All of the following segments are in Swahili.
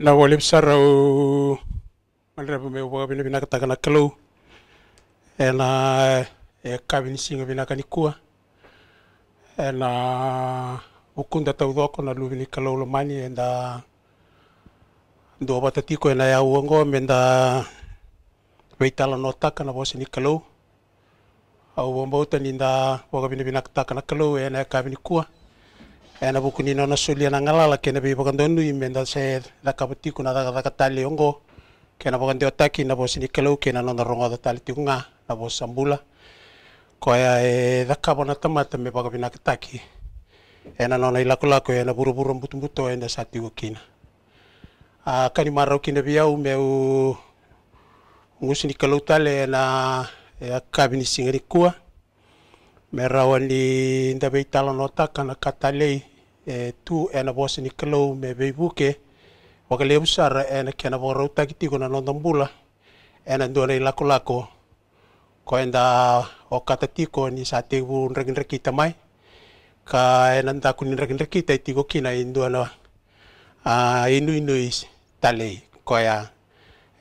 na wole besar o malra me wa bina bina kata kana ena e, e kabin singa bina ni kua ena ukunda tau doko na lubini kalau lo mani enda do batatiko ena ya wongo menda weitala nota kana bosi ni kalau au bombautan inda waga bina bina kata e ya kana kelo ena kabin kua ena bukuni nona sulia na ngala la kena bi bakan donu imenda se la kabuti kuna daga daga tali ongo kena bakan dio taki na bosini kelo kena nona rongo da tali tiunga na bos sambula koya e daka bona tamata me baka bina taki ena nona ilaku laku ko ena buru buru mbutu mbutu ena sati ukina a kani marau kina bi au meu ngusini kelo tali ena e kabini singeri kua me rawani ndabe italo nota kana katalei Eh, e tu ena bosi ni kalau me beibuke wakale lebu ena kena borau takiti nonton nondambula ena ndona i lako lako ko enda o katatiko ni sa tebu nregin rekita mai ka ena nda kunin nregin rekita itiko kina indona a inu inu is tale ko ya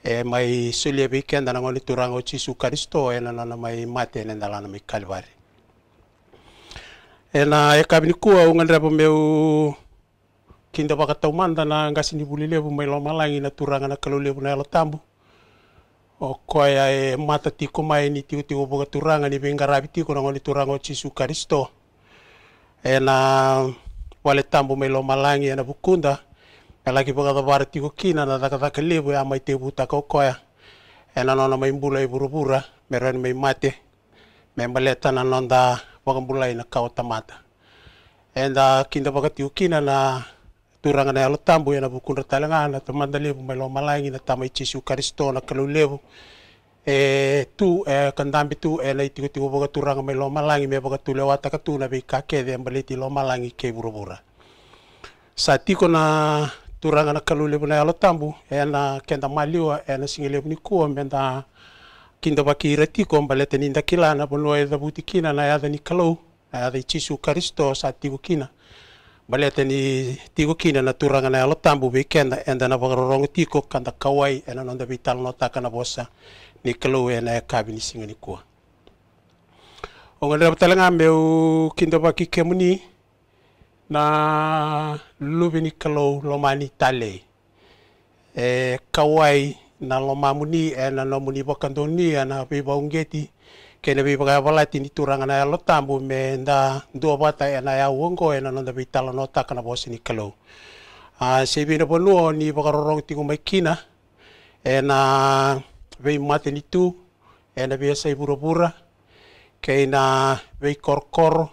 e mai sulia bikenda e na ngoni turango chisu karisto ena na mai mate ena ndalana mai kalvari ena ekabini kua unganira meu kinda wakatau manda na ngasi ngasini lebu mai loma langi na turanga na kalu lebu na elotambu tambu o koya e mata tiko mai ni tiu tiu boka turanga ni benga rabi tiko na ngoli turanga o chisu karisto ena wale tambu mai loma langi ena bukunda elaki boka dabara tiko kina na daka daka lebu ya mai tebu tako koya ena nona mai mbula i e burubura merani mai mate membaleta na nonda wakambulai na kau tamata. And uh, kinda wakat yukina na turanga na alotambu ya na bukundra talanga na tamanda lebu mailo malangi na tamai chisu karisto na kalu lebu. E tu e kandambi tu e na itigo tigo wakat turanga mailo malangi me wakat tu lewata katu na bika kede ambaliti lo malangi ke burubura. Sa tiko na turanga na kalu lebu na alotambu e na kenda maliwa e na singelebu ni kuwa kinda wakirati kila na kilana e zabuti kina na ni kalau na i chisu karisto sa tiko kina baleteni tiko kina na turanga na yalo tambu wikenda enda na wakarorong tiko kanda kawai ena nonda vital nota kana bosa ni kalou ena ya ni singa ni kua ongalera batalanga meu kinda waki kemuni na lubi ni kalou lomani tale e kawai na lo mamuni e na lo muni pakandoni e eh, na pe baungeti kene pe pakai wala tini turanga na lo tambu me nda dua bata e eh, na ya wongo e na nda pe nota no taka na bosi ni kelo a se bi na ponu ni pakarorong tingu mai kina e na pe mate ni tu e na ya pura pura ke na korkor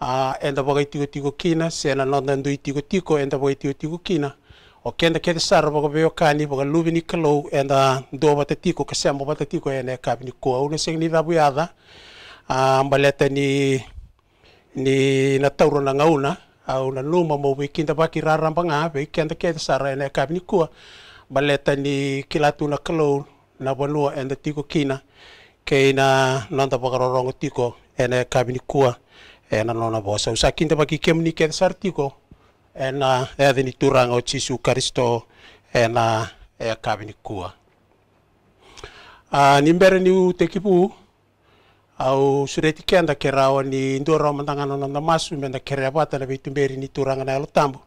a enda pakai tigo tigo kina se na nda ndui tigo tigo enda pakai tigo tigo kina o que kenda kedi sar boga beo o que lubi ni kalou enda do batatiko é batatiko ene kapi ni koa una sing ni vabu yada a mbaleta ni ni na tauro na ngauna au na luma mo wikinda baki raramba que é kenda kedi é ene kapi ni koa que ni kilatu na kalou na banua enda tiko kina keina nonda boga é o ene kapi ni é ena nona bosa usakinda baki kemni kedi sar tico ena e adhini turanga o Chisu ena eakavini kua. Uh, nimbere ni utekipu au sureti kenda kerao ni ndora na nonda masu menda kerea bata na bitumberi ni turanga na elotambu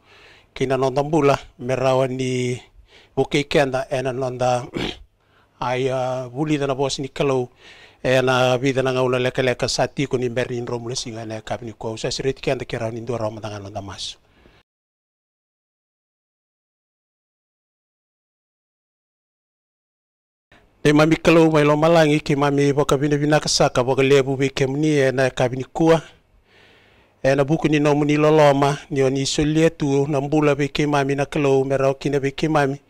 kina nonda mbula merawa ni kenda ena nonda ai uh, bulida na bosi ni kalau ena vida na ngaula leka leka sati ko ni romule singa na kabini kwa usa sureti kenda kerao ni ndora mandangana nonda masu. e mami kalou mai lo malangi ki mami boka bine bina kasaka boka lebu be kemni e na kabini kua e na buku ni nomu ni loloma ni oni tu na mbula be ki mami na kalau merao kina be ki mami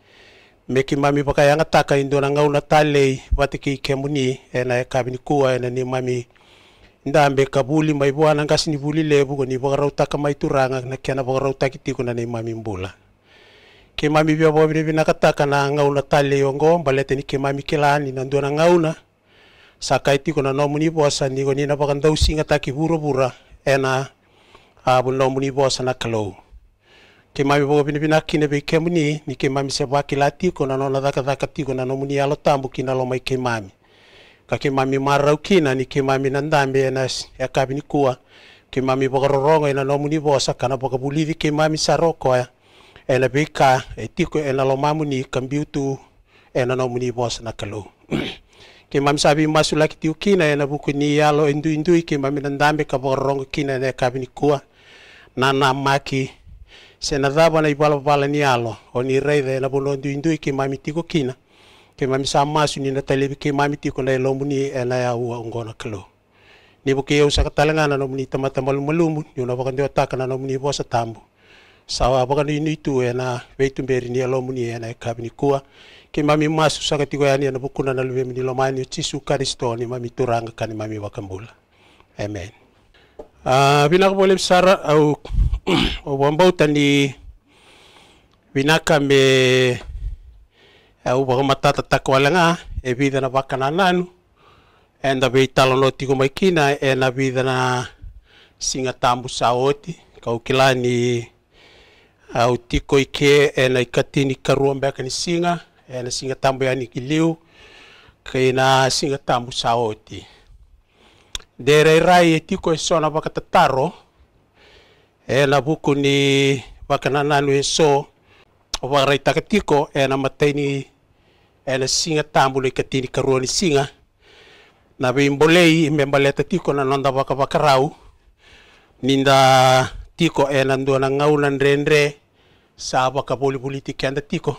me ki mami boka yanga taka indo na ngau na talei wati ki kemni e na kua e na ni mami ndambe kabuli mai bwana ngasi ni buli lebu ni boka mai turanga na kiana boka na ni mami mbula kemami biabo bire na ngauna tale yongo balete ni kemami kelani na nduana ngauna sakaiti kona no muni bosa ni goni na bakan dausi ngata ki bura ena abu no muni bosa na kalo kemami biabo bine binakine be kemuni ni kemami se bakilati kona no nadaka dakati kona no muni alo tambu kina lo mai kemami ka kemami marau kina ni kemami nandambe ena ya kabini kuwa kemami bokororongo ena no muni bosa kana bokabulivi kemami sarokoya ena be ka e tiko ena lo mamuni kambiutu ena no muni bos na ke mam sabi masula ki tiu kina ena buku ni yalo indu e indu ki mam nandambe ka borong kina ne kabini kua na na maki se na na ibalo bala ni yalo oni reide ena bono indu indu ki mam tiko kina ke mam sa masu ni na talebi ke mam tiko na lo muni ena ya ua ngona kalo ni buku yo sa na no muni tamata tama ni no bakandi no muni bosa tambu sawa wakana ni itu ena ya veitu beri ni alomuni ena ya e kabini kua ke mami masu saka tiko yani ena ya bukuna na luwe mini lomani o tisu karisto ni mami turanga kani mami wakambula amen uh, ah, binaka boleh sara au o ni tani binaka me au wakamatata takwalanga e vida na wakana nanu enda vei talono tiko maikina ena vida na singa tambu saoti kau kilani au tiko ike ena eh, ikatini karua mbeka ni singa ena eh, singa tambu yani kiliu kena singa tambu saoti dere rai e tiko e na baka tataro ena eh, buku ni baka nananu e so baka rai takatiko ena mataini ena singa tambu le ikatini karua ni singa na bimbolei imembaleta tiko na nonda baka baka rau ninda tiko ena ndua na ngau na ndrendre sawa ka poli politik anda tiko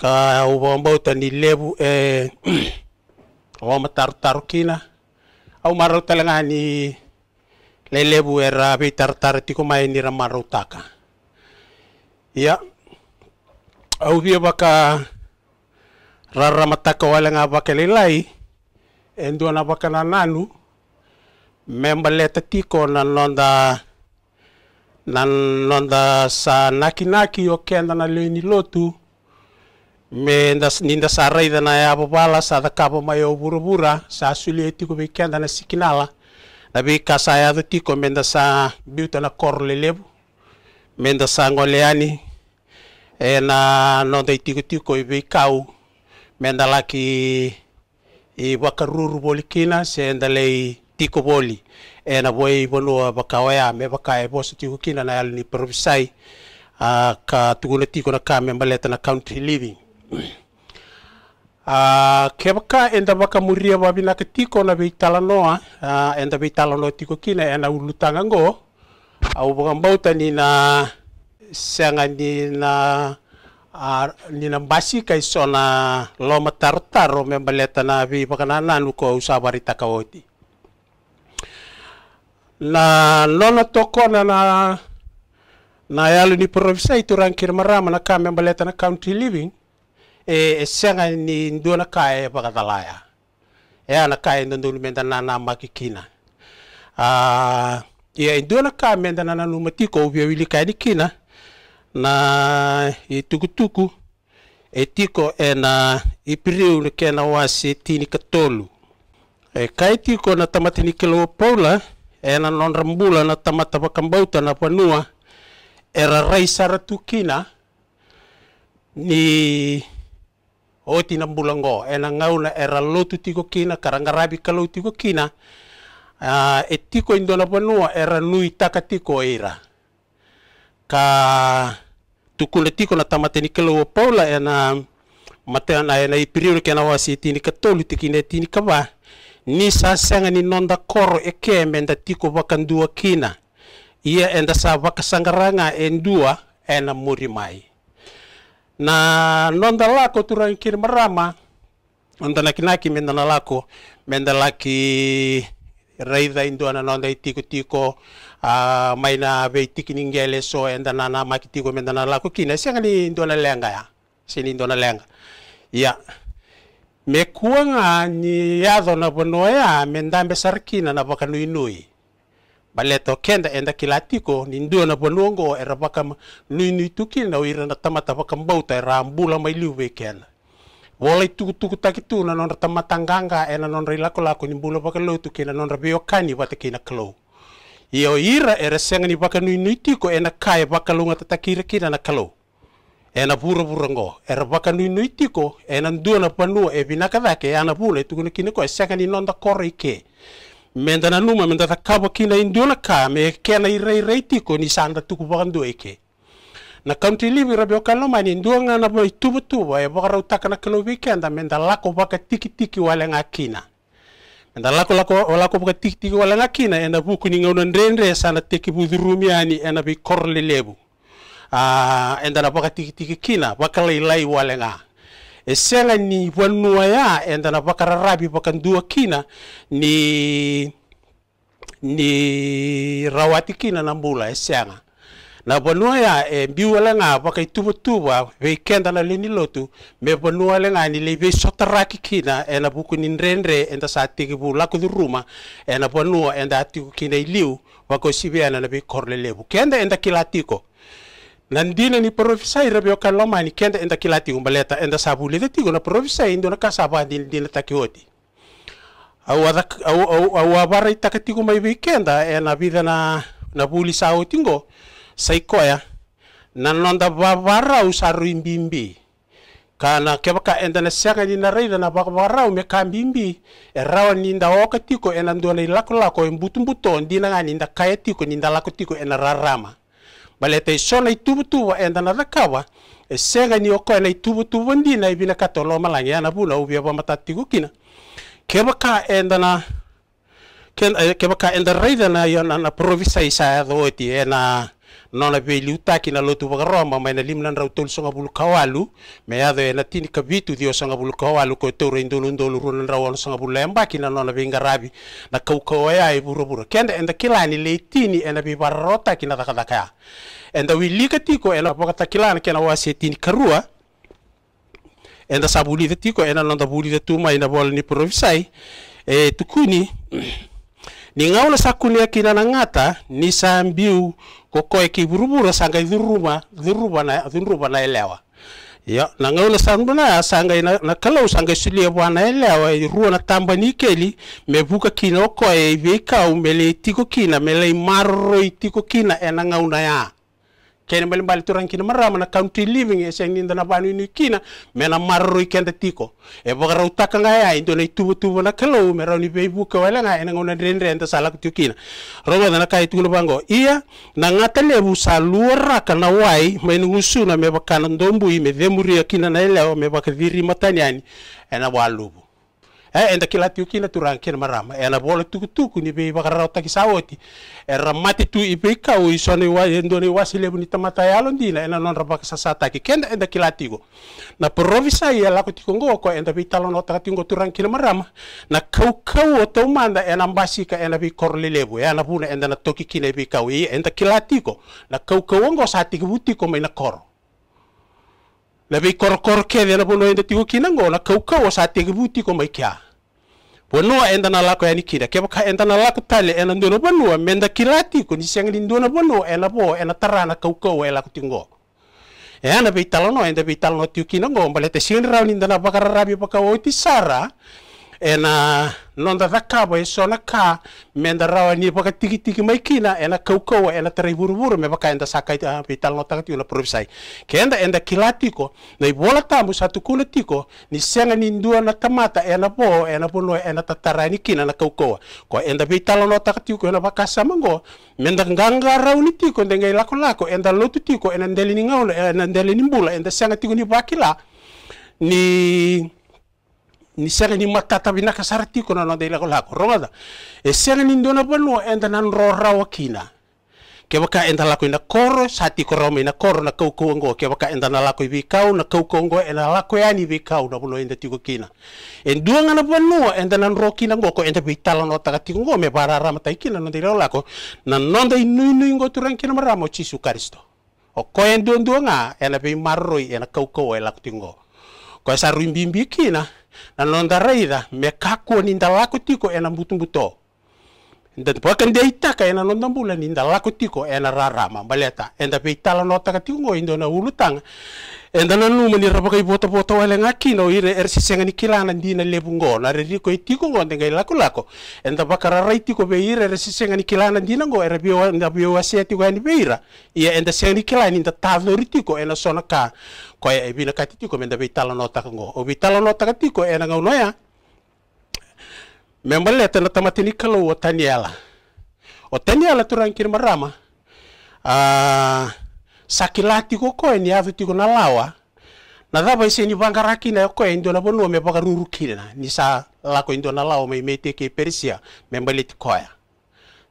ka ubambau ni lebu e eh, o matar taru kina au marau talanga ni le lebu e rabe tar tar tiko mai ni ra marau taka ya au hia baka rara mataka wala nga baka lelai endua na baka na nanu memba leta tiko na londa na noda sa nakinaki o kenda na leni lotu me nda ninda sa raida na ya bala sa da kapa mai o burubura sa suli e tiko be kenda na sikinala na be sa ya do tiko me sa biuta na kor lelebu me sa ngoleani e na nonda tiko tiko be kau me laki i wakaruru bolikina se nda lei tiko boli e na wei wano wakawaya me wakae bosa tiku kina na yali ni provisai uh, ka tukuna tiko na kame maleta na county living uh, ke enda vaka muria vavina ke tiko na wei noa uh, enda wei noa tiko kina e na ulutanga ngo au mbauta ni na senga ni na uh, nina basi kai sona loma taro taro me maleta na wei nanu ko usawari takaoti na lona tokona na na yalo ni provinsa itu rankir marama na kame baleta na county living e, e senga ni ndo na kae pakatalaya e ana kae ndo ndo menda na na makikina a ia e, ndo na kae menda na na numatiko ubia wili kae ni kina na e tukutuku e tiko e na ipiriu e, ni kena wasi tini katolu e kae tiko na tamatini kilo paula ena non rembula na tamata pakambauta na panua era rai tukina ni oti na bulango ena na era lotu tiko kina karangarabi kalau e tiko kina uh, etiko na panua era nui taka tiko era ka tukule tiko na tamata ni kalau paula ena mate ana ena i periode kena wasi tini katolu tiki ne tini kabah ni sa senga ni nonda koro e kembe nda tiko wakandua kina ia enda sa sangaranga e ndua ena muri mai na nonda lako turang marama nonda naki naki menda na lako menda laki raida indua na nonda itiko tiko uh, maina ve tiki ningele so enda na na makitiko menda na lako kina senga ni indua lenga ya sini indua na lenga ya. yeah me ni yadho na bonoya mendam ndambe sarkina na baka nui nui baleto kenda enda kilatiko ni ndio na bonongo era baka nui nui tuki na wira na tamata baka mbauta era ambula luwe weekend wala itu tuku takitu na non tamata nganga ena non rilako lako ni bula baka lo tuki na non rabio kani kina klo iyo ira era sengani ni baka nui nui tiko ena kai baka lunga tatakira kina na klo ena pura pura ngo era baka nui nui tiko ena ndua na panu e vina vinaka vake ana pula tu kuna kine koe seka ni nonda kore ike menda na numa menda takaba kina ndua na ka me kena irei rei tiko ni sanda tuku baka ndua ike na county livi rabi o kalo mani ndua nga na bai tuba tuba e baka rau taka na kano weekenda menda lako baka tiki tiki wale nga kina menda lako lako lako baka tiki tiki wale nga kina ena buku ni ngauna ndrendre sana teki budurumi ani ena bi korle lebu uh, enda na paka tikitiki kina wale nga e esenga ni wanua ya enda na paka rarabi paka ndua kina ni ni rawati kina na mbula e esenga na wanua ya e wale nga paka ituba tuba vei kenda na leni lotu me wanua wale nga ni le sota raki kina ena buku ni nrenre enda sa tiki bu laku dhuruma ena wanua enda atiku kina iliu wako sibiana na ve korlelebu kenda enda kilatiko nandine ni provisai rabe okalo kenda enda kilati umbaleta enda sabuli de tigo na provisai ndo na kasaba din din takioti au ada au au au abara itakati kuma ibi kenda e na vida na na buli sao tingo saikoya na nonda babara usaru imbimbi kana kebaka enda na sanga ni na reida na babara ume kambimbi e rawa ni nda okatiko ena ndo na ilako lako embutu mbuto ndina ngani nda tiko ni nda lako tiko ena rarama balai le taisola i tuvutuva e na cakaua e sega ni oko e, e, e, e na i tuvutuva na i vinakato lo malage ana vula uvia vua matatikukina keva ka na keva na provisa isa sa coeti e na nona pe liutaki na lotu vakaroma mai na limu na rau tolu songa bulu kawalu me yaco e na tini kavitu dio songa bulu kawalu ko tau rei rua na runa rau ono songa bulu na nona pe na kaukaua ya e bura bura kenda enda kilani le tini ena pe vararota ki na dakadaka ya enda wilika tiko ena vakata kilana kena wasi tini karua enda sabuli tiko ena nonda buli tu mai na bola ni provisai e tukuni ni sa sakuni kina na ngata ni sambiu koko eki burubura sanga dhuruma dhuruba na dhuruba na elewa ya na ngaula sambuna sanga na, na kalau sanga sulia bwana elewa ruwa na tamba ni keli mebuka kina oko e veka tiko kina mele marro itiko kina ena ngauna ya kene mbali mbali turankina marama na county living e seng ninda na banu ni kina mena marro ikenda tiko e bogara utaka nga ya indo na itubu tubu na kelo mera ni beibu ke wala nga ena ngona ren ren sala kutu kina rogo na kai tulo bango ia na ngata lebu salura kana wai main ngusuna me bakana ndombu ime demuria kina na eleo me bakadiri matanyani ena walubu eh enda kila tiu kila tu rankin marama e eh, na bole tuku tuku ni bei bakara rauta ki sawoti e eh, ramati tu i be ka wa endo ni wa sile ni tamata ya alon dina e na non rabaka sasata ki kenda enda kila tigo na provisa ia lako tiko ngo ko enda bei talon ka tiu tingo tu rankin marama na kau kau o tau manda e na ka e na kor korle lebu e eh, na buna enda na toki kina be bei kau i enda kila tigo na kau kau ngo sa buti ko mai na kor Lebih kor-kor ke dia na bono enda tigo kina ngo na kau kau sa tiki kau mai kia bonua enda na lako yani kida kebo ka enda na lako tale ena ndono bonua menda kilati ko lindu na bonua ena bo ena tarana kau kau ela ko tinggo e, ena be italo no enda be italo no tiukina ngo mbale te siang rau na bakara rabi pakau woti sara ena nonda thakabo isona e ka menda rawa ni baka tiki tiki mai kina ena kau kau ena terai buru buru me baka enda sakai uh, vital no takati una provisai kenda enda na ibola tamu satu tiko ni senga ni ndua na tamata ena bo ena bono ena tatarai kina na kau ko enda vital ena baka samango menda tiko enda ngai lako lako enda lotu tiko ena ndeli ni ngau ena ndeli ni mbula enda senga tiko ni bakila ni ni sere ni matata bina ka sarti kono no dela kola ko romada e sere ni ndona enda nan ro rawa kina ke baka enda lako na koro sati ko romi na koro na kau kau ngo ke baka e e e enda na lako na kau ngo enda ya ni na bono enda tiko kina en dua ngana bano enda nan ro kina ngo ko enda no ngo me bara rama tai kina no dela ko na nonde inui nui ngo turan kina maramo chisu karisto o ko en dua dua nga ena bi marroi na kau kau kutingo ko sa na noda raira me kako ni ndalako tiko ena butubuto nda poka ena noda bula ni ndalako tiko ena rarama baleta enda pe itala no indo na ulutanga enda na numa ni rabaka ibota wale ngakina ire ersi ni kilana ndina lebu ngo na reriko itiko ngo ndenga ilako lako enda bakara raitiko be ire ersi ni kilana ndina ngo era bio nda bio wasiati ngo beira ia enda senga ni kilana nda tavno ritiko ena sona ka ko e bila kati ti ko menda be tala no ngo o be talano no ti ko e na ngo ya memba le tana tamati ni kalo o taniela o taniela turan kir marama a sakilati ko ko ni avu ti ko na lawa na daba ise ni bangaraki na ko endo na bonu me ruru kina ni sa la ko endo na lawa me mete ke persia memba le ti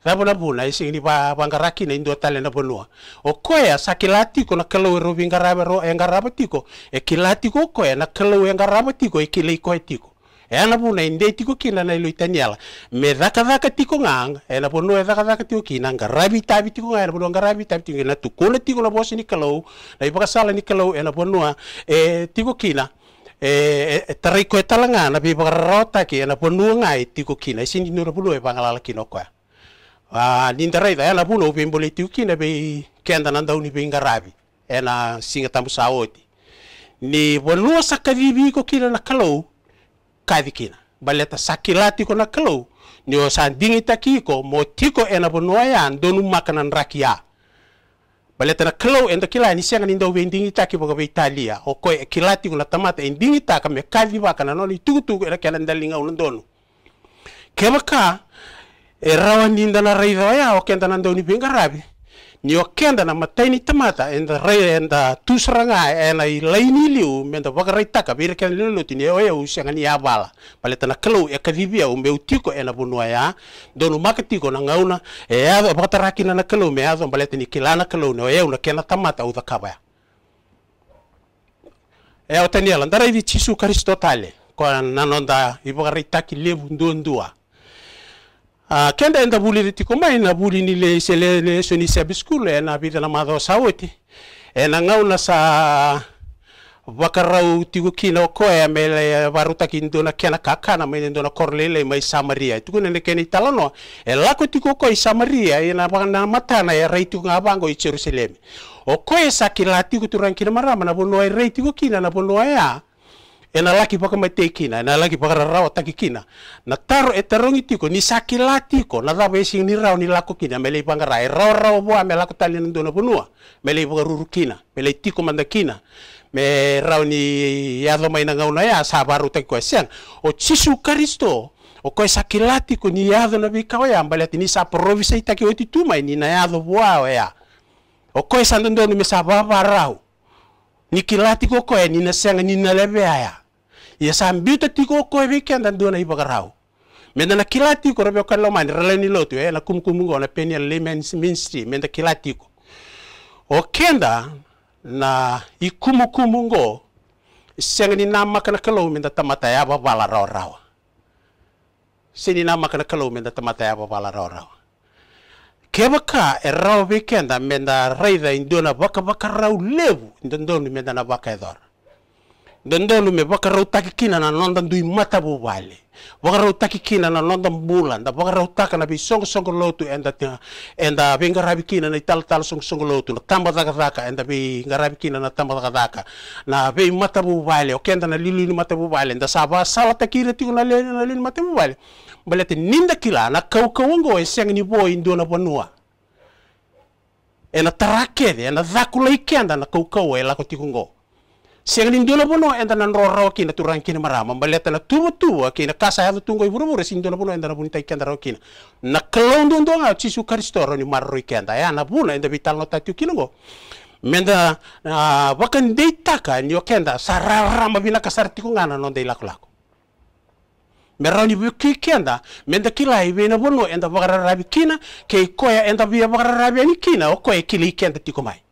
rabona buna isi ini ba raki na indo tale na bonua o koya sa kilati ko na kelo ro e ro engaraba tiko e eh, kilati ko koya eh, na kelo engaraba tiko e kilai ko tiko e ana buna inde tiko kina na ilo itaniala me daka daka tiko ngang e eh, na bonua daka daka tiko kina rabi tabi tiko ngang e na bonua rabi tabi tiko na tukuna tiko na bosi ni kelo na ibakasala ni kelo e na bonua e tiko kina e, e tarai koe talanga na bi bakararota ki na bonua ngai tiko kina ni nura bulu e bangalala kino koe alinda ah, raiva ela puno be mbole tiukina be kenda na ndauni be ngarabi ena singa tambu saoti ni walua sakavivi ko kila na kalau kadikina baleta sakilati ko na kalau ni o sa kiko takiko mo ena bonua ya ndonu makanan rakia baleta na kalo enda kila ni singa ni ndau be dingi taki be italia o kilati ko na tamata en dingi taka me kaviva kana no ni tukutuku ena kela ndalinga undonu kebaka e rawa ninda na raiva waya okenda na ni pinga rabi ni okenda na mataini tamata enda rai enda tusranga ena i ni liu menda waka rai taka kena ken luti ni e oya usianga ni abala paleta na kalau e kadibia umbe utiko ena bunua ya donu makatiko na ngauna e ado bata rakina na kalau me ado pale ni kilana e kelu ne oya una kena tamata uda ya e otaniela ndara hivi chisu kristo tale kwa nanonda ibaka rai taki levu ndua ndua a ah, kenda enda buli riti kuma ina buli ni le sele le soni se biskul e na bida na mado sawete e na ngau na sa wakarau tigo kina ko e me le waruta kindo na kena kaka na me ndo na korlele mai samaria e tigo ne keni talano e lako tigo ko i samaria e na na mata na e raitu nga bango i jerusalem o ko e sakila tigo turan kina marama na bono e raitu kina na bono e ena laki paka mai tekina ena laki paka rawa taki kina na taro e tarongi tiko ni saki latiko na rawa esing ni rawa ni lako kina melei panga rai rawa rawa bua me lako tali na dona punua melei paka ruru kina melei tiko manda kina me rawa ni yado mai na ngauna ya sabaru taki kwa siang o chisu karisto o koe saki latiko ni yado na bikao ya mbali ati ni sa provisa itaki o tituma ni na yado boa ya o koe sandondo ni me sababa rau ni kilati kilatiko koe ni na senga ni na lebe aya ya sambita tiko ko wiki andan do na iba garau men na kilati ko robe kan lo man releni lotu e eh, na kum kum ngona na penia lemen ministry men da kilati ko o kenda na ikumu kumu ngo sengni nama kana kalau men da tamata ya ba bala raw raw sini nama kana kalau men da tamata ya ba bala raw raw kebaka e eh, raw weekend men raida indona baka baka raw levu indon don men na baka edor dendelu me wakarau kina na londa dui mata bu wale wakarau takikina na londa bulan da wakarau taka na bi song song lotu enda tinga enda bi ngarabi kina na tal tal song song lotu na tamba taka taka enda bi ngarabi kina na tamba taka taka na bi mata bu wale o kenda na lilu mata bu wale enda saba sala takira tinga na lilu na lilu mata bu wale balete ninda kila na kau kau ngo e ni bo indo na bonua ena tarakede ena zakula ikenda na kau kau e lako tikungo Sengling dolo bono enda nan roro kina turan kina marama baleta na tubu tubu kina kasa hatu tungo iburu buru sing dolo bono enda na bunita ikan daro kina na kelong dong dong au cisu karistoro ni marro ikan ya na buna enda vital no tatiu kina go menda wakan ah, deita ka ni okenda sarara vina kasar tikungana non dei laku laku merani bu kikenda menda kila i na bono enda bakara rabi kina kei koya enda bia bakara rabi ni kina o koya kili kenda tikumai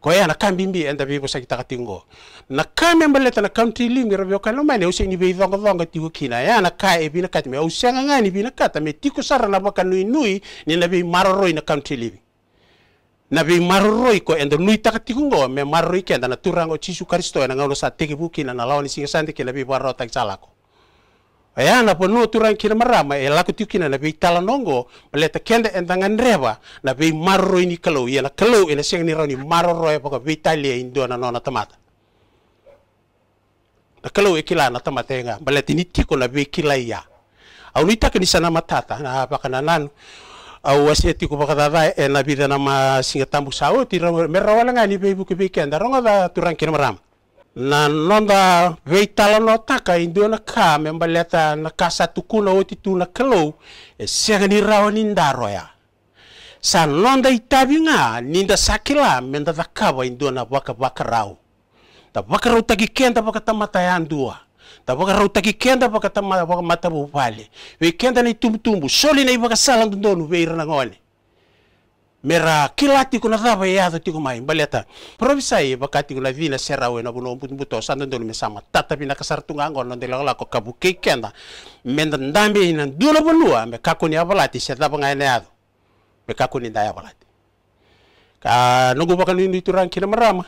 koya na kambi mbi enda bibo sa kita katingo na kambi mbaleta na kamti limi ravyo kalo mane usi ni bei dhonga dhonga tigo kina ya na ka e bina me usi anga ngani bina kata me tiko sara na baka nui nui ni na bei maroroi na kamti limi na bei maroroi ko enda nui taka ngo me maroroi kenda na turango chisu kristo na ngalo sa tege bukina na lawani singa sandi na bei barro tak salako ya e na po no turan kila marama e la kutu kina na be tala nongo ta kende entangan andreba na be marro ini kalau ya na kalau ina sing ni roni marro roe poko be e indo e na nona tamata na kalau e kila na tamata e nga bale ni tiko na be kila ya au ni taka ni sana matata na apa kana nan au wasi tiko poko dada e na vida na ma singa tambu sao tira merawala nga ni be buku be kenda ronga da turan kila marama na nonda veitalanoa taka i dua na kā me baleta na kasatukuna oti tu na kalou e sega ni rawa ni daro ia ya. sa nonda i taviga ni da sakila me da vakava i dua na vakavaka rau ya da vakarau takiken da vakatamata ia dua da vakarau veikenda na i tumbu soli na i donu dodonu veirana ngone. mera kila tiko na rava ya tiko mai baleta provisa e tiko kuna vina sera we na buno buto buto sando ndolo mesama tata pina kasar tunga ango no ndelo la ko kabuke menda ndambe ina ndolo bulua me kakoni abalati seta banga ina yado me kakoni nda abalati ka nungu bakani ni turan kina marama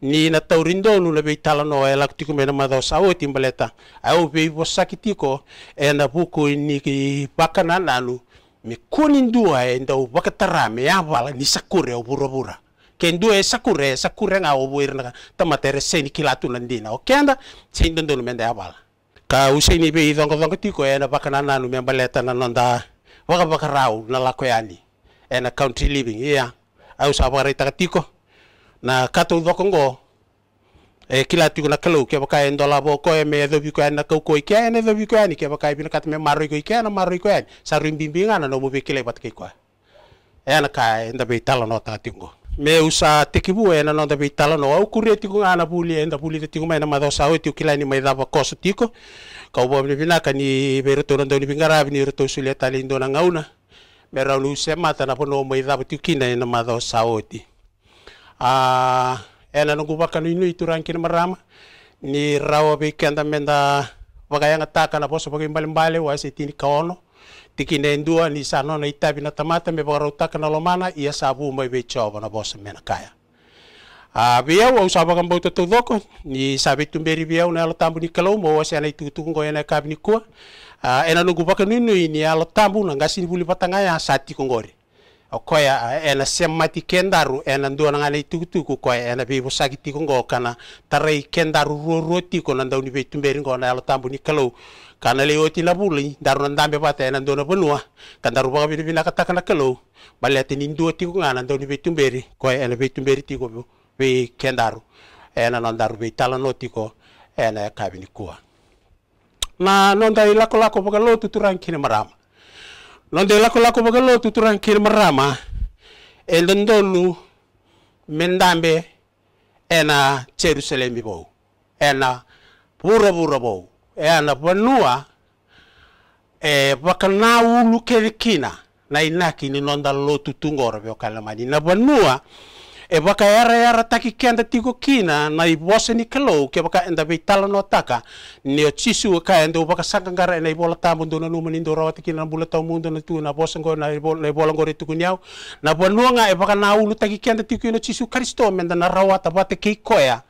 ni na taurindo nu lebe tala no ela tiko mena mado sao timbaleta au be bo sakitiko ena buku ni bakana nanu me koni ndua e ndau wakatara me ya wala ni sakure o burabura. ke ndua e sakure sakure nga o buir na tamatere seni kilatu na ndina o kenda sin ndondolo menda ya wala ka useni be idongo dongo tiko e na wakana nanu me baleta na nanda waka rau na lako yani e na country living ia au sa wakarai takatiko na kato dhokongo e kila tiko na kalu ke baka en dola bo ko eh, me do bi ko en ko ko ke en do bi ko en ke baka bi na eh, kat me maro ko ke na maro ko en sa rim bim bim ana no bi kile bat ke ko en ka en da bi tala no ta tingo me usa tekibu en no da bi tala no au kure tingo ana buli en da buli tingo me na ma do sa o tio kila ni me da ba ko tiko ka bo ni bina ka ni be reto ndo ni bingara ni reto sule tali ndo na ngauna me ra lu se mata na pono me da ba tio kina en ma do sa o ti a ah, ena nungu baka nui nui turan kini ni rawa bi kenda menda yang taka na poso baka imbali mbali wa ese tini kaono tikine ndua ni sano na itabi na tamata me baka taka na lomana ia sabu mai ibe chova na poso mena kaya a bia wa usaba kamba to doko ni sabe tumberi bia una lo tambu ni kalau mo wasi ana itu tunggu ena kabni ni kua ena nugu baka nui nui ni alo tambu na ngasi buli patanga ya sati kongori koya ena semati kendaru ena na ngale tuku koya ena be busaki tiko ngo kana tarai kendaru ruo roti na nanda be tumberi ngo na ela tambu ni kalau kana le oti na buli daru nanda ndambe bata ena na benua kandaru baga bini kata kataka na kalau bale ati ni ndo nanda ngana ndauni be koya ena be tumberi tiko bi kendaru ena nanda ndaru be tala no ena kabini kua na nanda ilako lako baga lo tuturan kini londe lako lako bagalo tuturankir marama e dondolu mendambe ena Jerusalem bo ena bura bura bo ena panua e bakana e e ulu kerikina na inaki ni nonda lotu tungoro bio kalamani na panua e ka era era taki kenda tigo kina na i wose ni kalo ke baka enda be tala no taka ni o chisu e ka enda baka sanga ngara na i bola tambu ndo no mani ndo rawati kina bula tau mundo na tu na bosa ngo na i bola ngore tuku nyau na bonuanga e baka na ulu taki kenda tigo no chisu kristo menda na rawata bate ke koya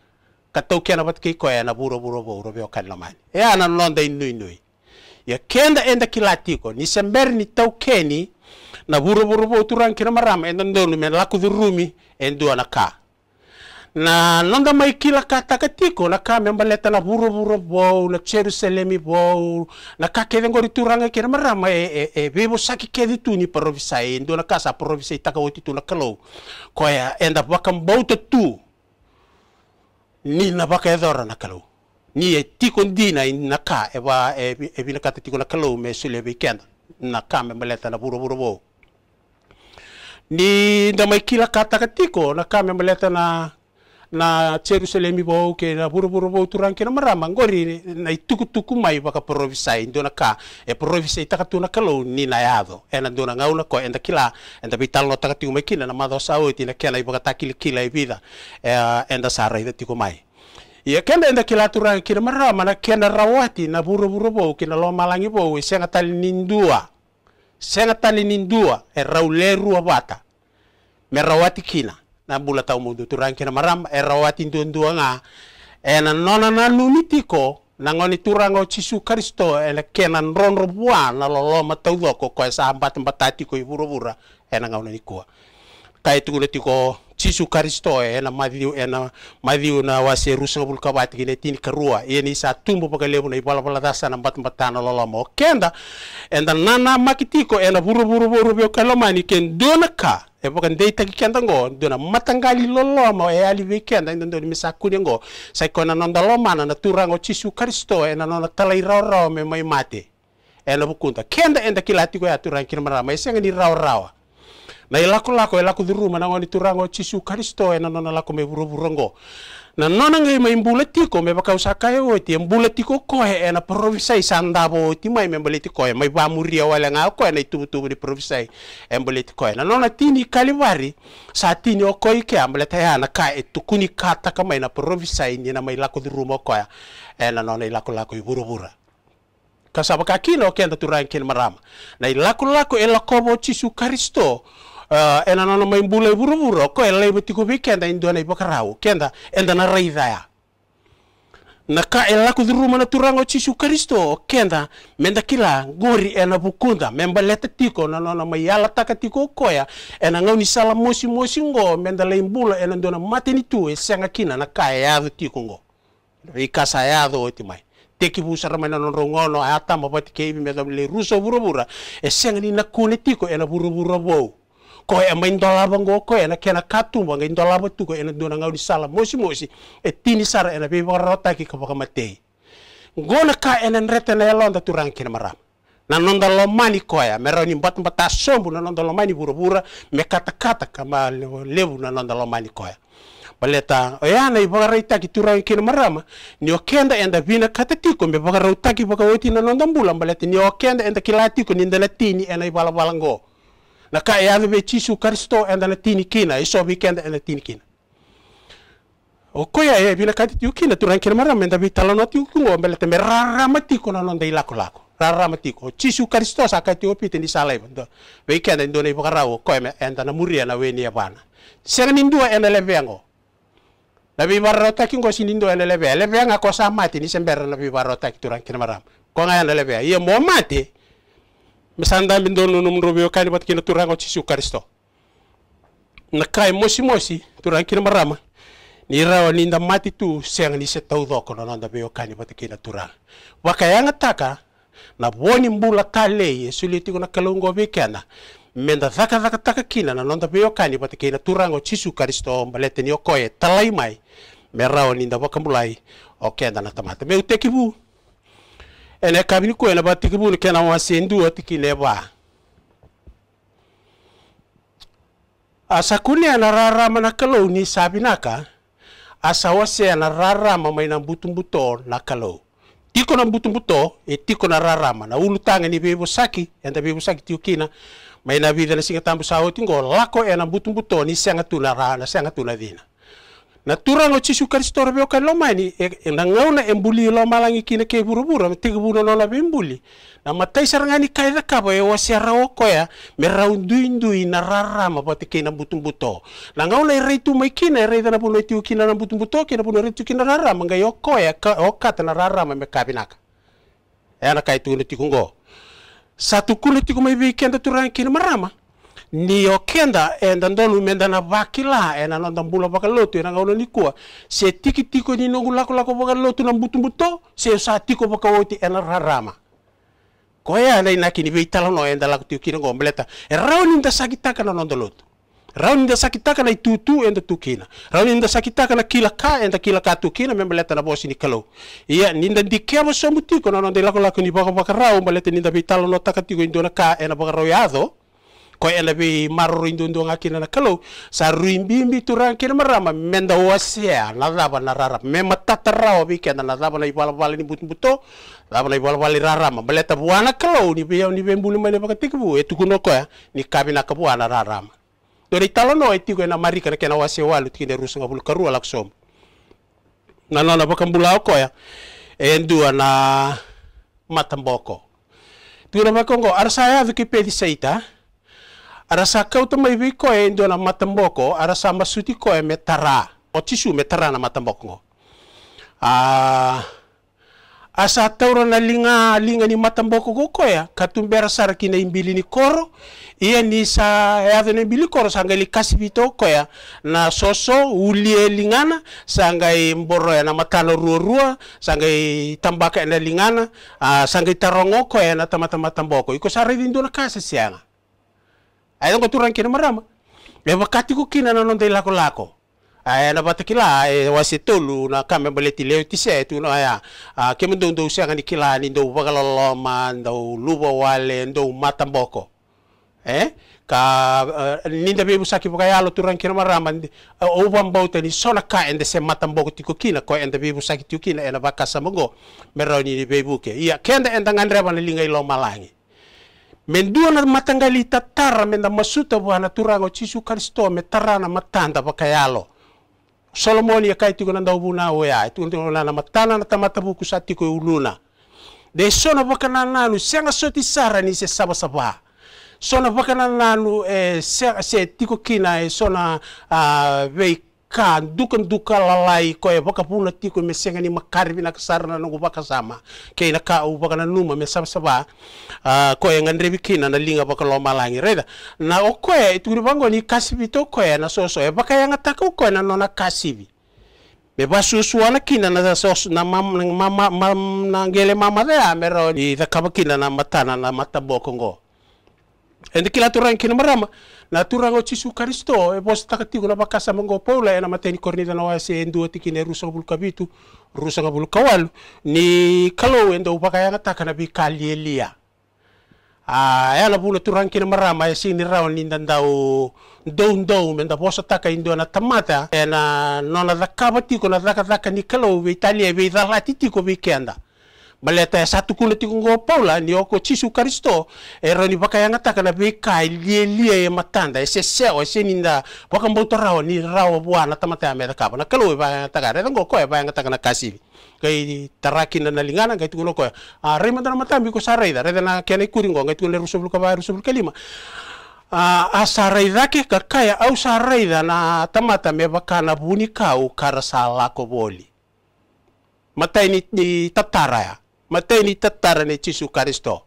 ka tau kena bate ke koya na buro buro buro be o kan e ana londa inui nui ya kenda enda kilatiko ni sember ni tau keni na buru buru bo turan kira maram en don don men laku du rumi en do na ka na nonda mai kila kata takatiko na ka men baleta na buru buru bo na cheru selemi bo na ka ke den gori turan kira maram e e, e bebo saki ke di tuni provisa en do na ka sa provisa e taka oti tu na kalo ko ya en da bakam bauta tu ni na baka edora na kalo ni e tiko dina na ka e ba e, bi e, e na kata tiko na kalo me sulebi be kenda na ka men baleta na buru buru bo ni da mai kila kata katiko na kame maleta na na Jerusalem bo ke na buru buru bo turan ke na marama ngori na ituku tuku mai baka provisa indo na ka e provisa itaka tu na kalo ni na yado e na ndona na ko enda kila enda vital no taka tiu mai kila na mado sao tina kela i baka takil kila i e vida e enda sarai i tiko mai ia kenda enda kila turan ke na marama na kena rawati na buru buru bo ke na lo malangi bo e senga tali nindua sena tani nin dua e raule rua vata me rawati kina na bula tau mudu turang kina maram e rawati ndua nga e na nona na nunitiko na ngoni turango chisu kristo e na kena nronro bua na lolo matau doko ko e sa ambat mbatati ko ibura bura e na ngauna nikua kai tukule tiko chisu karisto ena eh, madiu ena madiu na wase rusa bul kabati gine tin karua e sa tumbu paka lebu na ibala bala dasa na bat batana lola mo kenda enda nana makitiko ena buru buru buru bio kalomani ken dona ka e paka ndei taki kenda ngo dona matangali lolo mo e ali vi kenda enda ndoni misa kuni ngo sa kona nonda lomana na turango chisu karisto ena na nona talai rao rao me mai mate e bukunta kenda enda kilati ko ya turango kirmara ma e senga na ilako lako ilako dhuru na ngoni turango chisu karisto ena nona lako me vuro vurongo na nona ngai mai mbula tiko me baka usaka e oti mbula tiko kohe ena provisai sandabo oti mai mbula tiko e mai vamuria wala nga ko ena itubu tubu di provisai e mbula tiko e na nona tini kalivari sa tini o koi ke mbula ta ya na ka e tukuni kata kama ena provisai ni na mai lako dhuru dhuruma ko ena nona ilako lako i vuro vura kasabaka kino kenda turan ken marama na ilako lako elako bo chisu karisto uh, ena nono maimbula iburuburo ko ela ibutiku bi kenda indwana ibokarau kenda enda na raithaya na ka ela kuthuruma na turango chisu kristo kenda menda kila ngori ena bukunda memba leta tiko na nono maiala taka tiko koya ena ngau ni sala mosi mosi ngo menda laimbula ena ndona mateni tu esenga kina na ka yadu tiko ngo ikasa yadu otimai teki busara mana non rongono ayata mabati keibi medam le ruso burubura eseng ni nakune tiko ena burubura bou ko e mai ndolaba ngo ko ena kena katu ba ngai ndolaba tu ko ena dona ngau di sala mosi mosi e tini sara ena pe rota ki ko matei ngona ka ena nrete na da turang rankin maram na nonda lo mani koya mero ni mbat mbata sombu na nonda lo mani bura bura me kata kata kama lebu na nonda lo mani Paleta oya na ibaga rai taki tura kina marama ni okenda enda vina kata tiko me baga rauta taki baga weti na nonda mbula mbaleta ni okenda enda kilati ko ni ndala tini ena ibala balango na ka e ave Jesu Kristo e na tini kina, iso e so weekend e tini kina. O koia e bina kati tiu kina, turan kina mara menda vi talo noti ukungo, mbele te me rara matiko na nonda ilako lako. Rara O Jesu Kristo sa kati opi te ni salai. Weekend e enda e na muria na weni e bana. Sera nindua e na leveango. Na vi varota kingo sinindo levea. Leveanga kosa mati ni e sembera na vi varota ki turan kina maram. Konga e na levea. Ia mo mati. misandambi ndonu numrobio kani batkina turanga chisu karisto na kai mosi mosi turankina marama ni rawa ni nda mati tu seng ni se tau na nanda beo kani batkina turang wakayanga taka na woni mbula tale yesu litiko na kalungo bekana menda thaka taka kina na nonda beo kani batkina turango chisu karisto mbalete ni okoe talai mai merao ni nda wakamulai okenda na tamata meuteki tekibu ene kabini kuena ba tiki bunu kena wa sendu asa kune ana rara mana kalau ni sabinaka asa wase ana rara mama ina butum buto na kalau tiko na butum buto e tiko na rara mana ulu tanga ni bebo saki enda bebo saki tiukina maina vida na singa tambu sawo tingo lako ena butum buto ni senga tuna na senga tuna dina na turango ci sukar store be ka lomani e, e na embuli e mbuli lo malangi kina ke buru, tigi buru lo labe mbuli na matai sarangani kai da kabo e wasera o koya me raundui rarama pati ke butung buto na ngauna e reitu mai kina e reita na buno e kina na butung buto kina buno e reitu kina rarama ngai o koya ka, o kata na rarama me kabinaka e ana kai tu ne tikungo satu kuna tiku mai be kenda kina marama nio kenda enda eh, ndolu menda na bakila ena eh, nonda bula baka lotu ena eh, ngaulo nikua se tiki tiko ni nogu lako lako baka lotu na butu buto se sa tiko ena rarama koya ena ina kini veitala no enda lako tiu kina ngombleta e rauni nda sakitaka na nonda lotu rauni nda sakitaka na itutu enda tukina rauni nda sakitaka na kila ka enda kila ka tukina membleta na bosi ni kalau ia ya, ninda dikema somutiko na nonda lako lako ni baka baka rau mbaleta ninda veitala no takatiko indona ka ena baka rau yado ko ela be marro indo ngakina na kalo sa ruimbi mbi turan kina marama menda wasia na raba na rara me mata rawa bi kena na raba na ibala bala ni butu buto raba na ibala bala rara ma buana kalo ni be ni be mbulu mane baka tikbu etu kuno ko ni kabina ka buana rara ma dori no eti ko na mari na kena wasia walu tikine rusu ngabul karu som. na na baka mbula ko ya e ndua na matamboko Tuwira makongo, arsaya vikipedi saita arasa kauta mai vi ko e na matamboko arasa masuti ko e metara o tisu metara na matamboko ngo a ah, asa tauro na linga linga ni matamboko go ko ya ah. katumbera sara kina imbili ni koro iya ni sa yave e ni imbili koro sanga li kasibito ko ya ah. na soso ulie lingana sanga mboro ya na matano rua rua sanga tambaka ya na lingana a sanga tarongo ko ya na tamata matamboko iko sara dindo na kasa sianga Ai dong katuran kina ya, marama. E wakati ku kina na nonde lako lako. Ai na bata kila e wasi tolu na kame baleti leo tise tu no aya. A kemu ndo ndo usia ngani kila ni ndo bagaloloma ndo lubo wale matamboko. Eh? ka ninda be busaki buka yalo turan kira marama o wan bauta ni eh, sona ka ende se matan boko tiko kina ko ende busaki tiko kina ena baka meroni ni be iya kenda enda andre bana lingai lo me men diona matangalita tara menda masuta bwana turango chisu kristo me tarana matanda bakayalo solomoni yakai tiko na nanda ubuna oya tundo na matana na tamata buku satiko uluna de sona bakana nanu senga soti sara ni se saba saba sona bakana nanu eh se, se tiko kina e sona uh, vei ka dukan duka lalai ko e baka puna ti ko mesenga ni makari bina kasarna no baka sama ke na ka u baka na numa me sab saba ko e ngandre kina na linga baka lo malangi reda na o ko e tu bango ni kasibi to ko e na soso e baka yang ataka ko na nona kasibi me basu suana kina na sos na mam na mama na ngele mama de amero i da kaba kina na matana na mata bokongo ende kila turangkina marama na turango chisu karisto e bos takatigo na bakasa mango paula ena mateni kornida na wase endu tikine rusa bul kabitu rusa bul kawal ni kalo endo ubaka yanga takana bi kalielia a ela bula turangkina marama e sini rawan ninda ndau ndau ndau menda bosa taka indo na tamata ena nona dakaba tiko na ni kalo be italia be dalatitiko be kenda maleta ya, satu kuna tiku paula ni oko chisu karisto ero ni baka yang ataka na beka lie e matanda ese seo ese ninda baka rao ni rao buana tamata ameda kapa na kalau ba yang ataka re ngo yang ataka na kasiri kai taraki na nalingana kai tuku lokoe ya. a ah, re mandana matambi ko saraida re na kene kuri ngo ngai tuku le rusubul ka ba a ah, ah, saraidake kakaya au saraida na tamata me bakana kau kara salako boli matai ni, ni tatara ya tatara ni chisu karisto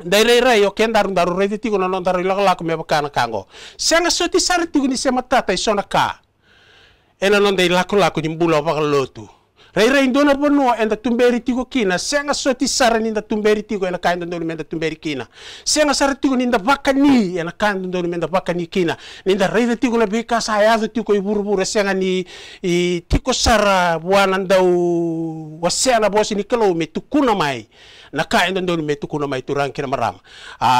rei rei o ken darun daru redi tigo non daru lak lak me bakana kango Sanga soti sar tigo ni se matata isona ka ena non dai lak lak ni bakal lotu. raira indona bonoa enda tumberi tigo kina senga soti sara ninda tumberi tigo ena kain dondolu menda tumberi kina senga sara tigo ninda vakani ena kain dondolu menda vakani kina ninda raira tigo la beka sa ayado tigo i buruburu senga ni i tiko sara buana ndau wasena bosi ni kelo me tukuna mai na kain dondolu me tukuna mai turang kina marama a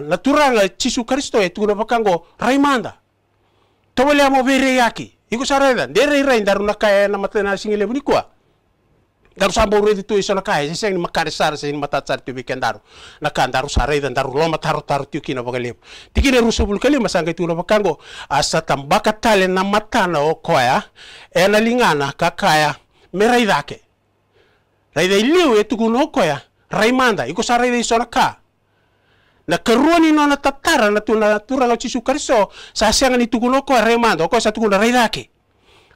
ah, na turanga chisu kristo e eh, tukuna vakango raimanda tawale amo vere Iko sarera, dere ira indaru na kaya na matena na singile buni kwa. Daru sambo redi tu iso na kaya, sisa ini makare sara sa ini mata tsar tu bikin daru. Na kan daru sarera, daru loma taru taru tu kina bakalem. Tikine ruso bulu kali masangka tu na bakango. Asa tambaka tale na mata o koya, ena lingana kakaya, merai dake. Raida iliu e etu kuno koya, raimanda, iko sarera iso na kaya. na karua ni nona tatara na tu na tura lo chisu kariso sa sianga ni tukuno ko ya remando ko sa tukuno raidake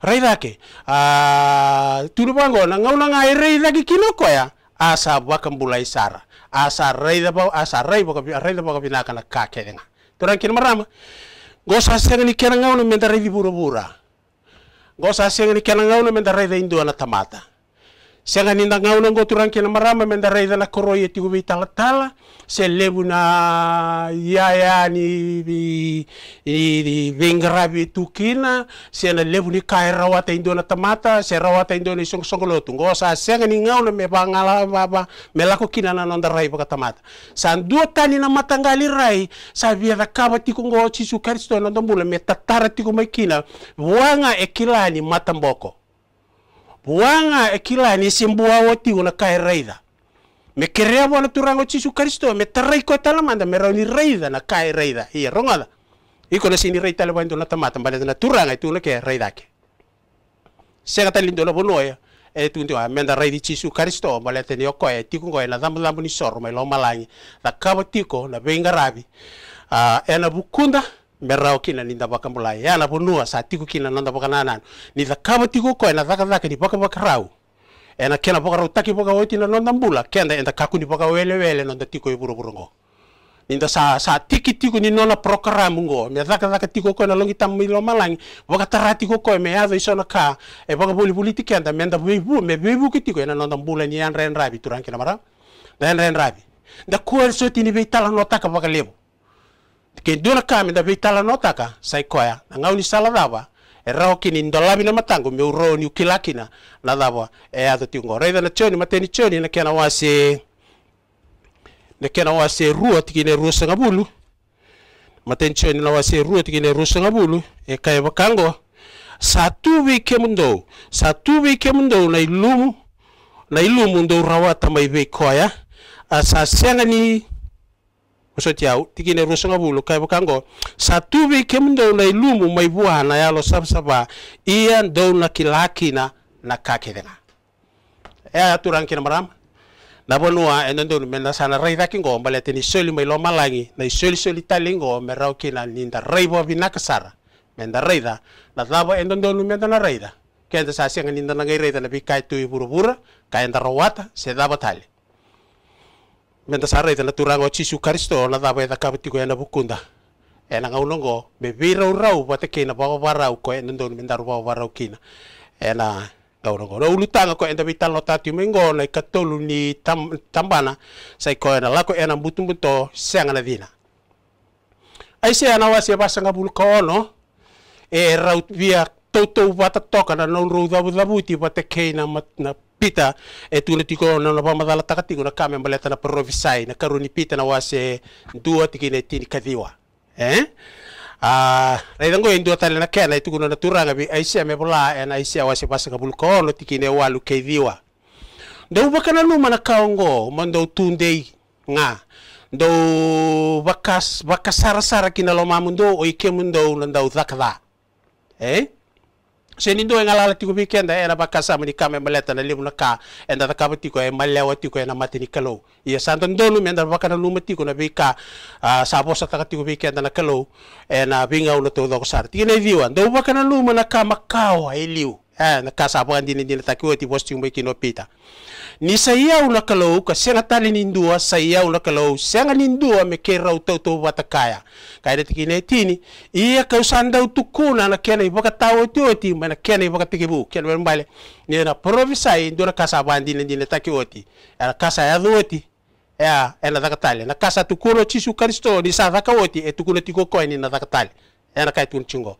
raidake a ah, tulu bango na ngau na ngai e raidake kinoko ya asa bakam bulai sara asa raida ba asa raibo ka raida ba ko binaka na kake denga tura kin marama go sa sianga ni kena ngau na menda raidi bura bura go sa sianga ni ngau menda raida indua na tamata sega ninda gauna ngo turang kina marama meda raida na koroi eti gubi se levu na ya ya ni di tukina se na lebu ni kai rawata indona tamata se rawata indona song songolo tu ngo sa sega ni gauna me bangala me lako kina na nonda rai vakatamata sa san dua tani na matangali rai sa via da kaba tiku ngo chisu karisto na ndombula me tatara tiko mai kina wanga ekilani mataboko wanga ekilani simbua woti una kai raida me kerea bona turango chisu kristo me tarai ko talamanda me rauni raida na kai raida ia rongada iko na sini raita le bando na tamata mbale na turanga itu na ke raida ke sega talindo lo bonoya e tu wa menda raidi chisu kristo mbale teni oko e tiku ngo na dambu dambu ni soro me lo malangi da kabo tiko na benga rabi a uh, ena bukunda merao kina ninda baka mulai ya na punua sa tiku kina nanda baka nanan ni da kama tiku ko na daka daka ni baka baka rau ena kena baka rau taki baka woti na nanda bula kenda enda kaku ni baka wele wele nanda tiku e buru buru ngo ninda sa sa tiki tiku ni nona program ngo me zaka zaka tiku ko na longi tam milo malang baka tara tiku ko me ya iso na ka e baka buli buli tiki anda nda bebu me bebu ki tiku e na nanda bula ni an ren rabi turan kina mara ren ren rabi da kuel so ni be tala no taka baka lebo ke duna kami da vitala notaka sai koya na ngau sala dava e rao kini ndolavi na matango me uro ni ukilakina na dava e ato tiungo reida na choni mateni choni na kena wase na kena wase rua tikine rua sangabulu mateni choni na wase rua tikine rua sangabulu e kai bakango satu vi kemundo satu vi kemundo na ilumu na ilumu ndo rawata mai ve koya asa senga ni so tiau tikine rusa nga bulu kai bukango satubi kemndo na ilumu maibua na yalo sabsaba iya ndo na kilakina na kakedenga ea aturan kina maram na bonua enendo mena sana rei daki ngo mbale teni soli mai lo malangi na soli soli talingo merau kina ninda rei bo binakasara menda reida na tabo enendo mena na reida kenda sa singa ninda na ngai reida na bikai tu iburu bura kai nda se daba tali menda sara ita na turango Jesu Kristo na dawa ita kabiti ko na bukunda ena na ngaulongo be virau rau pate kina bawa warau ko ena ndon menda bawa warau kina Ena na ngaulongo na ulutanga ko enda vital no tati mengo na katolu ni tam, tambana sai ko ena lako ena butum buto senga na dina ai se ana wasi basa ngabul ko no e raut via Toto vata toka na nau rau dhavu buti ti kina mat na pita e tuna tiko na lava madala tiko na kame maleta na provisai na karuni pita na wase dua tikine tini kadiwa eh a ah, rai dango indu e tale na kena itu na naturanga bi aisia me bola en aisia wase pasa kabul kono tikine walu kadiwa ndau bakana luma na kaongo mandau tundei nga ndau bakas bakasara sara kina lo mamundo o ike na ndau zakada eh senindo nga lala tiko weekend eh na bakasa mani kame maleta na limu naka ka enda ta kabu tiko e malewa tiko e mati ni kalo ia santo ndonu bakana luma tiku na bika sabo sa ta tiko weekend na kalo ena na binga una to do sar na ndo bakana luma na kau, makao e liu eh, na kasa nakasabwa ndini ndini takiwa ti bosti umbe kino pita ni saia una kalau ka senga tali nindua saia una kalau senga nindua me kera utau tau kaya. Kaya kaida tikine tini iya kau sanda utukuna na kena ibaka tau ti oti mana kena ibaka bu kena mbale ni na provisa indura kasabwa ndini ndini takiwa ti era kasa ya duoti ya e, ena dakatale na kasa tukuno chisu kristo ni sa dakawoti etukuno tiko koini na dakatale era kai tun chingo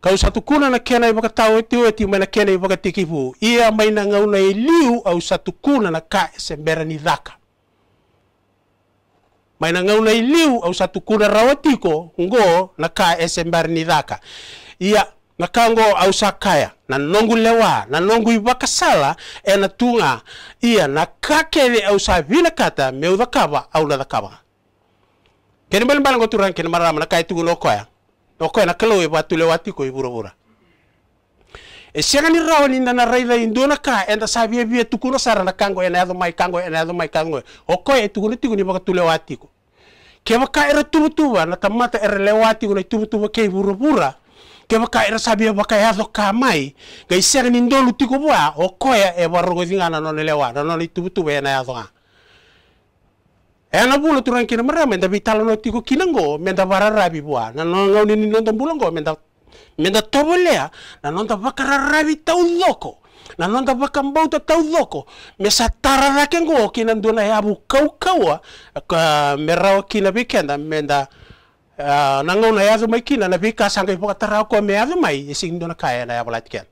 Kau satu kuna na kena i pakatau e tiu e tiu na kena i pakatikipu. Ia mai na ngau na i liu au satu kuna na ka e se mera ni dhaka. ngau na i liu au satu kuna rawatiko ngo na ka e se mera ni dhaka. Ia na ka kango au sakaya na nongu lewa na nongu i wakasala e na tunga ia na ka kakele au sa vina kata me u dhakaba au na dhakaba. Kene mbali mbali ngoturan kene marama na kai tugu no koya okena kelo we batule wati ko ibura bura e sianga ni rao ni na raila indona ka enda sabia bia tukuno kango ena do mai kango ena do mai kango oko e tukuno baka tule wati ko ke baka e na tamata era lewati ko tubu tuba ke ibura bura ke baka e baka e ya ka mai ga sianga ni ndolu e barogo dingana no lewa no no ena ya do ena eh, bulu turan kina mera menta vitalo no tigo kina ngo menda vara rabi bua na no ngau ni non ton bulo ngo menta menta tobolea na non ta vakara rabi tau loko na non ta vakambau ta tau loko me sa tara rake ngo kina nduna ya bu kau kaua ka merao kina bikenda eh, na ngau na yazo mai kina na bika sangai poka tara ko me yazo mai isi e nduna kaya na ya bulat kena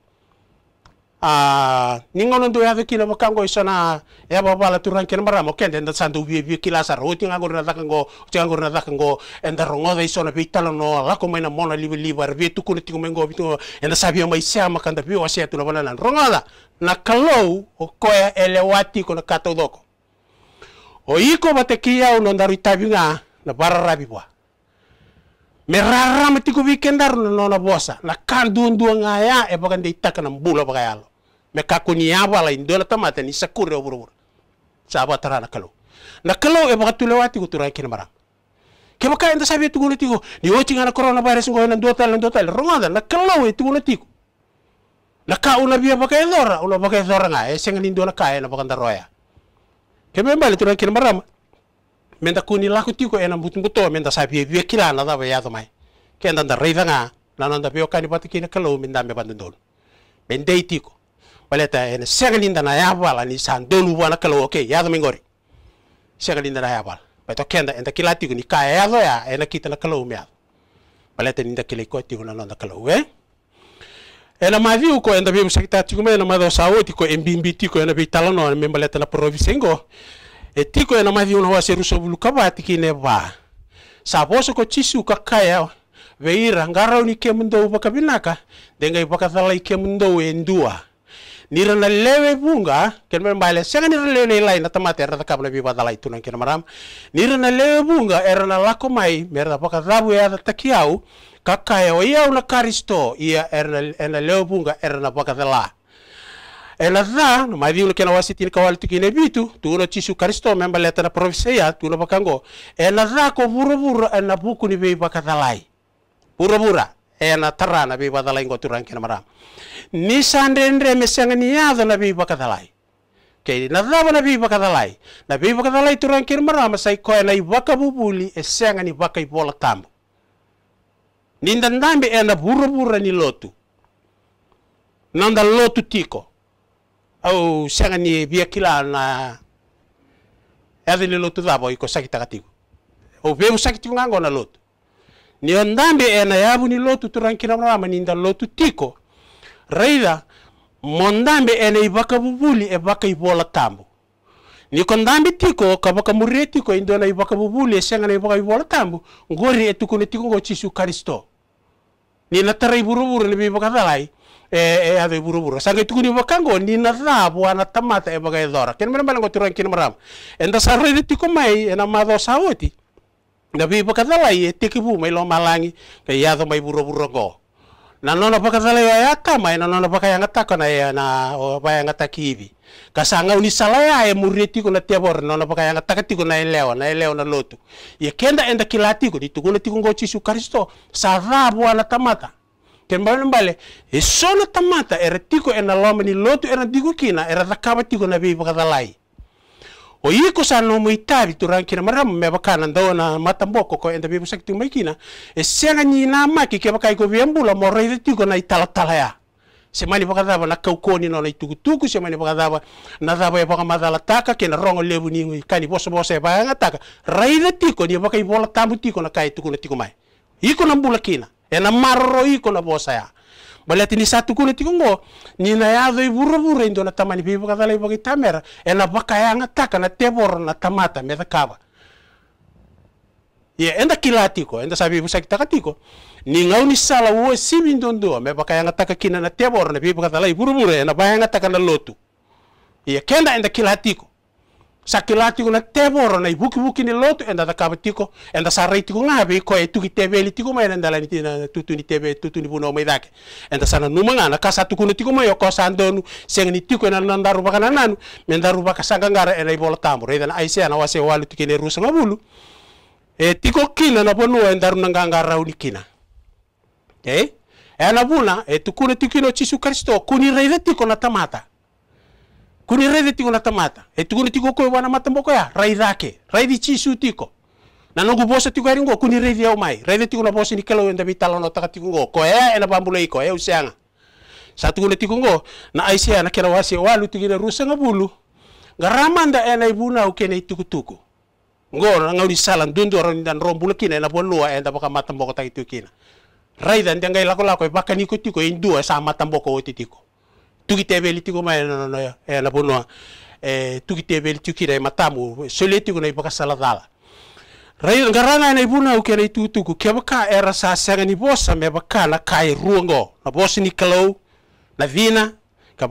a ninga non do have kila makango isana ya baba la turan ken mara mo ken den sandu bi bi kila sa roti nga gorna da kango tinga gorna da kango no la ko mona libi libi arbi tu mengo bi to en da makanda bi wasia tu bana nan rongo na kalou o koya elewati ko na kato doko o iko batekia o non na bararabi bwa me raramati ko bi kendar na bosa ya e bakan de takana mbula bakayalo me kako ni yabala indola tamata ni sakure buru saba tara na kalo na kalo e bagatu lewati kutura e kin marang ke baka inda sabi e tuguna tigo ni ochi ngana corona virus ngo na ndota na ndota rongoda na kalo e tuguna tigo na ka una bia baka indora e ulo baka indora nga e senga ni ndola ka e na baka ndaroya ke me mbali tura kin marang menda kuni laku tigo e na mutumuto menda sabi bia kila na daba ke nda nda revanga na nda bia kani patikina kalo menda me bandondol mendei tigo waleta en segelinda na yabala ni san donu wana kalo oke yado mingori e segelinda na yabala beto kenda enda kila tigo ni kaya yado ya ena kita na kalo umia waleta ninda kile ko tigo na nonda kalo eh ena mavi uko enda bi msakita tigo mena mado sawoti ko mbimbi tiko ena bi talano me baleta na provisengo e, e tiko ena mavi una wase so bulu kabati kine ba saboso ko chisu kakaya veira ngarau ni kemndo ubakabinaka denga ibakathala ikemndo endua nirana lewe bunga ken men bale sega nirana lewe nei lai na tamate rata kabla bi badalai tunan ken maram nirana lewe bunga erana lako mai merda poka rabu ya takiau kakaya o ia una karisto ia erana erana lewe bunga erana paka dela ena za no mai diu kena wasi tin kawal kine bitu tu tuno chisu karisto memba leta na profesia tu tuno pakango ena za ko buru buru ena buku ni bi paka dalai buru buru ena tara na biba dalai ngotu turan na mara ni sandendre me ni yado na biba kadalai ke na daba na biba kadalai na be bakadalai turan na mara masai ko na i waka bubuli e ni waka i bola ni ndandambe ena buru buru ni lotu nanda lotu tiko au ni bia e kila na ela lotu dabo iko sakita katigo o bemo sakitigo ngango na lotu niyo ndambi ena ni lotu turankira turankiramrama ninda lotu tiko raida mondambi ena ibaka bubuli ebaka ibola tambu niko ndambi tiko kabaka murire tiko indona ibaka bubuli esengana ibaka ibola tambu ngori etukune tiko ngo chisu karisto nina tara iburuburu ni bibaka thalai e e ave buruburu sange tukuni bakango nina thabu ana tamata ebaka edora kenmena malango turankiramrama enda sarre tiko mai ena madho sauti na pi pa kadala i e teki pu mai lo malangi pe ia to mai buro buro go na nona pa kadala ia ka e mai na nona pa ka yang ta kona ia e, na o pa yang ta kivi ka sanga uni sala ya e muriti kona tia bor nona pa ka yang ta kati kona leo na leo na lotu ye kenda enda kilati ko ditu kona tiku ngo chisu kristo sa rabu ana tamata kembali mbale e sona tamata era tiko ena lomani lotu era diku kina era takaba tiko na pi pa kadala oyikusana omuitabi turankira marira mume bakana ndona matamboko ko enda bibu sekti maikina esenga nyina maki ke bakai ko biembula morre tiko na italatala ya se semani bakadaba na kaukoni no na itukutuku semani bakadaba na daba e baka madala taka ke na rongo lebu ni kani boso boso e banga taka raide tiko ni bakai bola tambu tiko na kai tuku na tiko mai iko na kina e na marro iko na bosa ya balatini satukuna tikongo ninayatho indo na tamani pipo kathala ivo kitamera ena vakayanga taka na tevoro na tamata meza kava ye enda kila tiko enda sapiivo sakitaka tiko ningau ni sala uo sivi ndondua me vakayanga taka kina na tevoro na piivo kathala ivuravura ena vayanga taka na lotu ye kenda enda kila tiko sakilati kuna teboro na ibuki buki ni lotu enda ta kabitiko enda sarai tiko ngabe ko e tuki tebeli tiko ma enda lani tina tutu ni tebe tutu ni buno mai dake enda sana numanga na kasa tuku ni tiko ma yoko sandonu seng ni tiko na nanda ruba kana nanu menda ruba kasanga ngara enda ibol tambro na aise ana wase walu tiki ni rusa ngabulu e tiko kina na bonu enda runanga ngara uni kina e ena buna e tuku ni tiko no chisu kristo kuni reire tiko na tamata kuni rethe tigo na tamata etiguri tigo ko wana matamboko ya raithake raithi chisu tiko na nungu gubosa tigo ringo kuni rethe o mai rethe tigo na ni kelo yenda bitalo no taka tigo ko ea eh, ena bambule iko ea eh, e sa satu kuni tigo ngo na aisia na kera wasi ya walu tigire rusa ngabulu garamanda ena ibuna uke na ituku tuku ngo na ngauri sala ndundu ron dan rombule kina ena buwa bonua enda baka matamboko takitu takitukina raitha ndengai lako lako e bakani kutiko indua sa matamboko otitiko tuki tebeli tiku mai no no ya e la tuki tebeli tuki matamu sele tiku nei paka dala rai na nei buna u kere tu tuku ke era sa senga ni bosa me baka na kai ruongo na bosi ni kalau na vina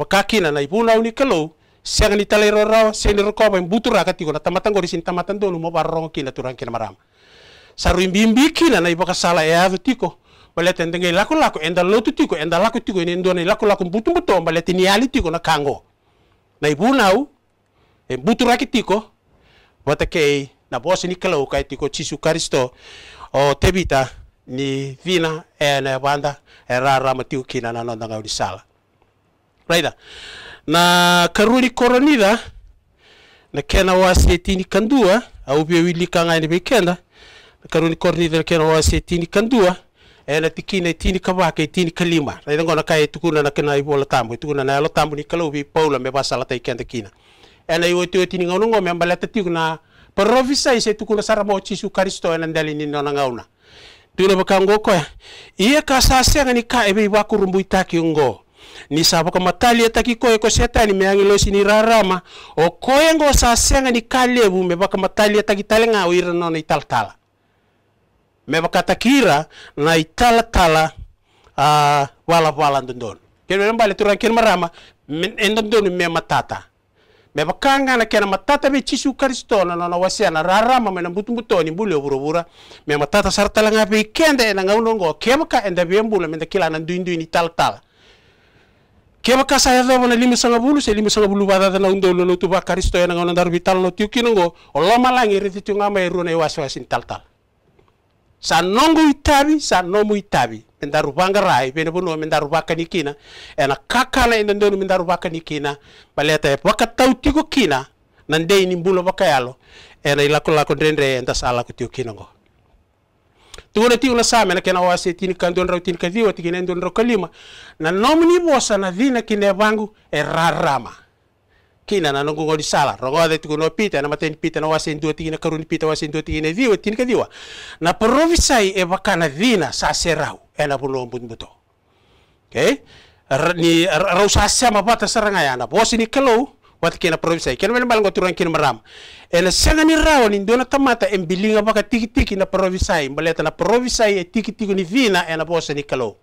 ka kina nei buna u ni kalau senga ni talero ra seni ro ko butura ka tiku na tamatan tamatan donu mo barong kina turang kina maram saru imbi imbi kina nei paka sala e ave tiko balete ndenge lako lako enda lotu tiko enda lako tiko ni ndone lako lako mbutu mbuto balete ni ali tiko na kango na ibu nau e mbutu raki tiko wata kei na bosi ni kalau kai tiko chisu karisto o tebita ni vina e na wanda e rara matiu kina na nonda ngau sala raida na karuri koronida na kena wasi setini kandua au biwili kanga ni bekenda na karuri koronida na kena wasi setini kandua ela eh, na tikina tini kabake ke tini kalima. ra ida ngona kai tukuna na kena ibo tambu tukuna na lo tambu ni kalau bi paula me basala tai kenda kina ela eh, iwo tu tini ngono ngo me mbala tati kuna provisa ise tukuna sara mo chisu karisto ena ndali ni na ngauna tuna bakango ko iya ka ngani ka e bi wa kurumbu itaki ngo ni sabo ka matali eta ya ki koe ko setani me angi ni rarama o koe ngo sasia ngani ka kalebu me baka matali eta ya ki talenga wira ira nona italtala me takira na itala tala uh, wala wala ndondon ken me mbale turan ken marama ndondon me matata me bakanga na ken matata be chisu kristo na na wasia na rarama me na butu butoni buru burubura ya me matata sartala ngabe kende na ndongo kemka enda bembula me ndakila na nduindu ni tala tala keba ya kasa ya na limi sanga bulu se limi sanga bulu undo tuba karisto ya nanga onda vital no tiuki nongo oloma langi reti tiunga ma eruna e wasi tal tal sa nongo itabi sa nomu itabi menda rubanga rai bene bono menda rubaka nikina kina ena kakana ina ndonu menda rubaka nikina kina baleta ep waka tauti tiko kina nande ni mbulo waka yalo ena ilako ko ndendre enda sala ko tio kina go tuona ti na sa mena kena wase tini kandon rau viwa kadiwa tini ndon ro kalima na nomo ni bosa na vina kine bangu e rarama kina na nungu ngoli sala rogo de tukuno pita na mateni pita na wasen dua tingina karuni pita wasen dua tingina diwa tinka diwa na provisai e bakana vina sa serau ena pulo mbut mbuto oke? ni rau sa sama bata saranga yana bosi ni kalau wat kina provisai kena men balango turan kina maram ena sanga ni rau ni dona tamata embilinga baka tiki tiki na provisai mbaleta na provisai e tiki tiki ni vina ena bosi ni kalau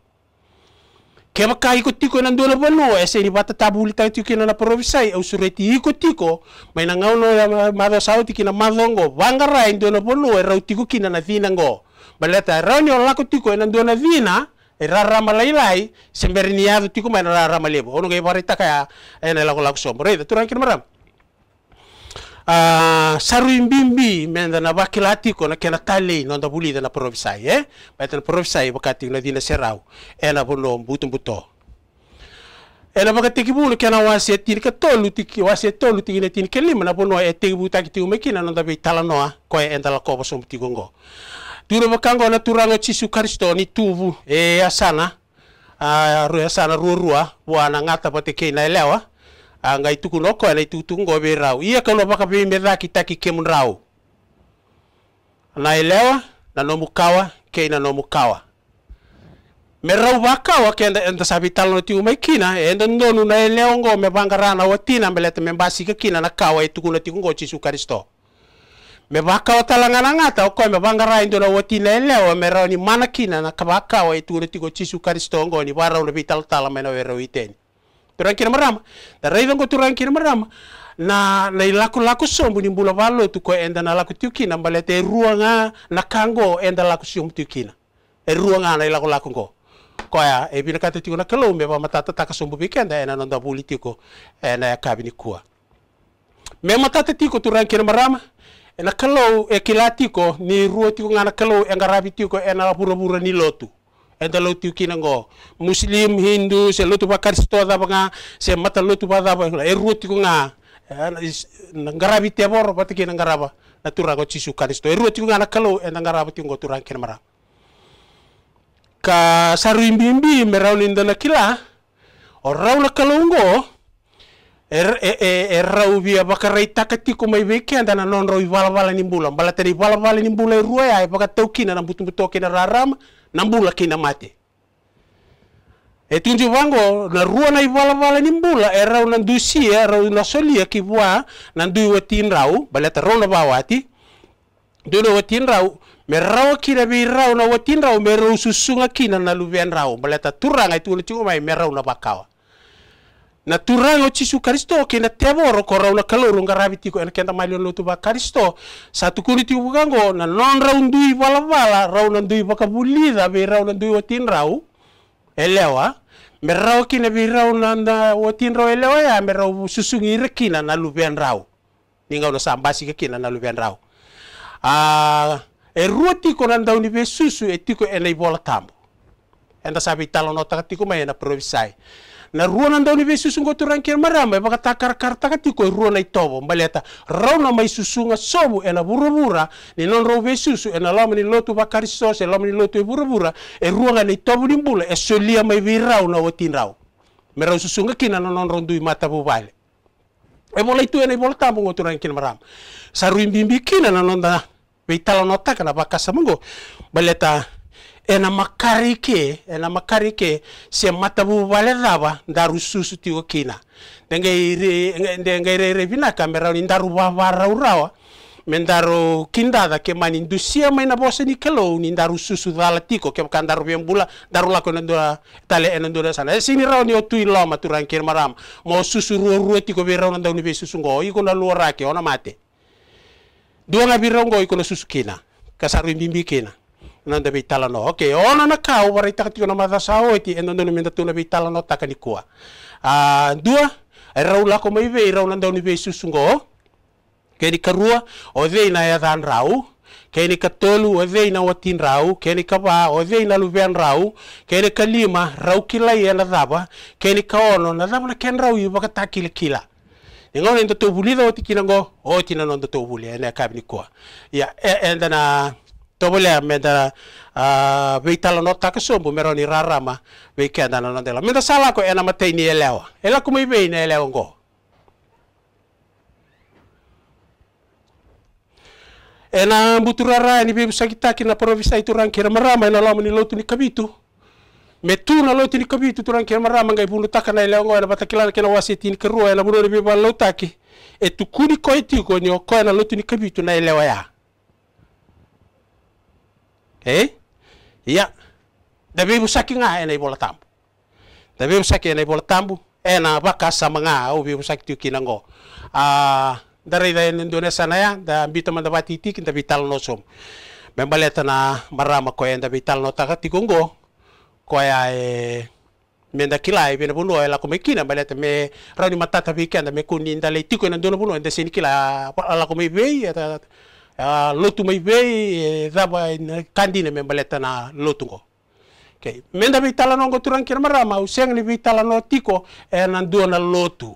kema ka iko tiko eh, na ndola bano ese ni bata tabuli tai tiko na provisai au sureti iko tiko maina na ngau no eh, mado sau tiko madongo wangara ndola bano e eh, rau tiko kina na vina ngo baleta rauni ola ko tiko na ndola vina e rara malailai semberniado tiko maina na rara malebo ono ke barita kaya ena lagu lagu sombro e turan kin maram uh, bimbi, menda na wakil atiko na kena talei nonda bulida na provisai eh baita na provisai wakati na dina serau ena bono mbutu mbuto ena wakati bulu kena wasi etini ke tolu tiki wasi e tolu tiki na tini ke lima na bono etiki buta kiti mekina nonda bei talanoa koe endala koba somti gongo Duro makango na turango cisu karisto ni tuvu e asana a ruya sana rua rua buana ngata pate kei na elewa anga ituku noko ana itutu ngo be rau ia kono baka be mera taki kemun rau anaelewa na no mukawa ke na no mukawa me merau baka wa ke enda enda sabital no tiu mai kina e enda ndonu na eleo ngo me banga rana wa tina melete me basi ke kina na kawa ituku e na tiku ngo chisu karisto me baka wa talanga na ngata ko me banga bangara indo na wati na eleo me rau ni mana kina na kabaka wa ituku e na tiku chisu karisto ngo ni barau na vital tala me na wero iteni turakira marama daraivango turakira marama na na laku laku sombu ni mbula valo tu ko enda na laku tiukina mbale te ruanga na kango enda laku siom tiukina e ruanga na ilaku laku ngo koya e bina kata tiku na kelo me ba matata taka sombu bikenda ena nonda buli tiku ena ya e kabini kua me matata tiku turakira marama ena kelo e, e kilatiko ni ruo tiku ngana kelo engarabi tiku ena pura-pura ni lotu eda lotu kina muslim hindu se tuba ba kristo da ba se mata lotu e e ba da ba e ruti ko nga ngarabi te bor ba kina ngaraba na tura ko cisu kristo e ruti ko nga na e na ngaraba ti ngo tura kina mara ka saru imbimbi merau ninda na kila o na kalo ngo er e e e rau bia bakarai takati ko mai beke anda na non rau i bala ni mbula valvala ni mbula ruaya e baka e taukina na butu butu kina raram Nambula kina mate e tinju vango na rua na ivala vala ni mbula e rau na dusia e rau na solia ki vua na dui watin rau baleta rau na vawati dui na watin rau me rau kina rau na watin rau me rau susunga kina na luvian rau baleta turanga itu le mai me rau na na turanga o Jesu Kristo ke na tebo ro ko raula kaloru nga rabiti ko en kenta malion lotu ba Kristo satu tukuni ti bugango na non raundui vala vala raundui baka bulida be raundui otin rau elewa ah? me rau kina be raunda otin rau elewa eh, ah, ya me rau susungi rekina na lubian rau ninga no sambasi ke kina na lubian rau a ah, e ruoti ko na ndauni be susu etiko tiko ene bola tambo enda sabi talo no takatiko mai na provisai na ruana ndau ni ve susunga tu ranker ya maramba baka e takar kar taka ti ko e itobo mbaleta rau mai susunga sobu ena burubura ni non rau ve susu ena lama ni lotu bakari sos e lama ni lotu e burubura e ruanga ni itobo ni mbula e solia mai vi rau na watin rau me rau susunga kina na non rondui mata bubale e bola itu ena e bola tambo ngotu ranker ya saruimbimbi kina na non da Wei talo nota kana bakasa mungo baleta ena makarike ena makarike ke se matabu wale raba ndaru susu tiwo kina denge ire denge ire ire kamera ni ndaru wawara urawa mendaro kindada ke mani indusia maina bose ni kelo ni ndaru susu dala tiko ke kan daru bula daru lako nendora tale enendora sana e sini rao ni otu ilo maturan kir maram mo susu ruo ruo tiko be rao nandau ni be susu ngo iko na rake ona mate duanga bi rao ngo iko na susu kina kasaru kina na nanda be no okay ona na ka o wara ita ti ona madha sa o ti endo no menda tuna be talano ni kua a dua rau la ko mai ve rau nanda ni ve susungo ke ni karua o ve na ya dan rau ke ni katolu o ve na watin rau ke ni kaba o ve na luven rau ke ni kalima rau kila ya e na daba ke ni kaono na daba na ken rau yu baka takila kila, kila. ingona ndo tobulida oti kinango oti na ndo tobule ene kabini kwa ya e, enda na tobole meda uh, ah, veitala no takasumbu meroni rarama veikeda na nodela meda sala ko ena matei ni elewa ela kuma ivei na elewa ngo ena buturara ni be sakitaki na provisa itu ran kira marama ena lamu ni lotu ni kabitu metu na lotu ni kabitu turan kira marama ngai bunu takana elewa ngo ena batakilana kena wasiti ni kerua ena bunu ni be balotaki etukuni ko itu ko ni ko ena lotu ni kabitu na elewa ya eh ya tapi bu saki nga ena ibola tambu tapi bu ena ibola tambu ena baka sama nga bi tu kinango ah dari dari Indonesia na ya da bito toma da batiti kinta tal no som membale na marama ko enda tal no taka tikongo koe ya e menda kilai bena la ela kina bale baleta me rani matata bi kenda me nda e e le tiko nda e bunu bulu enda kila ala ko me vei Ah, lotu mai vei e zaba e kandine me baleta na lotu go. Okay. Menda vi tala nongo turan kira marama, usiang ni vi tala no tiko e nandua na lotu.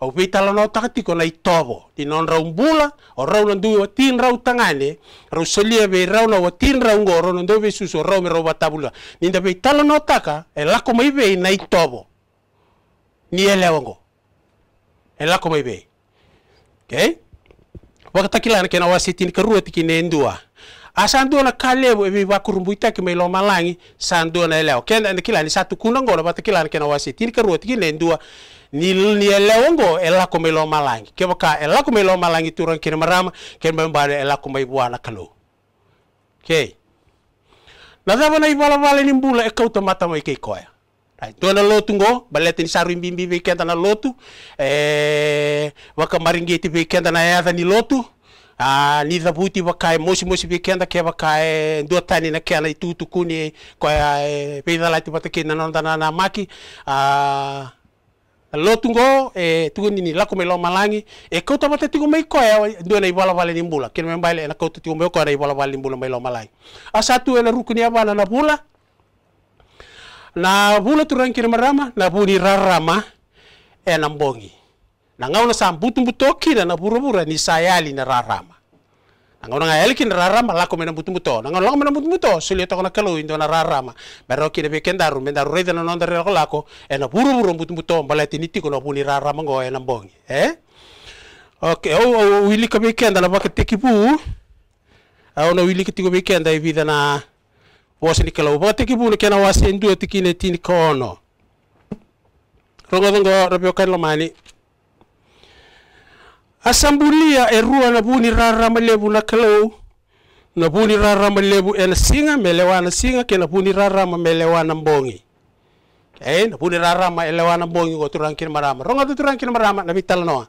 ou vi tala no taka tiko na itovo. Di non raun bula, o tin rau tangane, rau solia vi rau na wa tin rau ngo, rau nandu vi susu, rau me rau batabula. Ninda vi tala no taka, e lako mai vei na itovo. Ni elewango. E lako mai vei. Okay? wakatakilana kena wasitin karuat kinendua asandona kalebu evi vakurumbuita kimeilo malangi sandona eleo kenda ndikilani satu kunangola vatakilana kena wasitin karuat kinendua ni ni eleongo ela komelo malangi kebaka ela komelo malangi turan kire marama ken bambare ela komai buana kalo okay na dava na ibala vale nimbula e kauta mata mai tona lotu ngo balete ni saru mbimbi weekenda na lotu eh waka maringeti weekenda na yadha ni lotu a ah, ni dhabuti wakae moshi moshi weekenda ke wakae ndo tani na kana itutu e kuni e, kwa e pedala lati patake na nonda na maki a ah, lotu ngo e tugo ni la ko melo malangi e ko to mate tugo mai ko e ndo na ibala vale nimbula kene mbale na ko tugo mai ko na ibala vale nimbula melo malangi a satu ele rukuni abana na bula na bula turan kiri marama na buni rarama e na mbongi na ngau na na burubura ni sayali na rarama na ngau na ngayali kina rarama lako mena mbutu buto na ngau lako mena mbutu buto suli toko na kalu indo na rarama bero kina be menda rede na nonda relo lako e burubura mbutu buto mbala tiniti na buni rarama ngo e na eh Oke, oh, oh, wili kabe kenda la baka tekipu. Au na wili kiti be kenda na wasini kelo bo tiki kena wasi dua ya tiki ne tini kono Rogo dongo rabio kan lomani asambulia e rua na buni rara malebu na wu. na buni rara malebu el singa melewa na singa kena na buni rara na mbongi eh na buni rara na mbongi go kina marama rongo tu kina marama na vital noa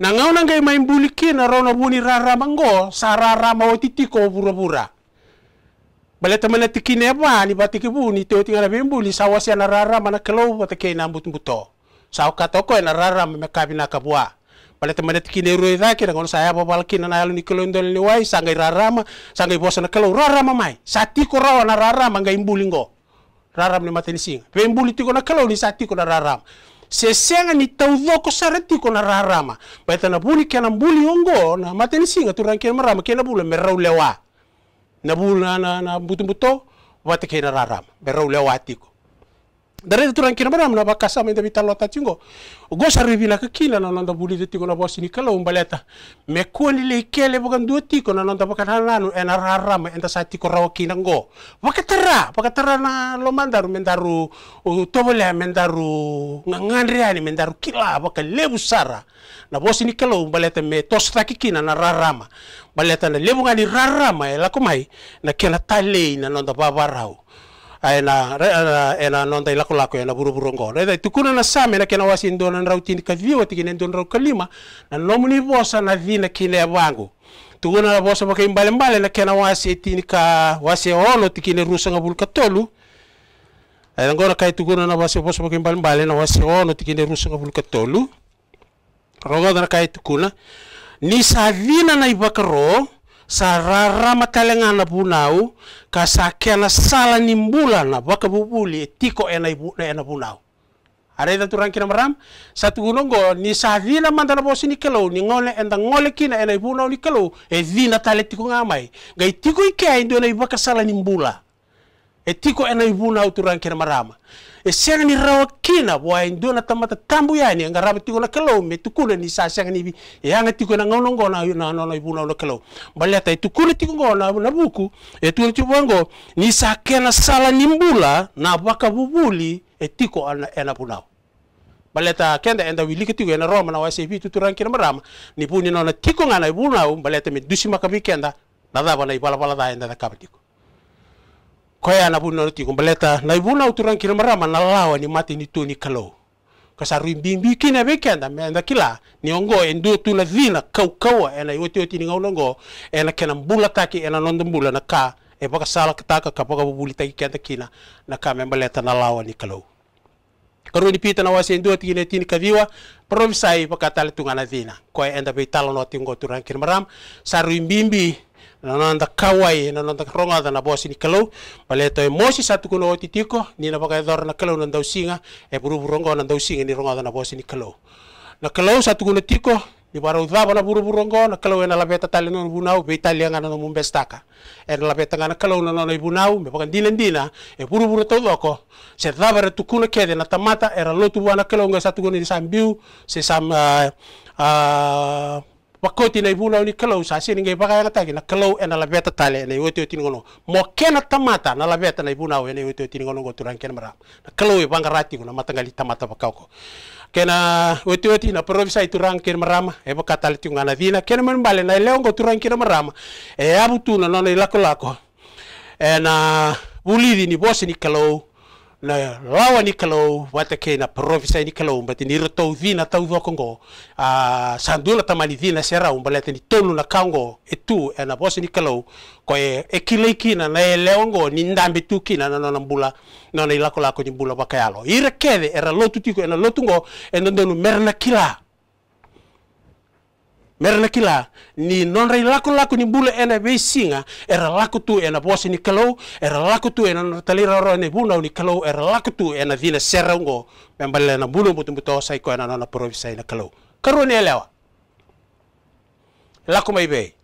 na ngau na ngai mai buli ke buni rara mango sarara mau titiko pura bura ta mana ne ba ni batiki bu ni teo tingala bimbu ni sawasi ana rara mana kelo kei na mbut mbuto to ko ena rara me na kabua ta mana tikine roi e daki ngon saya babalki na nalu ya ni kelo ndol ni wai sangai rara ma sangai na kelo rara ma mai satiko rawa na rara ma ngai mbulingo rara ni mateni sing bimbu tiko na kelo ni satiko na rara sesenga ni taudhoko sarati kona rarama ko na buli na buli ongo na mateni singa turan kena marama kena bula rau lewa na bu na na na butu buto wate kena raram berau lewati ko dari itu kina beram na bakasa main tapi talota tingo go sarrivi na kekila na nonda buli de tigo na ni kalau umbaleta me kuani le kele bukan dua tiko na nonda bakan hananu ena raram enta sa tiko rawa ngo go bakatara tera na lomandaru mendaru tobole mendaru ngangandri ani mendaru kila bakal lebu sara na bosi ni kalau umbaleta me tos kina na rarama bale tana lemu ngani rarama e lako mai na kena talei na noda vavarau aena ena, ena i lako ena buruburu ngona eta tukuna na same na kena wasi ndona nrau tini kaviwa tikine ndona rau na nomuni vosa na vina kile ya vangu tukuna na vosa makai mbale na kena wasi e tini ka wasi e ono tikine rusa ngabul katolu e kai tukuna na wasi vosa makai mbale na wasi ono tikine rusa ngabul katolu kai tukuna ny savinana ivakaro sa raha mataliagnana vonao ka sa kiana sala na mbulana vakavuvuli e tiko ena ena vonao arai tanturan kina maram sa gunung go ni savina mandana bosi ni kelo ni ngole enda kina ena ibunau ni kelo e vina tale tiku ngamai gai tiku ike ai ndo na ibaka sala ni e tiko ena ibuna auturan kira marama e senga ni rawa kina wa indu e na tamata tambu yani nga rabi tiko na kelo me tukuna ni sa senga ni bi e anga tiko na ngono ngona na na na ibuna na kelo balia tai tukuna tiko ngona na buku e tu tu bongo ni sa kena sala ni mbula na baka bubuli e tiko ana ena punao baleta kenda enda wili kitu ena roma na wase bi tuturan kira marama ni puni na na tiko ngana ibuna baleta me dusi makabi kenda na daba na ibala bala da enda da kabitiko koya na buna ti kumbaleta na ibuna uturan kira marama na lawa ni mati ni tuni kalo kasaru bimbi kina be kenda me anda kila ni ongo endu tu na kau kau ena yoti yoti ni ngolongo ena kena mbula taki ena nondo mbula na ka e baka sala kataka baka bubuli taki kenda kina na ka membaleta na lawa ni kalo karo ni pita na wasi endu ti ni e tini kaviwa provisai tunga na zina koya enda be talo no ngau turan kira sa saru bimbi nananda kawai nananda ronga na bosi ni kalau pale to emosi satu kuno otitiko ni na pakai dor na kalau nandau singa e buru nan nandau singa ni ronga nabosi bosi ni kalau na kalau satu kuno tiko ni barau udah na buru burongo na kalau e na labeta tali no bunau be italia ngana no mumbestaka e na labeta ngana kalau na no bunau me pakai dina dina e buru buru to doko se re tukuna kede na tamata era lotu wana kalau nga satu kuno ni sambiu se sam ah, ah, wako tina ibuna uni kalau sasi ninge baka yana tagi na kalau ena la beta tale e na yote yote ngono mo kena tamata na la beta na ibuna e wene yote yote ngono go turan ken mara na kalau e banga rati ngona matangali tamata baka ko kena yote yote na provisa ituran ken marama e baka tale tu ngana dina ken men bale na leo go turan ken marama e abu na no ilako lako ena bulidi ni bosi ni kalau na lawa ni kalau wata ke na provisa ni kalau mbati ni roto vina tau vua kongo a ah, sandula tamani vina sera umbalete ni tolu na kango etu e na bose ni kalau ko e ekile kina na eleongo ni ndambi tu kina na nona mbula na na ilako lako ni mbula wakayalo ira kede era lotu tiko lotu ngo ena ndonu merna kila mere na kila ni nonra laku laku ni ena be singa era laku tu ena bosi ni kalau era laku tu ena talira ro ni buna ni kalau era laku tu ena dina serango pembale na bulu mutu mutu sai ko ena nona provinsi ena kalau karo ni elewa laku mai be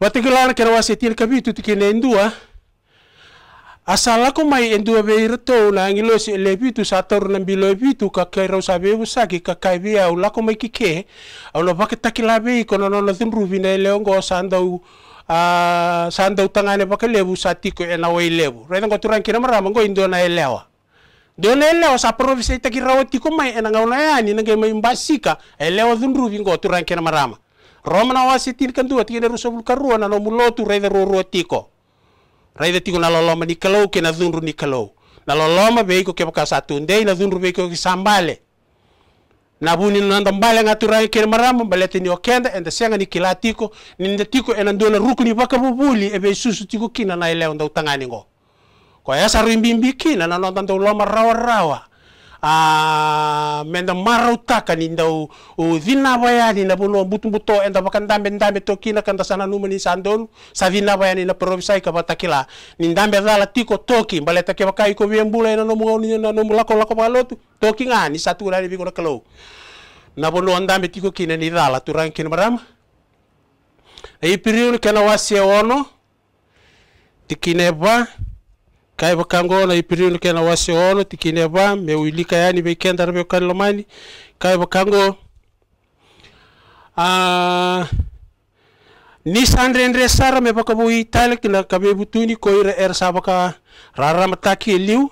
Watikilan kena wasitin kabi tutikine indua asalako mai endua veira tou lagi lo ese elepitu sa toru na bilo epitu kakai rau sa veu ka kakai vea au lako mai kike au lo vake taki la vei kono nono thunruvi na eleongo sa andau uh, sa andau tangane vake levu sa tiko ena wei levu raitha ngo turan kina marama ngo indua na elewa Dio na elewa sa provisa itaki rawa tiko mai ena ngau na yani na ngai mai mbasika elewa thunruvi ngo turan kina marama Romana wasi tinkan dua tikene rusabul karua na no mulotu raitha rua tiko raida tigo na loloma ni kalou ke na dhundru ni kalou na loloma be iko ke baka satunde na dhundru be iko ki sambale na buni na ndo mbale ngatu rai ke mbale balete ni okenda ende senga ni kilatiko ni tiko ena ndona ruku ni baka bubuli be susu tiko kina na ile ndo tangani ngo kwa yasa rimbimbi kina na ndo ndo loma rawa rawa a ah, menda marautaka ninda o, o vinava ya nina bono butumbuto enda bakandambe ndambe tokina kanda sana numa ni sandonu sa vinava ya nina provisa ika batakila nindambe dala tiko toki mbale take bakai ko biembula ina no mungoni na no mulako lako balotu toki nga ni satura ni bikona kalo na bono ndambe tiko kina ni dala turankin marama e piriul kana wasia ono tikine ba kai bakango na ipiriu ke na wasi ono tikine ba me uilika yani be kenda be kan lomani kai bakango a ah, ni sandre ndre sara me bakabu itale kina kabe butuni koira er sabaka rara mataki liu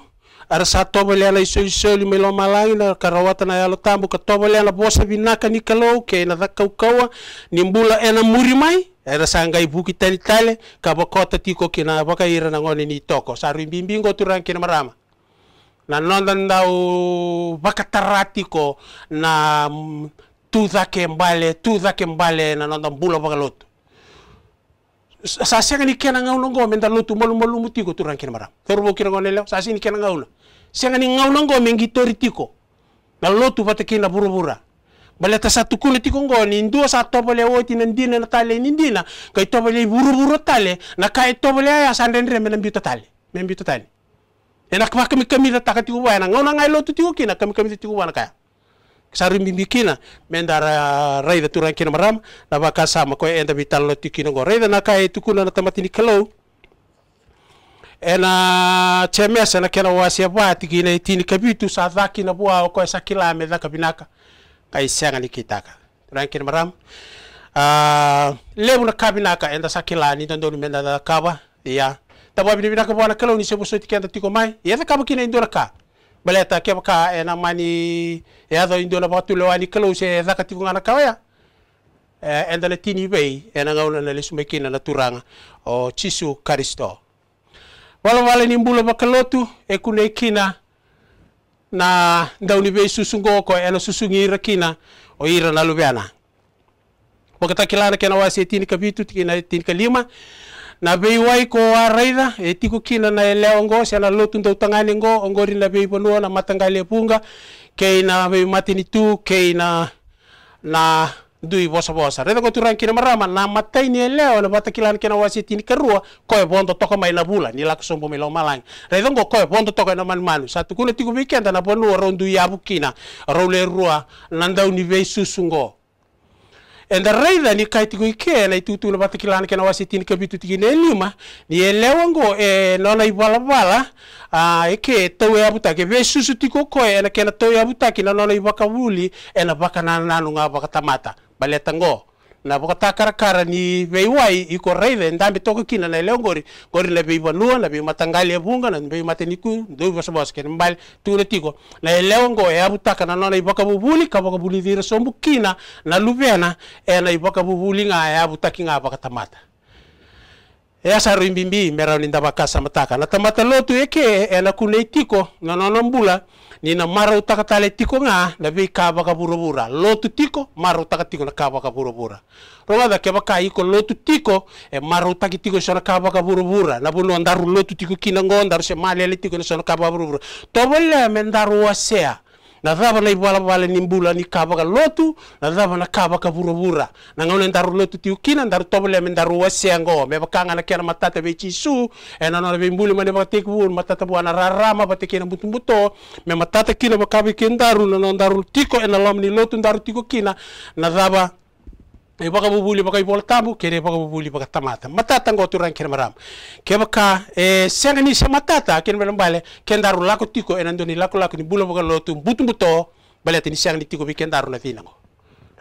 ar er sa tobole ala iso iso li melo malai na karawata na yalo tambu ka tobole ala bosa binaka ni kalou ke na dakau kawa nimbula ena murimai era sanga ibuki tali tale kaba tiko kina baka ira na ngoni ni toko saru bimbingo turan kina marama na nondan dau baka taratiko na tuza kembale tuza kembale na nondan bula baka lotu sa ni kena ngau ngo menda lotu molu molu mutiko turan kina marama toru bo kina ngone leo sa sini kena ngau senga ni ngau ngo mengitori tiko na lotu bata kina burubura balata sa tukuna ti ni ndua sa tobole oti na ndina na tale ni ndina kai tobole buru-buru tale na kai tobole aya sa ndendre mena mbiuta tale mena mbiuta tale ena kwa kami kami na taka ti kubana e ngona ngai lotu ti kina kami kami ti kubana kaya saru mimbi kina mendara raida turan kina maram na baka sama ko enda vital lotu kina go raida na kai e tukuna na tamati ni kalau ena chemesa na kena wasia ba tikina itini e kabitu sa dhaki na bua ko sa kilame dhaka binaka kay kita ka rankin maram uh, ah, lebu na kabina ka enda ni ndo ndo menda da kaba ya tabo bi bina ka bona kala ni sebo soti kenda tiko mai ya da kaba kina ndo ka baleta ke ka ena mani ya da ndo na batu lewani kala se da ka tiko ngana kawaya eh, enda le tini bei ena ngauna na lesu mekina na turanga o oh, chisu karisto wala wala ni mbulo bakalotu ekune kina na dauni be ngoko ena susu susungi rakina o ira na lubiana wakata kilana kena wasi tini ka vitu tini tini ka lima na bei wai ko araida e tiku kina na eleo ngo se na lotu ndo tangani ngo ngo na bei bonua na matangale e punga ke na bei matini tu ke na na dui bosa bosa reda ko turan kina marama na matai ni leo le bata kilan kina wasi tin kerua ko e bondo toko mai la bula ni lak sombo mai lo malang reda ngo ko e bondo toko na man manu satu kuna tiku weekend na bonu rondu ya bukina role rua nanda uni ve susungo and reda ni kai tiku ike na itutu le bata kilan kina wasi tin kebitu tiki ne lima ni elewa ngo e nona ibala bala a eke tau ya e buta ke ve susu tiko ko e na kena tau ya e buta kina nona ibaka buli e na baka na nanu nga baka tamata baletango na bukataka kara ni veiwai iko raive ndambi toko kina na leo ngori ngori na bei vanua na bei matangali na bei mateniku ndoi na leo ngo ya e butaka na nona ibaka bubuli sombu kina na lubena e na ibaka bubuli nga ya e nga baka tamata e imbimbi merau ninda baka samataka na tamata lotu eke e na kunei tiko na nona mbula nina marau taka tale tiko nga na vei kava ka bura lotu tiko marau taka tiko na kava ka bura bura ronga da keba ka iko lotu tiko e marau taki tiko sona kava ka bura na bulu ndaru lotu tiko kina ngo ndaru se malele tiko na sona kava bura me tobole mendaru wasea na tava na iwala wale ni mbula ni kava ka lotu na tava na kava ka bura na ngaule ndaru lotu tiukina ndaru tobele me ndaru wasiango me bakanga na kena matata be chisu e na na be mbule mane batik bun matata buana rarama batikina buto me matata kina kenda kindaru na ndaru tiko e na lom ni lotu ndaru tiko kina na Ei baka bubuli baka ibol tabu kere baka bubuli baka tamata matata ngo turan eh, kere maram ke baka e sengani sema tata ken belum bale ken daru lako tiko enan ni lako lako ni bulo baka lotu butu buto bale tini sengani tiko bi ken daru na vina ngo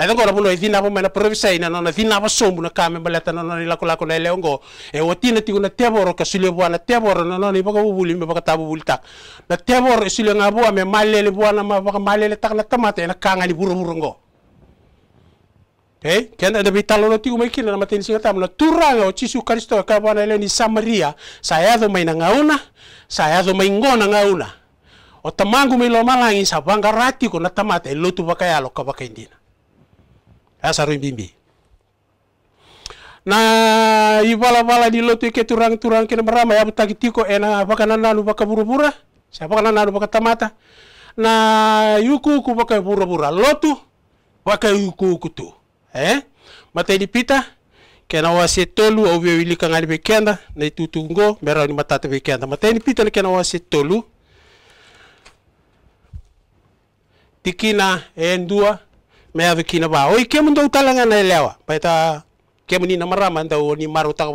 ai ngo rabulo e vina bo mena provisa ina no na vina ba sombu na kame bale tana no ni lako lako na ele ngo e eh, wotina tiko na teboro ka sule bo na teboro ni baka bubuli me baka tabu bulta na teboro sule ngabo me malele bo na ma baka malele tak na tamata na kanga ni buru buru ngo Eh, kian ada bitalo no tiu maikila na mateni singa tamna turanga o chisu Kristo ka bana ile ni Samaria saya do maina ngauna saya do maingona ngauna o tamangu milo malangi sa banga rati ko na eh, nah, gitu, eh, tamata lotu bakaya lo ka bakaindina asa bimbi na ibala bala di lotu ke turang turang kena merama ya butagi tiko ena bakana nanu baka buru-bura sa bakana nanu baka tamata na yuku ku baka buru-bura lotu baka yuku ku tu eh matedi pita kena wasi tolu au wili kanga ni bekenda na itu mera ni matata bekenda mateni pita le kena wasi tolu tikina endua eh, me ave kina ba oi kemu ndo talanga na elewa baita kemu ni na marama ndo ni maru taka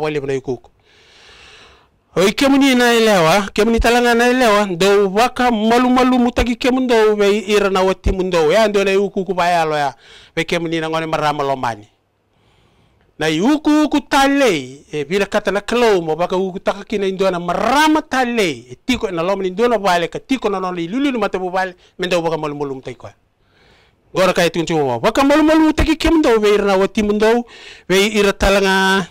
Oi kemuni naelewa, kemuni talanga naelewa, ndo waka malu malu mutaki kemundo we ira na wati mundo ya ndo na uku lo ya we kemuni na ngone marama lomani. Na uku ku tale, e bila kata na klo mo baka uku taka kina ndo na marama tale, e tiko na mani ndo na bale ka tiko na noli lulu na mata bale, mendo waka malu malu mutaki kwa. Gora kai tuntu mo, waka malu malu mutaki kemundo we ira na wati mundo, we ira talanga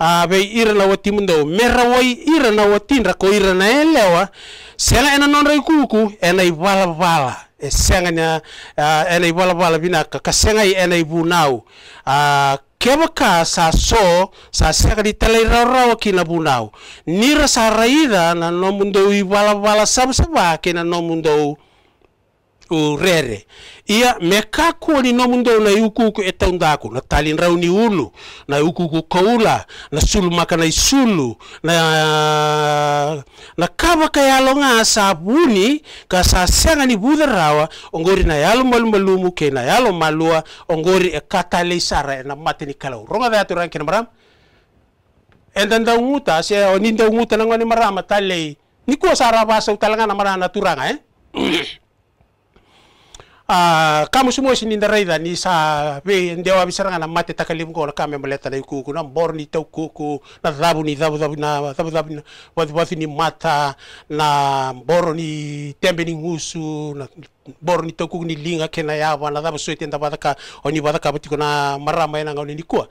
aɓe ira la mundo mera wai ira na watinra ko ira na elewa sela ena nonra ikuku ena vala, e senga na uh, ena ibalabala binaka ka senga i ena ibunau uh, keba ka sa so sa sega di telai rawa kina bunau nira sa raida na nomundo ibalabala sabsaba kina nomundo rere ia mekaku kākua ni nomundo na ukuku e taundaku na talin ni ulu na ukuku kaula na sulu na sulu na na kaba e kai longa sabuni, sa puni ka sa ni buda rawa ongori na yalo e malumalumu ke na yalo e malua ongori e katalei sara na mate ni kalau roga veatura entenda marama da dadauguta se o ni na ngani marama talei ni kua sa ravasau na marana turanga eh? uh, kamu semua sini ndaraida ni sa be ndewa bisaranga na mate takalimu ko kame muleta na kuku na mbor ni tau kuku na dhabu ni dhabu dhabu na dhabu dhabu na wadhi wadhi ni mata na mboro ni tembe ni ngusu na bor ni toku ni linga kena ya wana dhabu suete nda wadaka oni wadaka batiko na marama ena ngoni ni kuwa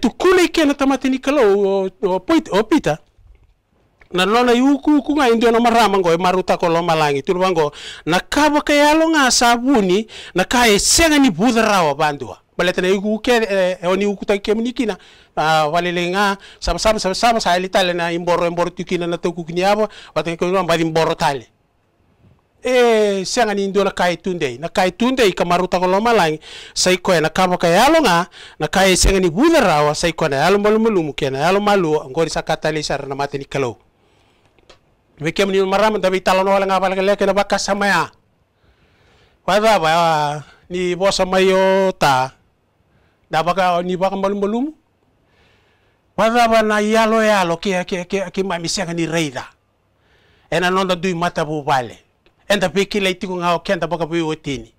tukule kena tamate ni kalau o, o, o, o pita na lona yuku ku nga ndio na marama ngo maruta ko loma langi tu bango na kabo ke yalo nga sabuni na ka e senga ni budra wa bandwa balete na yuku ke e, e oni yuku ta ke na a walele nga sab sab sab sab sa tale na imboro imboro tukina na toku kini abo wate ko ngam ba imboro tale e senga ni ndio na kai e tunde na kai e tunde ka maruta ko loma langi sai ko na kabo ke yalo nga na e senga ni budra wa sai ko na yalo malumulu mukena yalo malu ngori sakatale sar na mateni kalau Wekem kem ni maram da be talon wala nga bal leke na bakka samaya wada ba ya, ni bo samayo ta da baka ni baka mbalum malum wada ba na yalo yalo ke ke ke ke ma misanga ni reida ena da dui mata bu bale enda be kila itiku nga okenda baka bu otini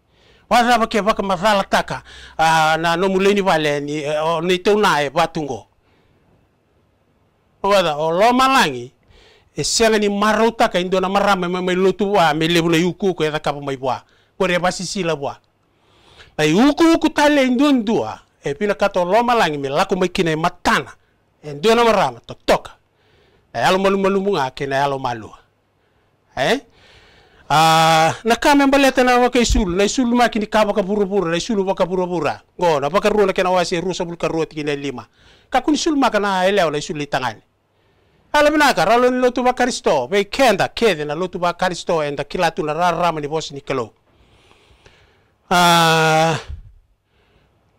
wada ba ke baka mazala taka ah, na no muleni bale ni eh, ni teu nae batungo wada o lo malangi e senga ni marauta ka indona marama mai mai lotu wa me lebu na yuku ko eta kapa mai bua ko re basi sila bua mai uku uku tale indon dua e pina kato loma langi me lako mai kina e matana e indona marama tok tok e alo malu malu munga kina alo malu eh Ah, na kame mbaleta na waka isul, na isul maki ni kaba kabura bura, na isul waka bura bura. Ngo, na baka ruona kena wasi e rusa bulka ruoti kina lima. Kakuni isul maka na eleo na isul litangani alaminaka ralo ni lotu vakaristo be kenda kede na lotu vakaristo enda kila tu na rarama ni bosi nikelo ah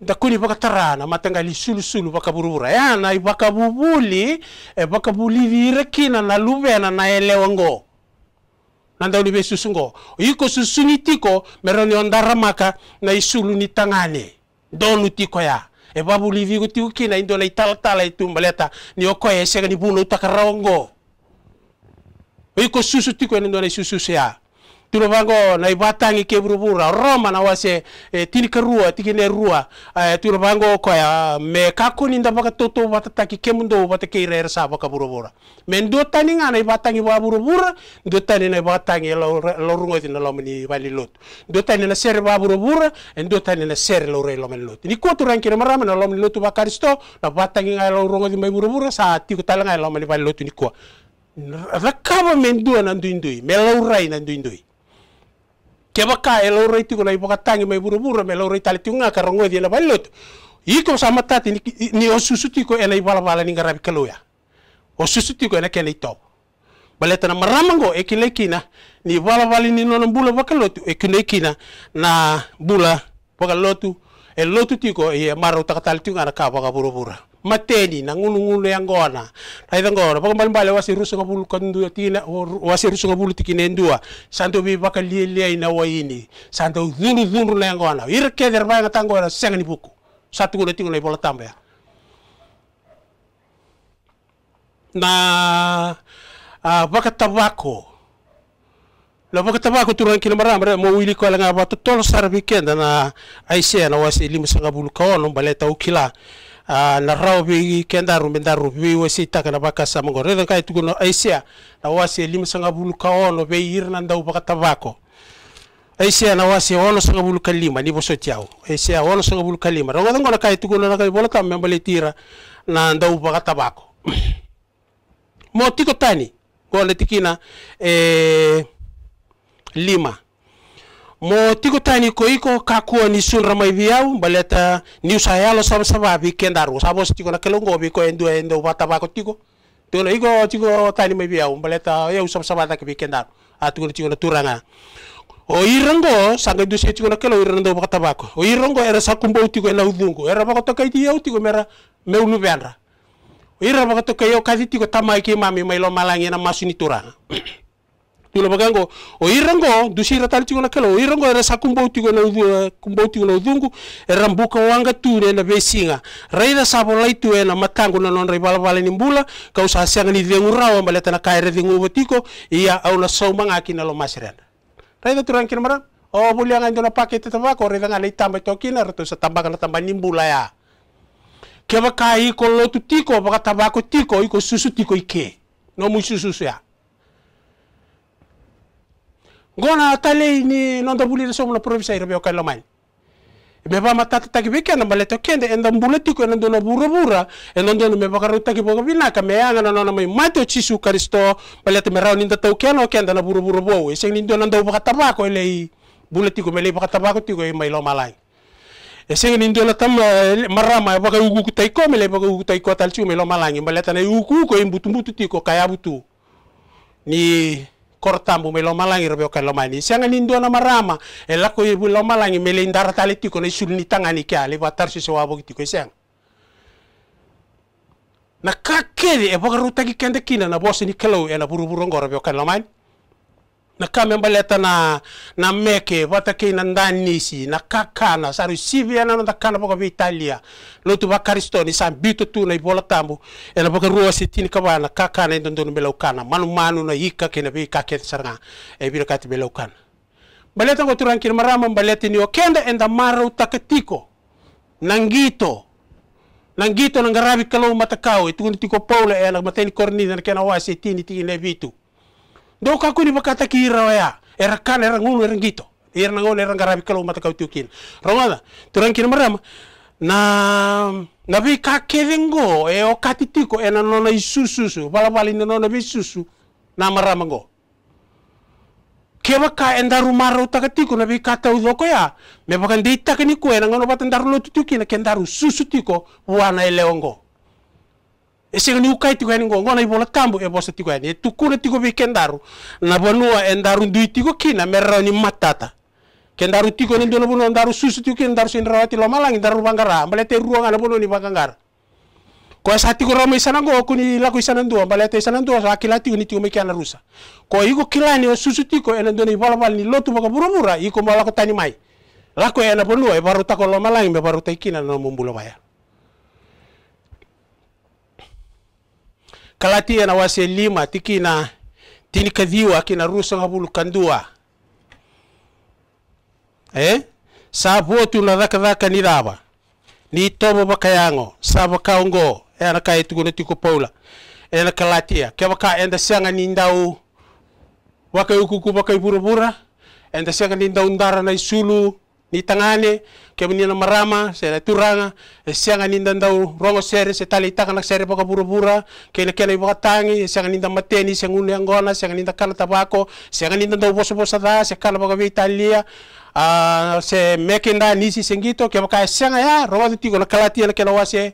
dakuni bakatarana matenga lisulusulu bakaburubura yana bakabubuli e bakabulivire kina na luvena na elewa ngo nandauli be susungo iko susuni tiko meroni ondaramaka na isulu ni tangane donu tiko ya e babu livi kuti ukina indola italatala itumbaleta ni okoyesega ni buna utaka raongo oiko susu tiko ene ndola isususu ya vago na ibatangi keburubura roma na wase e, tini kerua tiki ne rua e, eh, vago koya me kakuni ninda vaka toto vata taki kemundo vata ke ire sa vaka burubura me tani ngana ibatangi ba burubura ndo tani na ibatangi lo lo rungo tina lo mani vali lot ndo tani na ser burubura ndo tani na ser lo rei lo mani lot ni kotu ranki na marama na lo mani lotu ba na vatangi ngai lo rungo tina burubura sa tiku talanga lo mani vali lotu ni kua rakaba mendua na melau melaurai nandu nduindui keba ka eloro itu kula ipo katangi mai buru-buru me eloro itali tunga karongo dia la balot iko sama tati ni, ni osusuti elai ena ibala bala ni ngarabi kaluya osusuti ko ena kena ito baleta na maramango ekile kina ni bala bala ni bula bakalotu ekile kina na bula lo elotu tiko e, e maro takatali tunga na ka baka buru-buru mateni na ngunu ya ngona ida ngona paka mbalimbali wasirusa ngabulu kandu ya tina wasirusa ngabulu tikinendua santo bi baka lielia ina waini santo zunu zunu na ya ngona irkeder ba ngatango na senga ni buku satu tingu na ibola tamba ya. na uh, baka tabako la baka tabako turan kina marama mo wili ko la batu tolo tol na aisea na wasi limu sanga bulu kawono mbaleta ukila na ah, rau vei ke daru me daru vei taka na baka sa mongo reda kai tuguno no aisia na wasi e lima sanga bulu ka ono vei ira na ndau baka tabako aisia na wasi e ono sanga bulu ka lima ni boso tiao aisia ono sanga bulu ka lima rongo dango na kai tuguno na kai bola tam me mbale tira na nda ubaka tabako mo tiko tani gole tikina e lima mo tiko tani ko iko kakuo ni sun viau, biau baleta ni usayalo sam sababi kendaru bo tiko na kelongo bi ko endo endo bata ba ko tiko tolo iko tiko tani mai biau baleta ya usam sabata tak bi kendaru atuko tiko na turanga o irango sanga du tiko na kelo irando bata ba ko o irango era sakumbo tiko na udungo era ba ko tokai ti yau tiko mera meu nu benra o irango ba ko tiko tamai ki mami mai lo malangi na masuni turanga tula bagango o irango dusira tali tingo na kala o irango era sa kumbo tingo na eh, kumbo tingo na era mbuka wanga na besinga raida sabola itu ena na matango na non rival bala ni mbula ka usa sianga ni dengu rawa maleta na kaire dengu botiko ia au na saumanga kina lo masren raida turang kina mara o bulia ngai dona pakete tabako raida ngai tamba tokina rato sa tamba kana tamba nimbula ya keba kai ko tiko baka tabako tiko iko susu tiko ike no susu ya ngona talei ni nanda buli na mona province ira biokai lamai me ba matata taki beke na maleto kende enda mbule tiku enda ndona bura bura enda ndona me bakaru taki boga bina ka me anga na nona mai mate chisu kristo maleto me rau ninda tau keno kenda na bura bura bo e ninda nindo nanda baka tabako ele bule tiku, me boga baka tabako tiko e mai lo malai e nindo na tam e, marama baka ugu kutai ko me le baka ugu tai ko tal chiu me lo malangi maleto na ugu ko e mbutu butu tiko kaya butu ni kortambu melo malangi rebe okalo lomani sianga lindo na marama elako ibu ibu lomalangi mele lindara tali tiko ne ni tangani ke ale watar sise wabo tiko e siang na kakeli e kende kina na bosi ni kelau e na buru buru ngoro be okalo lomani na kame mbaleta na na meke wata ke na ndanisi na kakana saru sivi na nda kana boka vi Italia lotu ba ni sa bito tu na ibola tambu ela boka ruo sitini kaba na kakana ndondo bela ukana manu manu na hika ke na vi kake saranga e bi kati bela ukana mbaleta ngo turan kin marama mbaleta ni okenda enda maru takatiko nangito nangito nangarabi kalau matakau itu tiko paula ela mateni korni na kena wa sitini tini na vitu do ka kuni bakata ki rawaya era kala era ngulu era ngito era ngulu era ngarabi kala umata ka tukin rongada turan kin marama na na bi ka kedengo e o katitiko ena nona isususu bala bala nona bi susu na marama go keba ka endaru maro takatiko na bi ka tau doko ya me bakan dei takani ko e ngono batan daru lotu tukin na kendaru susu tiko wana eleongo e ni ukai tigo ya ni ngona i bola kambo e bosa tigo ya ni tuku na tigo bi kendaru na bonua e ndaru ndui tigo kina merra ni matata kendaru tigo ni ndono bono ndaru susu tigo kina ndaru sin rawati ya lo malang ndaru bangara mbale te ruanga na bonua ni bangangar ko esa tigo rama isana ngo ko ni lako isana ndo mbale te isana ndo sa kila tigo ni tigo me rusa ko igo kila ni o susu tigo e ndono i bola ni lotu boka buru iko mbala ko tani mai lako e na bonua e baru takolo malang me baru kina na mumbulo bayar kalati na wase lima tikina tini kadiwa kina rusa ngabulu kandua eh tu na dhaka dhaka ni raba ni tobo bakayango sabo e eh, eh, na kai tugono tiko paula kalati kalatia keba ka enda sanga ni ndau wakai ukuku wakai burubura enda sanga ni ndau ndara na isulu ni tangane kemi ni na marama se la turanga e sianga ni ndandau rongo sere se tali taka nak sere paka bura-bura kele kele ibu katangi e sianga ni mateni sianga ni angona sianga ni kala tabako sianga ni ndandau bosa bosa da se kala paka be italia a se mekinda nisi sengito kemi kai e sianga ya rongo tigo na kala tia na kela wase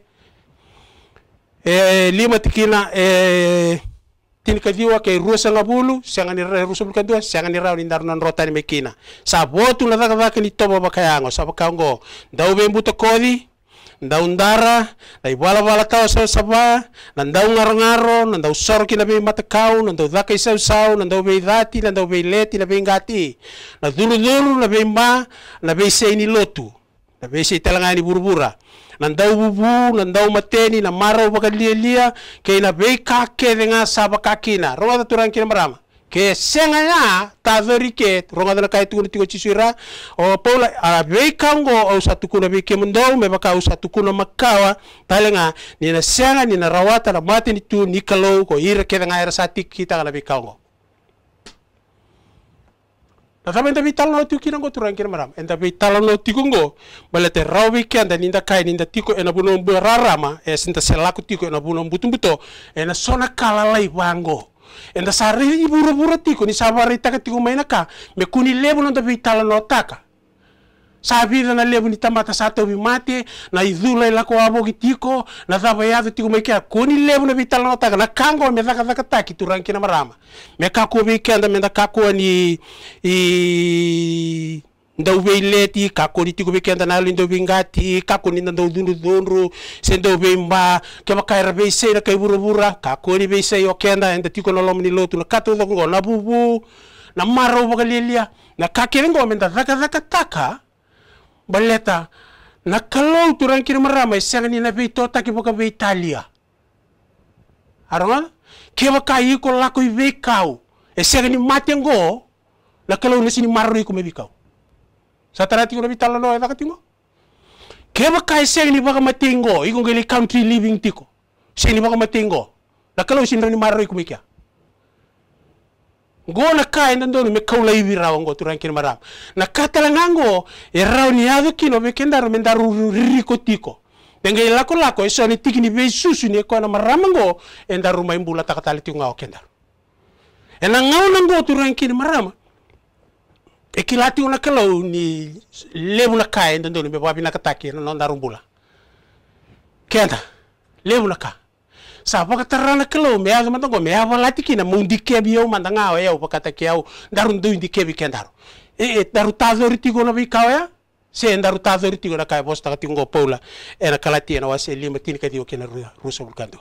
e lima tikina e tin kadiwa kay rusa ngabulu sangani ra rusa bul kadua sangani ra ni darno rota ni mekina sa botu la vaka vaka ni tobo bakayango sa bakango ndau bembuto kodi ndau ndara dai bala bala tau sa saba na ndau ngaro ngaro na sorki na be matakau na daka isau sau na ndau be dati na ndau leti na be ngati na dulu dulu na be ma na be seini lotu na be burbura nan dau bubu nan mateni na maro baka lia lia ke na bei kake venga saba kakina ronga ta turang kina marama ke senga nga ta veri ke ronga ta kai tukuna tiko chisira o paula a bei kango o satu kuna bei ke mundau me baka o satu kuna makawa talenga ni na senga ni na rawata na mateni tu ni kalau ko ira ke venga era satik kita kala bei kango sama enta pi talon tiku kina ngotu kira maram. Enta pi talon otiu ngo. Balete rau weekend dan inda kain tiko ena bunon berarama. esinta eh, selaku tiko ena bunon butung buto. Ena sona kalalai wango. Enda sari iburu buru tiko ni sabari taka tiko maina ka. Me kuni lebo non tapi taka. savira na levu ni tamata sa teu mate na izula ila ko abo kitiko na sava ya tiko me kia koni levu na vitala na taka na kango me zaka zaka taki turanki na marama me kako me kenda me kako ni i ndau vei leti kako ni tiko me kenda na lindo vingati kako ni ndau dunu dunu se ndau vei mba ke ba kaira vei sei na kai buru bura kako ni vei sei o kenda enda tiko na ni lotu na kato ngo na bubu na maro bogalelia na kakerengo me ndaka zaka zaka taka baleta na kalau turang kiri marama sangani na be tota ki boka be Italia aronga ke boka i ko lako ibu kau e matengo na kalau ni ko kau satarati ko na bitala no e takatingo ke boka i sangani boka matengo i ngeli country living tiko sangani boka matengo na kalau sini ni ko ngona ka enda ndo me kaula ivi rawo ngo turankin maram na katala ngango e rawo ni ado kino be kenda ro menda ru riko tiko denga ilako lako eso ni tikini be susu ni ko na maram ngo enda ru maimbula takatali tinga o kenda ena ngau nango turankin maram e kilati una kalau ni lebu na ka enda ndo me babi na kataki na nda mbula kenda lebu na ka sa pa katarana kelo me az mata go me ava na mundi kebi eu manda nga eu pa kata ke eu darun do indi kebi ken daru e e daru tazo ritigo na bika ya se daru tazo ritigo na kai bosta kati ngo paula era kalati na wase lima tin kati o ken ruso bulkando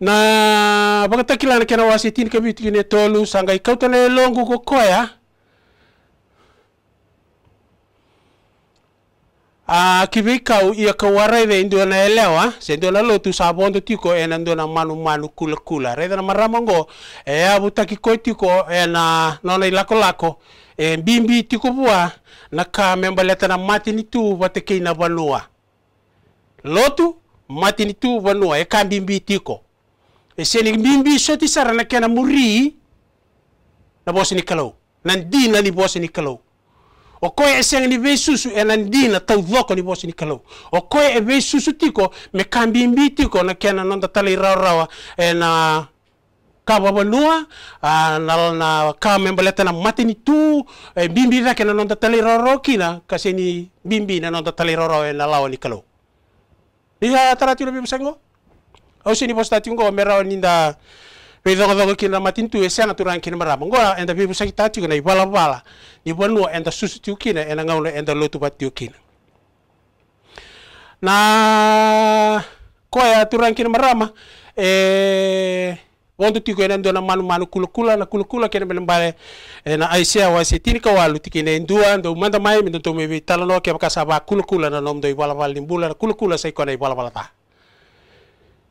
na bakata kilana ken wase tin kebi tin tolu sangai kautana longo ko koya Uh, ah, kivikau ia kawaraive ndio naelewa se na lalotu sabondo tiko ena ndio na manu manu kula kula reda na maramongo e abuta kiko tiko ena nona ilako lako e bimbi tiko bua na ka membaleta na ni tu wateke na vanua lotu ni tu vanua e ka bimbi tiko e seni bimbi soti sara na kena muri na bosi ni kalau na ndina ni bosi ni kalau o koye e seŋ ni vei susu e na dina tauvoko ni vosi ni kalau o koye e vei susu tiko me kambimbi tiko na kena non tatali raurawa e na kawawanua uh, na, na ka membaleta na matini tu e bimbi veke na non tatali raurawa kina kasi ni bimbi na non tatali raurawa e na lawa ni kalau Iha taratiro bibisengo? Au sini postati ngo merao ninda pedhogodhogo kina matintu esena turan kina marapa goa enda vivusaki ta tio kina bala. ni vanua enda susu tio kina ena gauna enda lotu va tio kina na koya turan kina marama eh, wontu tiko ena dona manu manu kula kula na kula kula kena bale na aisia wa setini tini walu tiki ne ndua ndo manda mai mendo to mebi talano ke bakasa ba kula kula na nom do ibala bal nimbula na kula kula sai kona ibala bala ta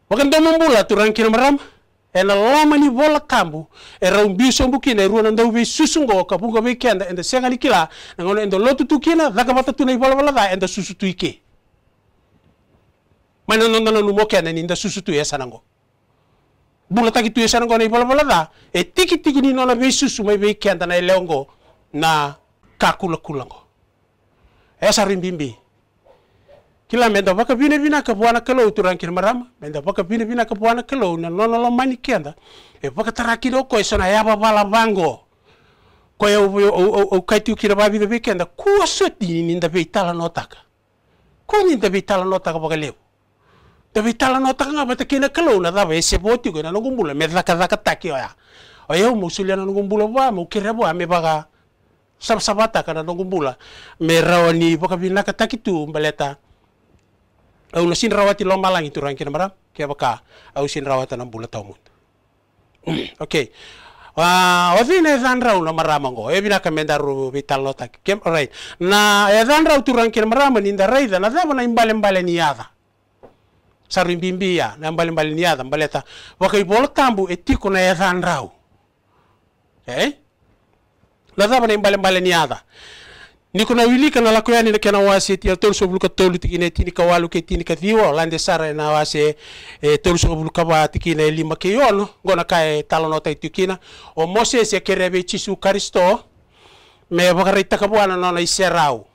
wakan do mumbula turan kena marama ena loma ni vola kambu era umbiso mbukina ruana ndau ve susungo kapunga ve kenda enda senga ni kila nangono enda lotu tukina mata tu tuna vola vola ga enda susu tuike mana nonga nonu mokena ni enda susu tu esa nango bula taki tu esa nango na ivola vola va e tiki tiki ni nona ve susu mai ve kenda na eleongo na kakula kulango esa rimbimbi kila menda vaka vine vina ka buana kelo tu rankir marama menda vaka vine vina ka buana kelo na lono lo mani kenda e vaka taraki o ko esona ya ba bala bango ko o o o kaitu kira ba vida bekenda ku soti ninda beitala notaka ku ninda beitala notaka vaka levo da beitala notaka ngaba ta kena kelo na da ba ese boti ko na ngumbula medla ka daka taki oya o o musulia na ngumbula ba mo kira bo ame baga sabsabata kana ngumbula merawani vaka vina ka taki tu mbaleta au na sin rawati lo malang itu rang mara ke baka au sin rawata na bula tau okay wa ah, wafi na ezan raw mara mango e bina kamenda ru vital nota kem right na ezan raw tu rang mara maninda raida na zabo na imbale mbale ni yada saru imbimbia na mbale mbale ni yada mbaleta wakai bolo tambu etiko na ezan raw eh na zabo na imbale mbale ni yada niko na wili kana lako yani kana wase ti tol so buluka tolu ti kine tini ka walu ke tini ka tiwa lande sara na wase e tol so buluka ba ti kine lima ke yono gona ka e talono tai ti kina o mose se kerebe chisu karisto me bakarita ka buana no na iserau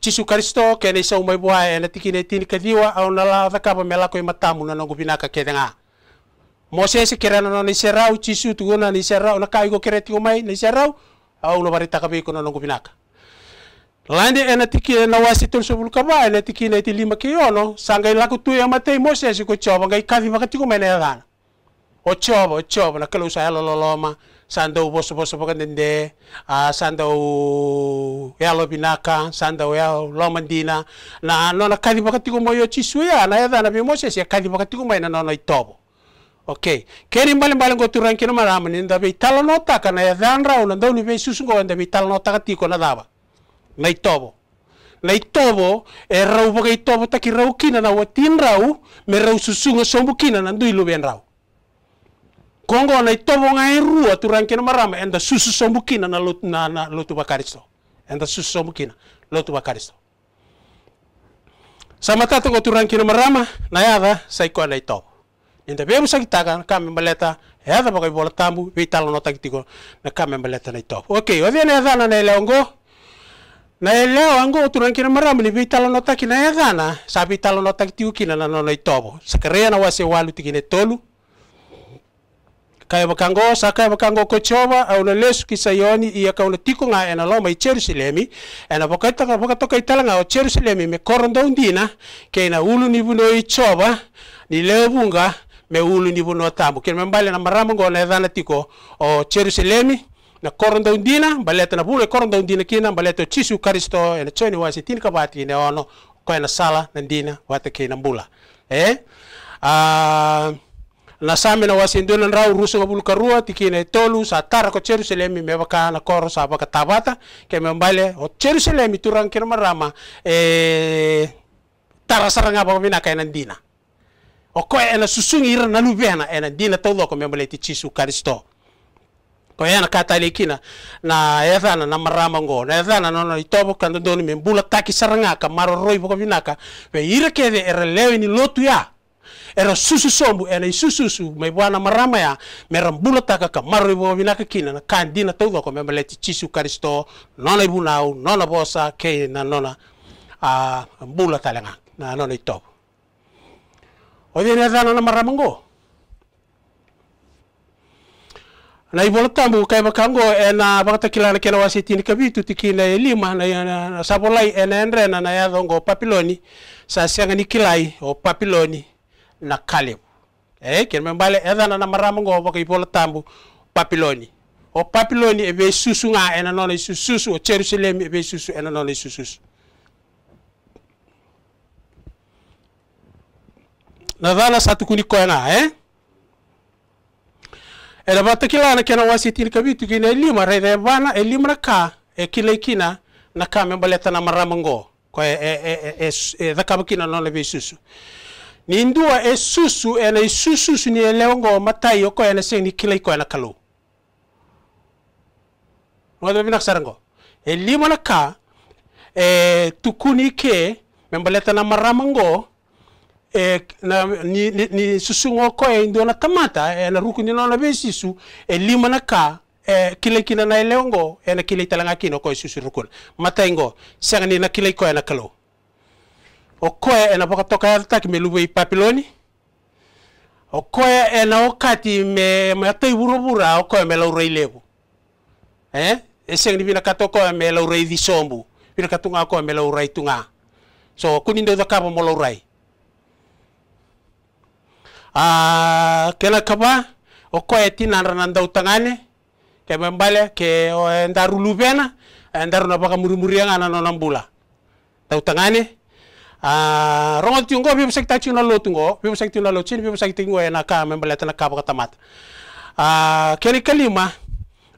chisu karisto ke ne so mai bua e na ti kine tini ka tiwa au na la ta ka ba me lako i e matamu na ngo binaka ke denga mose se kerana no na iserau chisu tu gona na iserau na ka kai go kereti mai na iserau au no barita ka be ko na ngo binaka Lande ena tiki ena wasi tun subul kaba ena tiki ena iti lima kiono sangai laku tu yang e matei mose si ko coba ngai kavi maka tiku mene dana. O coba o coba na kalau saya e lololoma sandau bosu bosu pakan dende a sandau yalo e binaka sandau yalo lomandina na nona kavi maka tiku moyo cisuya na eda na bi mose si kavi maka tiku mene nona itobo. Okay, keri mbali mbali ngo turan kino maramani nda italo nota kana ya dhanra unandau ni be susungo nda italo nota katiko na daba. nai tovo nai tovo e rau vagai tovo taki rau kina na watin rau me rau susunga sombu kina na ndui luven rau kongo nai tovo ngai e rua tu rankina marama enda susu sombu kina na lotu, na, na bakaristo enda susu sombu kina lotu bakaristo sama tata ko turan kina marama na yada sai ko nai tovo Inda bebo sakitakan kami maleta Heather pakai bola tambu, vital no taktiko na kame maleta na ito. Okay, o vien Heather na neleongo, na eleo ango utuna kina maram ni vitalo nota kina sa vitalo nota na nono itobo sakarea na wase walu tikine tolu kaya bakango sa kaya bakango kochoba au na lesu kisayoni ia kauna tiko nga ena loma i Jerusalemi ena bakaita ka itala nga o Jerusalemi me korondo undina kena ulu ni buno i choba ni leo me ulu ni buno tamu kena mbale na maramu ngona edana tiko o Jerusalemi na undina, ndina baleto na bule korondo ndina kina baleto chisu karisto ena choni wasi tin kabati ne ono ko ena sala na ndina wata ke eh ah na sami na wasi ndona rau rusu ka bulu karua tikine tolu sa tara ko Jerusalem me baka na koro sa baka tabata ke me mbale o Jerusalem turang kira marama eh tara saranga baka mina kay ndina o ko ena susungi ira na lubena ena ndina tolo ko me mbale ti chisu karisto oyena kina na evana na marama ngono evana nono itobo kando doni membula taki sarangaka maroroi boko binaka we ira keve era lewe ni lotu ya era susu sombu ena isususu mai bwana marama ya mera mbula taka ka maroroi boko binaka kina na na tauva ko memeleti chisu karisto nona ibunau nona bosa ke na nona a uh, mbula talenga na nona itobo Oye ne evana na marama ngono Eh, na ibola tambu kai bakango ena bakata kilana kena wasetini kabitu tikina elima na, na, na sabolai ena eh, enrena na ya dongo papiloni sasianga ni kilai o papiloni na kalib eh ken membale edana eh, na maramu ngo baka ibola tambu papiloni o papiloni ebe susu nga ena nona susu o Jerusalem ebe susu ena nona susu na dhana satukuni koena eh ela vata kilana kena wasitili kabitu kina elima rede evana elimra ka kila ikina na ka baleta na maramango ko e, e, e, e, e dhakaba kina nona be isusu ni ndua e susu ena isususu ni eleongo matai oko ena sing ni kila iko ena kalu nwadwe binak sarango elima na ka e, tukuni ke baleta na maramango e na ni, ni, ni ngo ko e eh, ndo na kamata e na ruku ni na besi su e lima na ka e kile kina na eleongo e na kile talanga kino ko susu ruku mata ngo sanga ni na kile ko e na kalo o ko e na poka toka ya tak me i papiloni o ko e na okati me me tai burubura o ko me la ureilebu eh e sanga ni na bina katoko me la urei disombu pina katunga ko me la urei tunga so kunindo ndo ka mo la urai uh, kela kaba okoye ti da utangane, tangane ke membale ke o ndaru lubena na baka muri-muri yang ana nonam bula dau tangane uh, ah, rongo ti bi musek ta chi na lotu ngo bi musek ti na lotu bi musek ti na ka membale ta na ka baka tamat uh, ah, kela kalima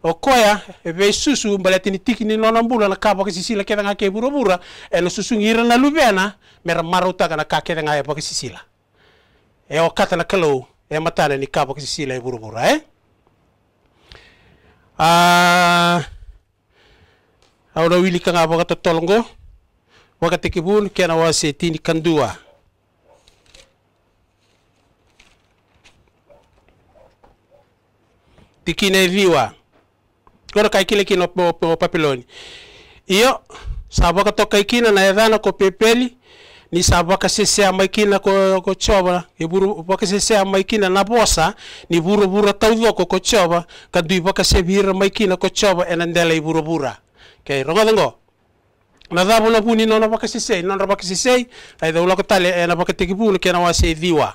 okoya ve susu mbale tini tiki ni na ka ke nga ke bura eno susu ngira na lubena mera maruta kana ka ke nga ya Eh, e o kata na kalau e matana ni kapa kisi sila e burubura eh ah a wili kanga baka to tolongo waka tekibun kena wase tini kandua tikine viwa kora kai kile kino papiloni iyo sabaka to kai kina na edana ko pepeli ni sa baka sese mai kina ko ko choba e buru baka sese mai kina na bosa ni buru buru tau ko ko choba ka dui baka se bir mai kina ko choba enandela i buru bura kei rongo dengo na dhabu na buni nona baka sese nona baka sese ai daula tale na baka tekibulu kena wa se diwa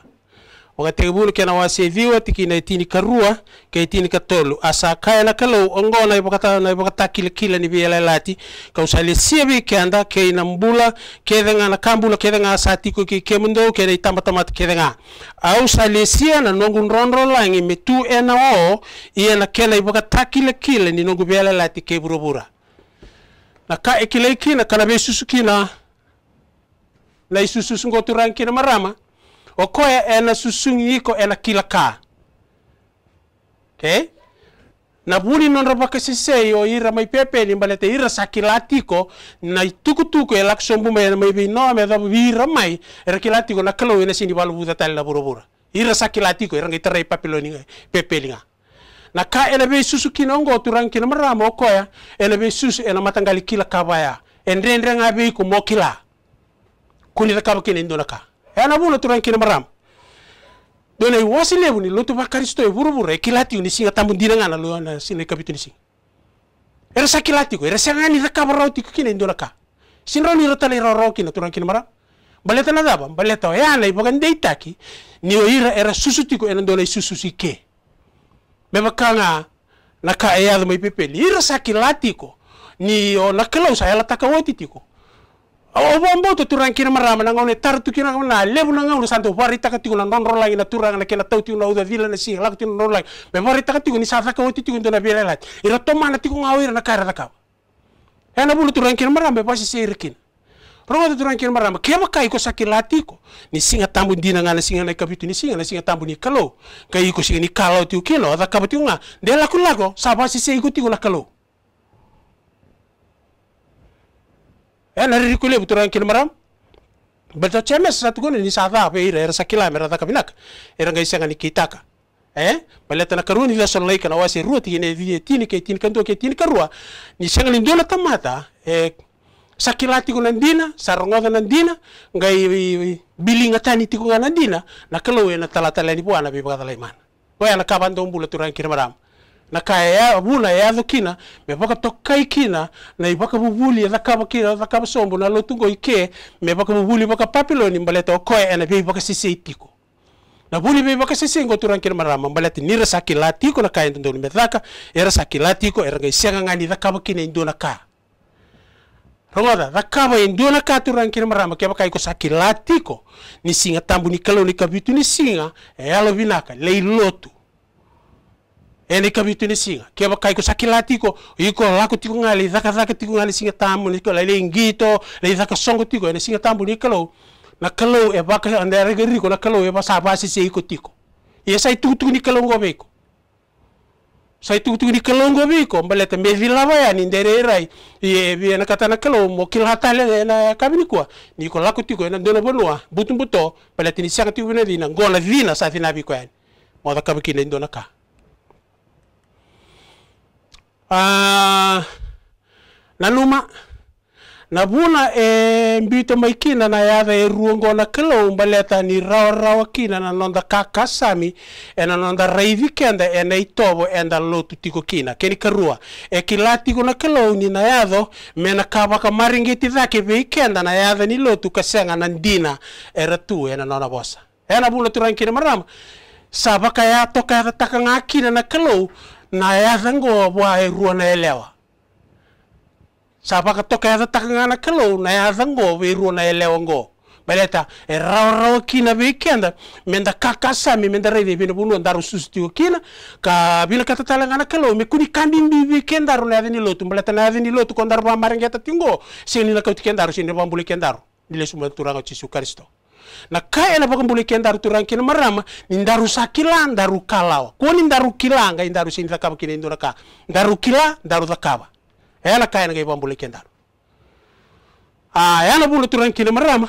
wakati bulu kena tiki na itini karua ke itini katolu asa kaya na kalau ongo na ipokata na ipokata kila kila ni biela lati ka usale siabi ke anda ke ina mbula ke denga na kambula ke denga asa tiko ke ke mundo ke dei tamba tamba ke denga au sale sia na nongu nronro langi metu ena o ia na kela ipokata kila kila ni nongu biela lati ke burubura na ka ekileki na kana be susukina na isususungo turanki na marama o koe ena susungi iko ena kila ka okay? na buli non rabaka sesei o ira mai pepeni bale te ira sakilatiko na tukutuku e laksombu e mai mai bino me da bira mai era kilatiko na kalo ena sini balu buda tal na burubura ira sakilatiko era ngai tarai papeloni pepelinga na ka ena be susu kinongo turan kina o koya ena be susu ena matangali kila kabaya endrendre ngabe ko mokila kuni ta kabake ndo na ka ena bu lotu ranki maram dona i wasi lebu ni lotu bakaristo e buru buru e kilati uni singa tambu dina ngana lo na sina kapitu ni singa era sa kilati ko era sa ngani raka barau tiku kina indona ka sinro ni rotana ira roki na turanki maram baleta na daba baleta o yana i bagan deitaki ni o ira era susuti tiku ena dona i susu sike beba na ka e adma i pepeli ira sa kilati ko ni o na kelau sa ela taka wati tiko o oh, bombo to turang kina marama na ngone tar tu kina ngona lebu na ngone santo warita ka tiguna non rola ina turang na kina tau tiguna uda vila na si lak tiguna non lai be warita ka tiguna sa ka oti tiguna na vila lai ira to mana tiguna awira na kara ka ena eh, bulu turan kina marama be pasi se irkin rongo to turan kina marama kema kai ko sakilati ko ni singa tambu dina ngana singa na kapitu ni singa na singa tambu ni kalo kai ko singa ni kalo tiu kilo da kapitu nga de laku sa pasi se ikuti ngona kalo ena kule buturan kilmaram Belto cemes chemes gune ni sadha pe ira era sakila mera daka binaka era ngai sanga ni kitaka eh baleta na karuni la son laika na wasi ruti ine vie tini ke tini kanto ke tini karua ni sanga ni ndola tamata eh sakila tiku sarongo na ndina ngai bilinga tani tiku ndina na kalau na talatala ni buana bibagala iman ko ya na kabando mbula turan maram na kaya ya buna ya do kina me baka tokka ikina na ibaka bubuli ya kaba kina da kaba sombo na lotungo ike me baka bubuli baka papiloni mbaleta okoe ena be baka sisi itiko na buli be baka sisi ngo turan kina marama mbaleta nira saki latiko na kaya ndondoni metaka era saki latiko era ngai sianga ngani da kaba kina na ka Rongoda, indu na ka turan kina marama kia baka iko saki latiko ni singa tambu ni kalo ni kabitu ni singa e alo binaka leilotu ene ka bitu ne singa ke ba kai ko sakilati ko iko la ko tiku ngale zaka zaka tiku ngale singa tamu ni ko la ngito le zaka songo tiko ene singa tamu ni kalo na kalo e ba ka ande re ri ko na kalo e ba sa ba si se iko tiko e sai tu tu ni kalo ngobe ko sai tu tu ni kalo ngobe ko mbale te me vila ba ya ni ndere e rai e bi na kata na kalo mo kil hata le na kabini kwa ni ko la ko tiko ene ndona bonua butum buto mbale te ni sanga dina ngola vina sa fina bi kwa mo da kabiki ne ndona ka uh, na luma na vuna e mbito mai kina na yava e ruongo na kelou baleta ni rawa rawa kina na nonda kaka sami e na nonda raivi kenda e eh, na itovo e na lotu tiko kina keni karua e kila tiko na kelou ni na yado me na kavaka maringiti dhake vei kenda na yava ni lotu kasenga na ndina e ratu e na nona bosa e na vuna turankina marama savaka ya toka yava taka ngakina na kelou na yasa go wa e rua na elewa sapa ka toka yasa takangana kalau na yasa go we rua na elewa go baleta e rau rau kina be kenda menda kakasa me menda rede bina bunu andaru susti kina ka bila kata talangana kalau me kuni kambing bi be kenda ro na ni lotu baleta na ni lotu kondar ba marengeta tingo sini na kauti kenda ro sini ba mbuli kenda ro dile sumba turanga cisu kristo na kai ena daru ndaru kina marama ni ndaru sakila ndaru kalawa ni ndaru kila ngai ndaru sini kaba kina indura ka ndaru kila ndaru takava ena kai ena ngai pambulikia ndaru a ena bulu kina marama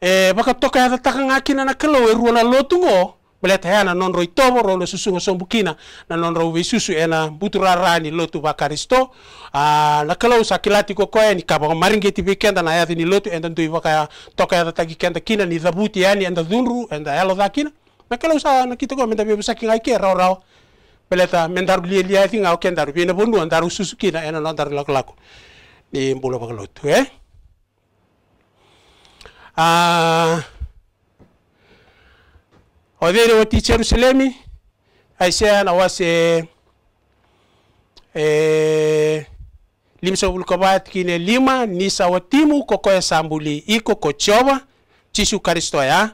e pakatoka yata takanga kina na e erua na lotungo beleta hea na nonro itobo rolo susungo bukina na nonro uwe susu ena buturarani lotu vakaristo uh, na kalau sakilati kokoe ni kaba maringeti bekenda na yati ni lotu enda ndui vakaya toka yata tagi kenda kina ni dhabuti yani enda dhunru enda yalo dhakina na kalau sa na kitoko menda bebu saki ngai ke rao rao lia lia yati ngau kendaru bina bondu andaru susu kina ena nandaru lako lako ni mbulo vakalotu eh ah odhiri wotiche msilemi aise na wase e, limsa vulkobat kine lima nisa watimu koko ya sambuli iko kochova chisu karisto ya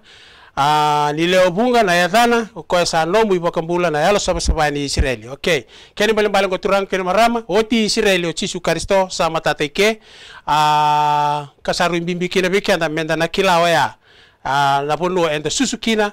a leo bunga na yadhana ko esa no mu iboka mbula na yalo sama sama ni Israeli okay keni bali bali ko turang keni marama oti Israeli ochi su Kristo mata teke a kasaru mbimbi kina bikenda menda na kila waya a na bonu enda susukina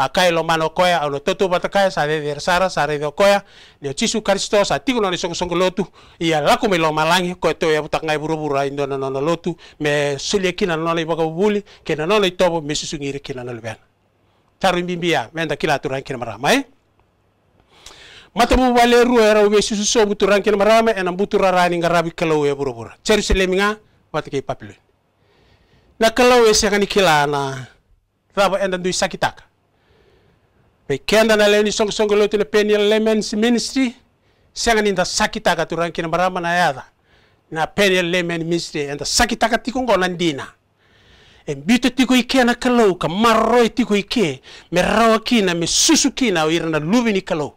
akai lo mano koya lo toto batakai sa de dersara sa re koya ne chisu karisto sa tigulo ne song song lotu ia laku me lo malangi ko to ya butak ngai buru buru ai ndono nono lotu me sulia kina nono i baka buli kina nono i tobo me susu ngiri kina nono taru me menda kila turan kina marama eh? mata bu wale ru era we susu so buturan kina marama ena butura rani ngarabi kalau e ya buru buru ceru seleminga watake papilu na kalau ya sekani kila na rabu enda dui sakitaka. me kenda na leni songsongo lotile peniyel lemens ministry sakita sakitaka turan kina barama na yada na peniyel lemen ministry enda sakitaka na ndina e bito tiko ike na kalo ka marro tiko ike me rawa kina me susu kina o ira na ni kalau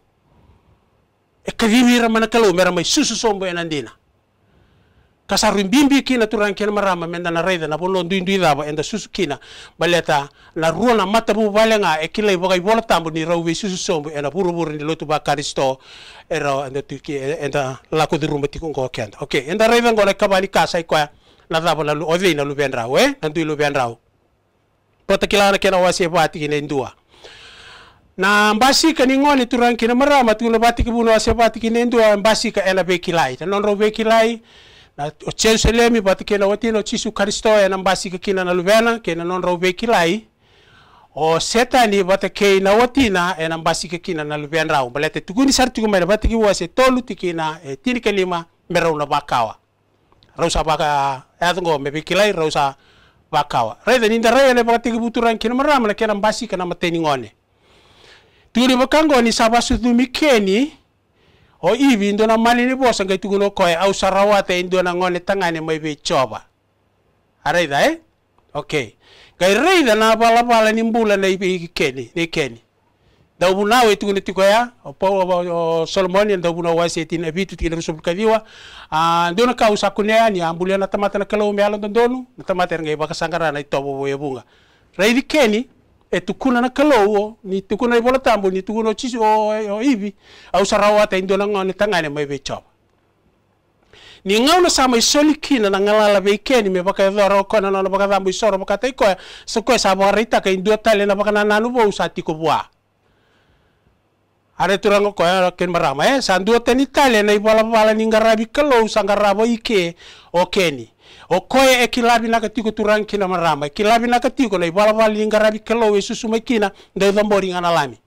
e kavimi ira na kalau mera mai susu sombo ndina kasar bimbi kina turan kina marama menda na raida na bolo ndu ndu enda susu kina baleta na ruona mata bu balenga e kila i bogai bola tambu ni rawe susu sombu ena buru buru ni lotu ba karisto era enda tuki e, enda lako di rumba tiku kenda ok enda raida ngole kabali kasa i kwa na daba na lu odei na lu bendra eh? we na ndu lu rau pota kila na kena wasi e bati kina indua na mbasi ka ni ngoni turan kina marama tu le batiki bu no ase ndua mbasi ka ena be kilai non ro be kilai na o Jerusalem bat ke na watin o Yesu Kristo ya na mbasi ke kina na luvena ke na non robe kilai o setani bat ke na watina e na mbasi ke kina na luvena rau balete tuguni sar tugu mera bat ke wase tolu tikina e tini ke lima merau na bakawa rau sa baka e ngo me bikilai rau sa bakawa rede ninda rede bat ke buturan kina maram na ke na basi ke na mateni ngone tuguni bakango ni sabasu mikeni o ivi ndo na mani ni bosa ngai tuguno koe au sarawate ndo na ngone tangane mai be choba araida eh okay ngai reida na bala bala ni mbula na ibi keni ni keni da daubu nawe tugune ya o o, solomon ndo solomoni na wase tin abitu tile rusul kadiwa a ndo na ah, ka usakunea ni ambulia na tamata na kalau ndo ndonu na tamata ngai baka sangara na itobo boyebunga raidi keni e tukuna na kalowo ni tukuna i bola tambo ni tukuna chisi o, o ibi au sarawa ta indona ngone tangane mai be chop ni ngauna sama isoli kina na ngalala keni me baka dhoro e kona na na baka dhambu isoro baka taikoya ko sa baka rita ka indua tale na baka nanu bo usati ko bua are turango ko ya ken marama eh sandua teni tale na ibola bala ni ngarabi kalau sangarabo ike o keni o koye e kilabi naka tiko turan kina marama e kilabi naka tiko na ibala wali ngarabi kelo we kina ndai dhambori ngana lami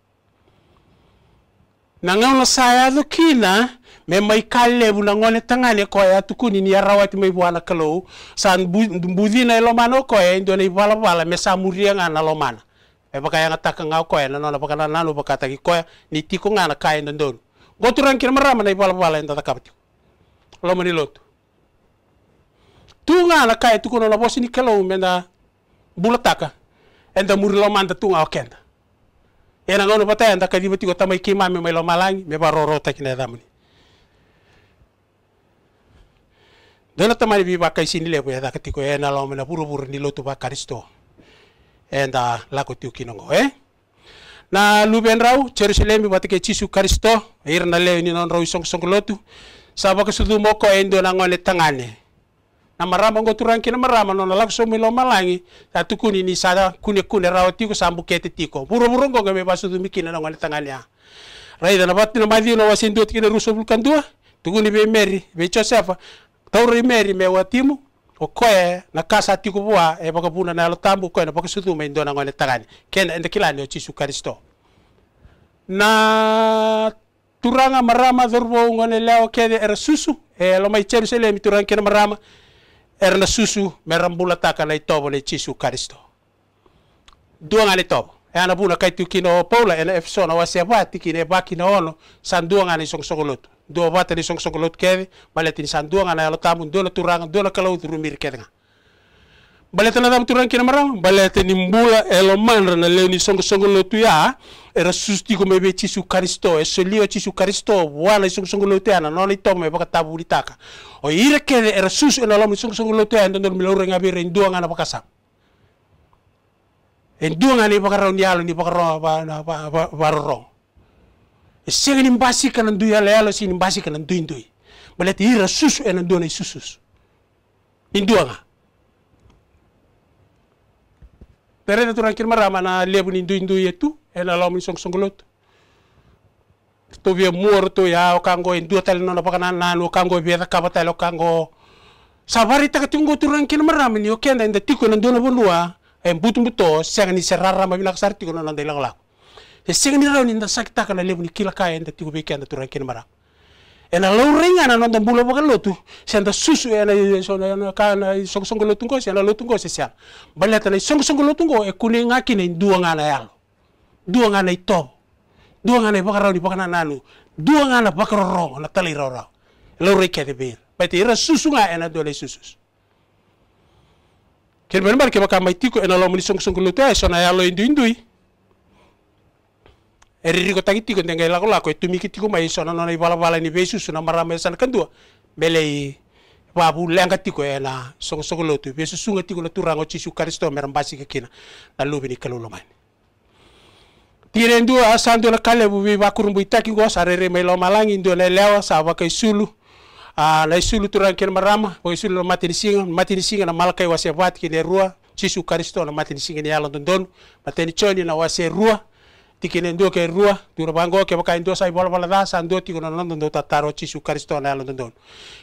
na ngau na sayado kina me mai kalebu na ngone tangane koye atukuni ni arawati mai buana kelo san mbudhi na elomano koye ndo na bala wala me ngana lomana e baka yang ataka ngau koye na nona baka na nanu baka taki koye ni tiko ngana kae ndondonu goturan kina marama na ibala wala e ndata kapati lomani lotu tunga la kai tu kono la bosi ni kelo menda bulataka enda muri lo manda tunga okenda ena ngono pata enda kadi di kota tamai kima me lo malangi me ba roro ta kina damuni dona tamai bi ba kai sini le ya ena lo mena buru buru ni lo tu ba karisto enda la ko tiu kinongo eh na luben rau Jerusalem bi batike cisu karisto irna le ni non rau song song lotu sabaka sudu moko endo na ngone tangane na marama ngo turanki na marama nona lakso milo malangi ta tukuni ni sada kune kune rao tiko sambu kete tiko buru buru ngo ngame basu du mikina na ngale ya raida na batina madi no wasindu tikina ruso dua tukuni be meri be josefa tauri meri me watimu okoe na kasa tiko bua e baka buna na lo tambu koe na baka bakasudu me ndona ngale tangani kena ende kilani o chisu karisto na turanga marama zorbo ngone leo kede era susu e lo mai cheru sele mi turanga marama Erna na susu merambula taka na itobo le chisu karisto duanga le tobo e ana buna kai tukino paula ena efsona wasia ba kine baki na ono san duanga ni songsongolotu dua bata ni songsongolotu keve maletini san dua na yalo tamun dona turanga dona kalau rumir kedenga balete na ramturan kina maram balete ni mbula elo manra na leni songo songo lotu ya era susti ko mebe chisu karisto e solio chisu karisto wala songo songo lotu ya na noni tong mebe katabu ditaka o ire kele era sus ena lamu songo songo lotu ya ndondor milaure ngabe rendua ngana pakasa endua ngani pakaro ni alo ni pakaro ba na ba baroro e sege ni mbasi kana ndu le alo si ni mbasi kana ndu ndui balete ira susu ena ndona susus indua perene tu rankir marama na lebu ni ndui ndui etu ela lau mini song songolotu to via muor to ya o kango en dua tele nona pakana nanu o kango e via kaba tele o kango savari taka tingo tu rankir marama ni o kenda enda tiko na ndona lua, en butu buto senga ni rama ma bina kasar tiko na ndai E senga ni rau ni nda sakitaka na lebu ni kilaka enda tiko kenda tu rankir marama ena ringa na bulo bula boka lotu senta susu ena na ena na song song lo tungko sena lo tungko sia baleta na song song lo tungko, e kuni ngaki na dua ngana yalo e dua ngana ito dua ngana boka rau di boka nanu dua ngana karo ro na tali roro laure kete bir bete ira susu nga ena dole susu Kirbenu bar bakamai tiko ena lo muni song song lotu e, na ya e lo indu indui eri ko tagi tigo ndenga ila lako itu miki tigo mai sona nona ibala bala ni besu suna marama ya kandua bele babu lenga tigo e na songo songo lotu besu sunga tigo na turango cisu karisto meram basi kekina kina na lubi ni kalulo mani tiren dua asando na kale bu bakurun go sarere mai lo malangi ndo na lewa sa sulu a ah, na sulu turan ken marama ko sulu na matini singa matini singa na malaka rua cisu karisto na matini singa ni yalon choni na wase rua tikene ndo ke rua dura bango ke baka ndo sai bola bola dasa ndo ti kono nondo ndo tataro chi su kristo na londo ndo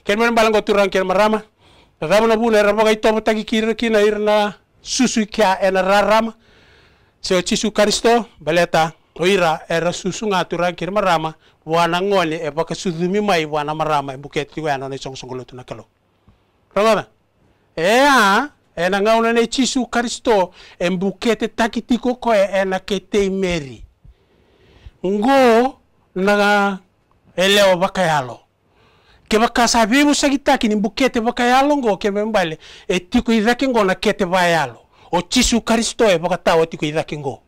ken men balango turan ken marama rama na bune rama ito tomo taki kir kina irna susu kia ena rarama se chi su kristo baleta oira era susu ngaturan ken marama wana ngoli e baka sudumi mai wana marama e buket ti wana ne song songolo tuna kalo rama eh, ena ngauna ne chi karisto embukete e bukete takitiko koe ena ketei meri ngo naga elewa bakayalo keba kasa bibu sagitaki ni bukete bakayalo ngo kebe mbale etiko idhaki ngo na kete bayalo ochisu kristo e bakatawa etiko idhaki ngo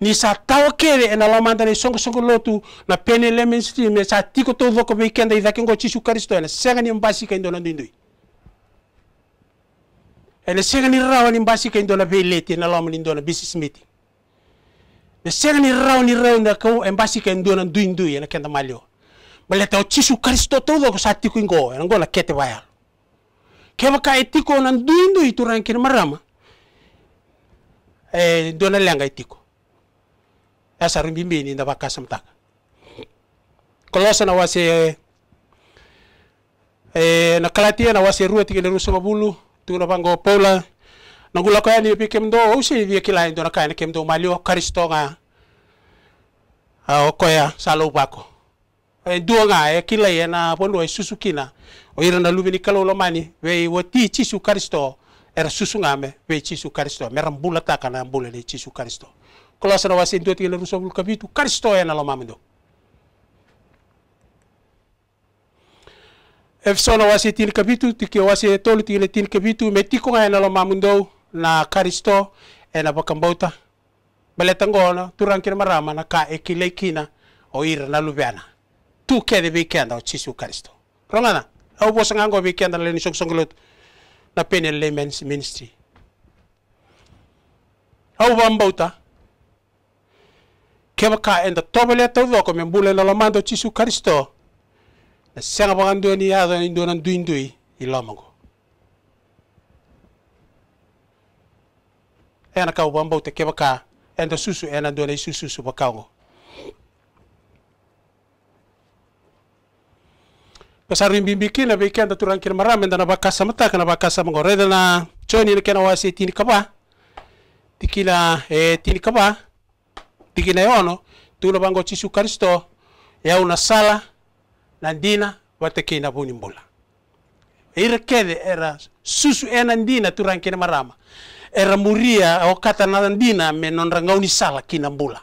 ni sa tawa kere ena lamanda ni songo songo lotu na pene le mainstream e sa tiko to dhoko be ikenda idhaki ngo chisu kristo ena sega ni mbasika indona ndindui ena sega ni rawa ni mbasika indona be ileti ena lama ni indona business meeting ne segni rauni rauni ko embassy ken do na duin duin na ken malio bale ta chisu kristo todo ko sati ko ingo na ngola kete baya ke ba ka etiko na duin duin tu rankin marama eh do na lenga etiko asa rumbimbi ni na bakasam tak kolosa na wase eh na kalatia na wase ruwa tigele rusoma bulu tu na bango paula nagula kaya ni pikem do o oh, si dia na kaya kem do malio karisto nga ah, o koya salo bako e eh, duwa nga e eh, kilai eh, na pondo e susukina o ira na ni kalo lomani we wati chisu karisto era susu nga me we chisu karisto meram taka na bula ni chisu karisto kolo sana wasi e ndo tigele ruso bul kabitu karisto ya na lomamendo Efsona wasi tin kabitu tiki wasi e tolu tin kabitu metiko ngai e na lomamendo na karisto e na pakambauta baleta ngono turankina marama na ka ekila ikina o ira na lubiana tu kede bikenda o chisu karisto rongana au bosa a bikenda na leni songsongolot na pene lemens ministry au bambauta keba ka enda tobele tau doko membule na lamando chisu karisto na senga bagandoni yado indona nduindui ilomango ena ka wambo te kebaka enda susu ena dole susu su bakango pesarin bimbiki na beken da turan kil maram enda na bakasa mata kana bakasa mango reda na choni na kena wasi tin kaba tikila e tin kaba tikina yono tula bango chisu kristo ya una sala na dina watekina bunimbola irekede era susu ena dina turan kil marama era muria o kata na dina me non uni sala kina mbula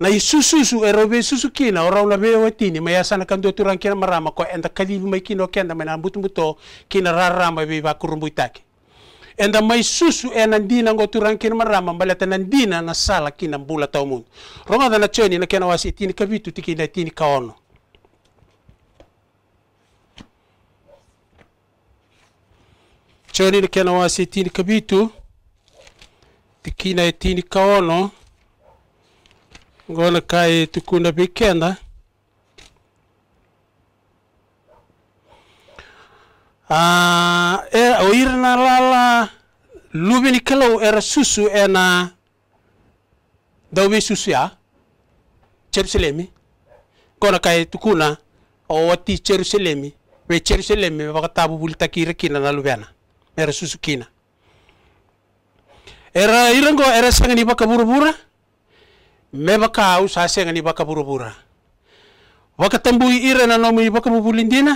na isususu era be susu kina ora una be watini me yasana kan do e turan kina marama ko enda kalibi mai kino kenda mena mbuto kina rarama be ba kurumbutaki enda mai susu ena nandina ngo turan kina marama balata nandina na sala kina bula taumun ronga na cheni na kena wasi tini kavitu tikina tini kaono cagani kena wasi e tini kabitu tikina e e tini kaono gona kai tukuna pequena a era o ir na lala lubini kalau era susu ena dawe susu ya Jerusalemi gona kai tukuna o wati Jerusalemi we Jerusalemi wakatabu bulta kira kina na lubena era susukina era irango era sengani baka burubura me baka au sa sengani baka burubura waka tambui ira na nomu ni baka bubulindina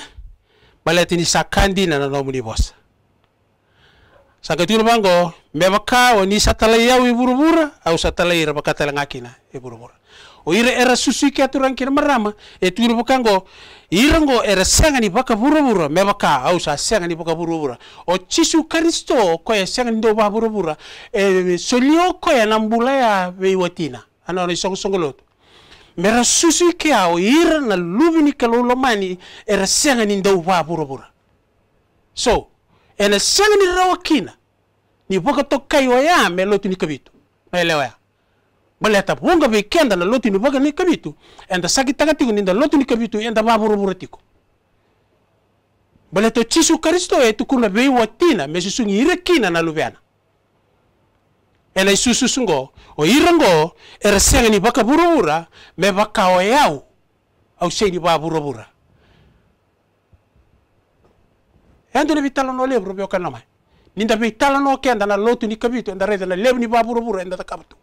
balati ni sakandi na nomu ni bosa sakatulu bango me baka o ni satalai au iburubura au satalai ra baka talangakina burubura oire era aturan kina marama e go ira go era ni baka burubura mebaka au sa ni baka burubura o chisu kristo ko ya sengani ndo ba burubura e solio ko ya nambula ya beiwatina ana ni songo songoloto mera susuike ao ira na lubini mani era ni ndo ba burubura so ena ni rawakina ni baka tokai wa ya melotu ni kabito naelewa ya baleta hunga be kenda na lotini vaga ni kabitu enda saki takatiku ninda lotini kabitu enda baburu buratiku baleta chisu kristo e tukuna be watina mesu sungi irekina na lubiana ela isusu sungo o irango era senga ni baka burubura me baka o yau au seini baburubura enda ne vitalo no lebro be okanamai ninda be italo no kenda na lotini kabitu enda reza na lebni baburubura enda takabatu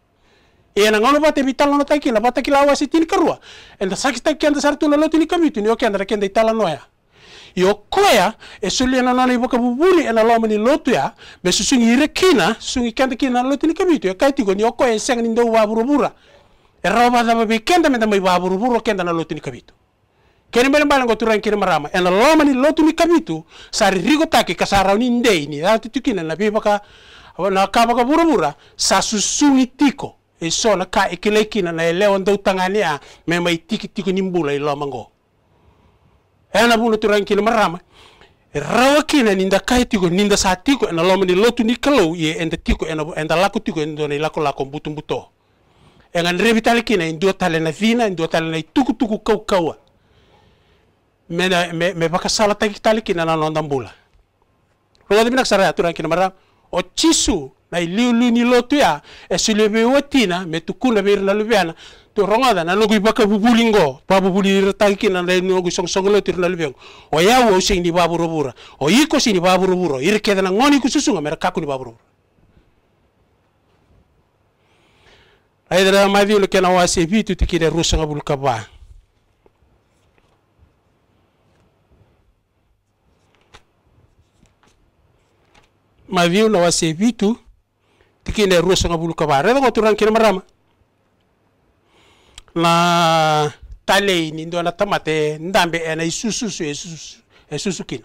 e na ngalo bate bitala no taki na bata kila awasi tin karua enda saki taki anda sartu na loti ni kamitu ni oke anda rakenda itala noya io koya e suli na nana iboka bubuli e na loma ni lotu ya be susungi ire kina sungi kenda kina na loti ni kamitu ya kaiti go ni okoya e senga ni ndau waburubura e rawa bata babe kenda menda mai waburubura kenda na loti ni kamitu kene mbele mbala ngo turan kene marama ena loma ni lotu ni kamitu sari rigo taki kasara ni ndei ni atu tukina na bibaka na kabaka burubura sa susungi tiko e sona ka e kele kina na elewa ndau tangani a me mai tiki tiki ni mbula ilo mango e na bulu turan kina marama rawa kina ninda kai tiko ninda sa tiko e na loma ni lotu ni kalau ye enda tiko e enda laku tiko enda ni ilako lako mbutu mbuto e ngan revi tali kina indua tale na vina indua tale na tuku tuku kau kaua me, na me, me bakasala taki tali kina na nonda mbula Rodo di minak saraya turan kina marama o chisu E e na iliulu ni lotu ya esile be watina metukuna be na lubiana tu rongoda na nogu ibaka bubulingo pa bubuli tanki na na nogu song song lotu na lubiang o ya wo se ni babu robura o iko se ni babu robura irke na ngoni kususunga mera kaku ni babu robura aidra madi lo kena wa se tikire rusanga bul kaba madi lo wa tikine rusa nga bulu kaba ngo marama na tale ni ndo na tamate ndambe ena isusu su isusu e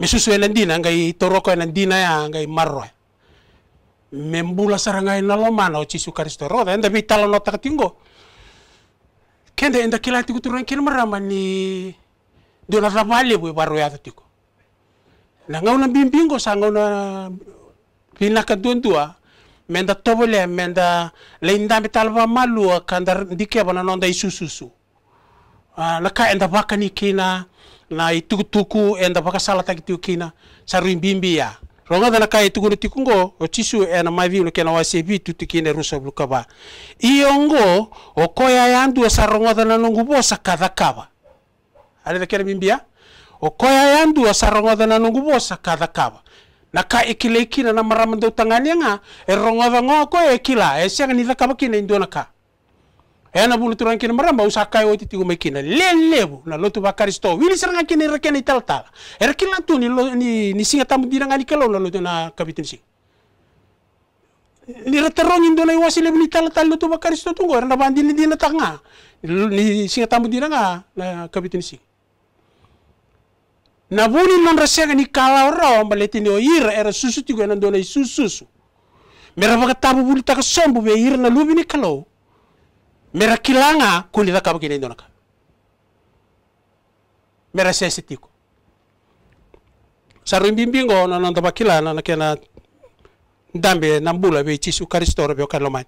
isusu e ndina ya ngai membula saranga na lomana o chisu kristo roda enda vitalo kende enda kilati que marama ni ndo na ramale bwe baro ya na ngau na hinaka dondua menda tobole menda leindambe talba malua kandar ndike bana nonda isususu uh, laka enda baka ni kina na itukutuku enda baka sala takitu kina saruin bimbia ronga dana kai tukuru tikungo o chisu ena mavi no kena wasebi tutikine rusa blukaba iongo okoya yandu sa ronga dana nungu bosa kada kaba ale da kera bimbia okoya yandu sa ronga dana nungu bosa kada kaba na ka ekila ekila na maramadou nga e rogocogo koe e kila e sega ni cakava kina ka e na vulu turan kina marama u sa kai oti tigo mai kina lelevu na lotu vakaristo wili sanga kina i tal, tal talatala e tu ni, ni, ni siga ni kelo na lotu na kapitin sing ni ratarong indo na iwasi lebu ni tal lotu vakaristo tungo e rana vandilidina tagaga ni siga nga na kapitin sing na buni non sega ni kala ro maletini o ira era susu tigo ena dona i susu mera baka tabu buli taka sombu be ira na lubi ni kalo mera kilanga kuli taka baki ni dona ka mera sese tiko saru bimbingo na nanda bakila na kena ndambe na mbula be chisu karistoro byo kalomani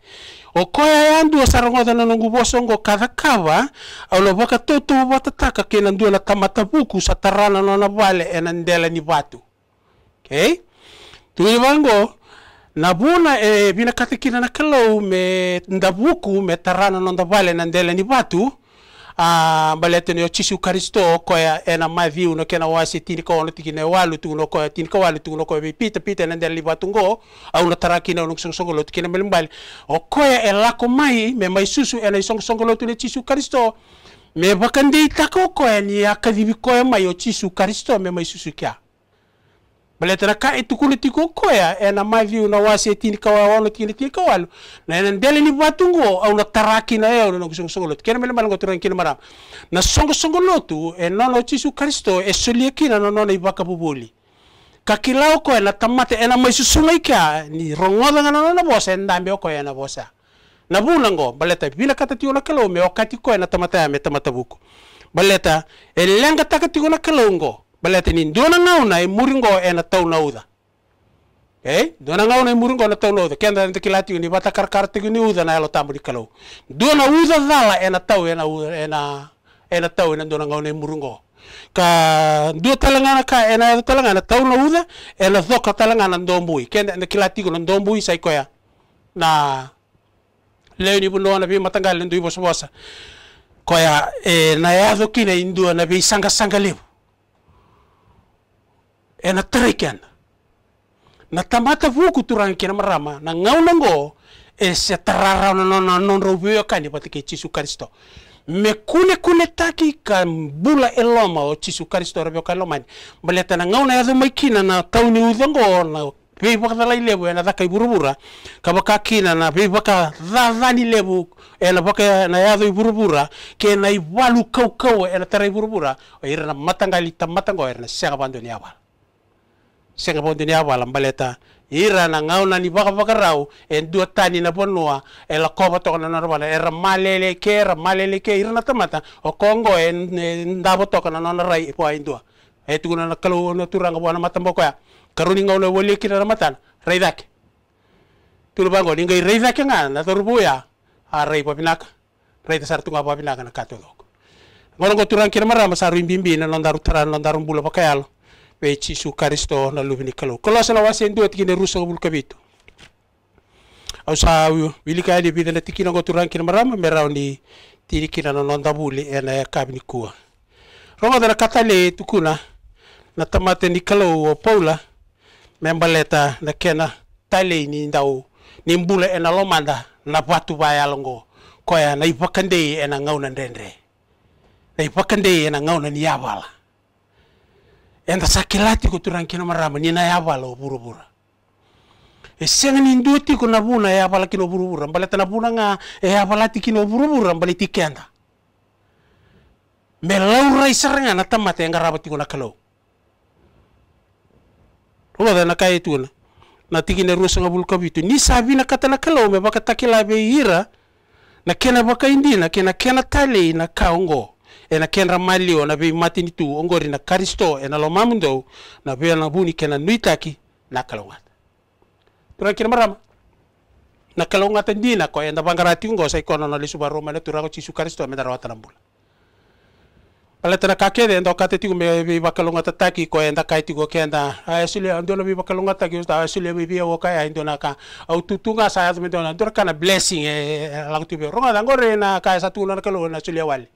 okoya yandu osarongo na nungu songo kada kava olo boka toto botataka ke na ndula kamata buku satarana no na vale ena ndela ni batu okay tuibango na buna e bina katikina na kalau me ndabuku me tarana no ndavale na ndela ni watu uh, o yo chisu karisto koya ena mavi uno kena wasi tini ko ono tiki ne walu tuno koya tini ko walu tuno koya pita pita nende liwa tungo au no tarakina uno song songolo tiki ne melimbali o koya ela ko mai me mai susu ena song songolo tune chisu karisto me bakande itako koya ni akadibi koya mai o chisu karisto me mai susu kia Baleta raka e tukulu tiko koya e na mai viu na wase tini kawa wano tini tini kawalu. Na ena ndele ni vatungo au na taraki na eo na kusongo songo lotu. Kena mele malango turangi kena maram. Na songo songo lotu e nono chisu karisto e solia e kina na nono i waka bubuli. Ka kilau na tamate e mai susunga ikia ni rongoda na nono na bosa e ndambe o koe e na bosa. Na bunango baleta bila kata tiyo na kalome o kati koe na tamate ame tamata buku. Baleta e lenga taka na kalongo balete baleteni ndona ngao na muringo ena tauna uda eh dona ngauna e muringo na tau uda kenda ndi kilati ni bata kar kar tigi ni uda na elo tambu ni kalau Dona uda zala ena tau ena uda ena ena tau ena ndona ngauna e muringo ka dua talangana ka ena talangana tauna uda ena thoka talangana ndombui kenda ndi kilati ko ndombui sai koya na leo ni bundo na bi matangal ndu ibo sobosa koya e na yadho kina indua na bi sanga sanga lebu ena tereken na tamata vuku turan kina marama na ngaulongo e se tarara no no no no rovio kani patike chisu kristo me kune kune taki ka bula eloma o chisu kristo rovio kaloma baleta na ngauna ya mai kina na tauni udongo na veiva ka dalai levu ena dakai iburubura ka vaka kina na veiva ka dadani levu ena vaka na yado iburubura burubura ke na i kaukau ena tara iburubura burubura o ira na matangali tamatango ira na siaga vandoni avala senga pon tini awala mbaleta ira na ngau na ni baka baka rau en dua tani na ponua e la koba toka na norwala era malele ke era malele ke ira na tamata o kongo en ndabo toka na nona rai po e ai dua e tukuna na kalu na turanga buana matambo koya karuni ngau na wole kira na matan rai dak tulu bango ni ngai rai dak nga na turbu ya a rai papinaka rai tasar tunga papinaka na katolok ngoro ngoturang kira marama saru imbimbi na nondaru taran nondaru pakayalo peci Cisu Karisto na kalau kalau sana wasen dua tikine rusa kabul kabitu au sa wili kai li bidala tikina go turan kina marama merau ni tiri kina no nonda buli ena ya kabini kua rongo dara katale tukuna na tamate ni kalau o paula membaleta na kena tale ni ndau ni ena e lomanda na batu baya longo koya na ipakandei ena ngau ndendre na ipakandei ena ngau ni yabala enda sakila tiko turang marama ni na yabala buru bura e senga ni ndu tiko na buna yabala kino buru bura mbale tana nga e yabala tikino buru bura mbale tikenda me laura isarenga na tamate enga raba tiko na kalau Ruwa dana kai tuna na tikine rusa ngabul kabitu ni sabi na kata na kalau me baka takila be ira na kena baka indi na kena kena tali na kaongo ena kenra malio na be matini tu ongori na karisto ena lo mamundo na be na buni kena nuitaki na kalongata tura kira marama na kalongata ndina ko enda bangarati ungo sai kono na lisu baroma le tura ko chisu karisto e me darawata nambula pala tana kakede enda kate tiku me be bakalongata taki ko enda kai tiku ke enda asile andolo be bakalongata ki usta asile be be woka ya indona ka e, au tutunga sa ya me dona dora kana blessing e, e la ku tibe ronga dangore na ka sa tu na kalona asile wale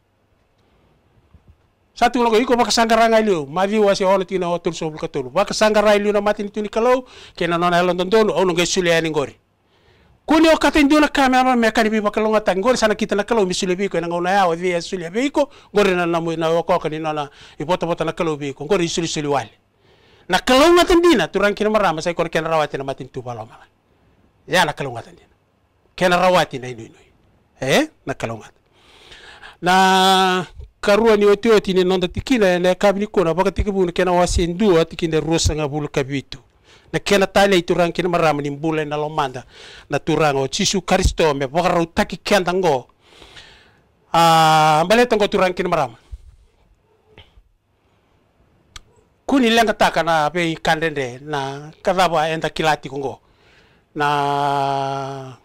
satu logo iko baka sangaranga ilio mavi wasi ono tina hotel so bulka tolu baka sangara ilio na matini tuni kalau kena nona elon dondono ono ngai sule ani ngori kuni o katin dona kame ama me ni biba kalau ngata ngori sana kita na kalau misule biko na ngona ya wavi eh, sule biko ngori na namu na wako kani nona ibota bota na kalau biko ngori sule sule wale na kalau ngata dina turang kina marama sai kona kena rawati na matini tu baloma ya na kalau ngata dina kena rawati na inu inu eh na kalau ngata na karua ni watu wati ni nonda tikina na kabini kona baka tikibun kena wasin dua tikinde rusa ngabul kabitu na kena tale iturang kina kena maram ni mbula na lomanda na turango chisu karisto me baka rau taki kenda ngo a ah, mbale tango turang kina maram kuni lenga taka na be kandende na kadaba enda kilati kongo na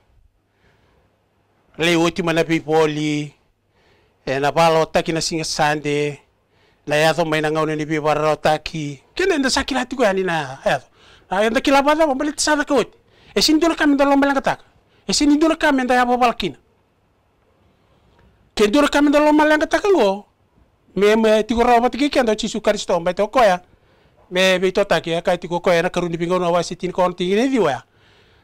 leo pe poli Ena na palo taki na singa sande na yato mai na ngaune ni biwa rao taki kene nda sakila tiko Ya, na yato na yenda kila bada wabali tsa da kot e sin dola kami nda lomba langa e sin dola kami nda yabo balkina ken dola kami nda lomba langa taka ngo me me tiko rao tiki kendo ando chisu karisto mba ito koya me be to taki ya kai tiko koya na karuni bingo na wasi tini kono ne diwa ya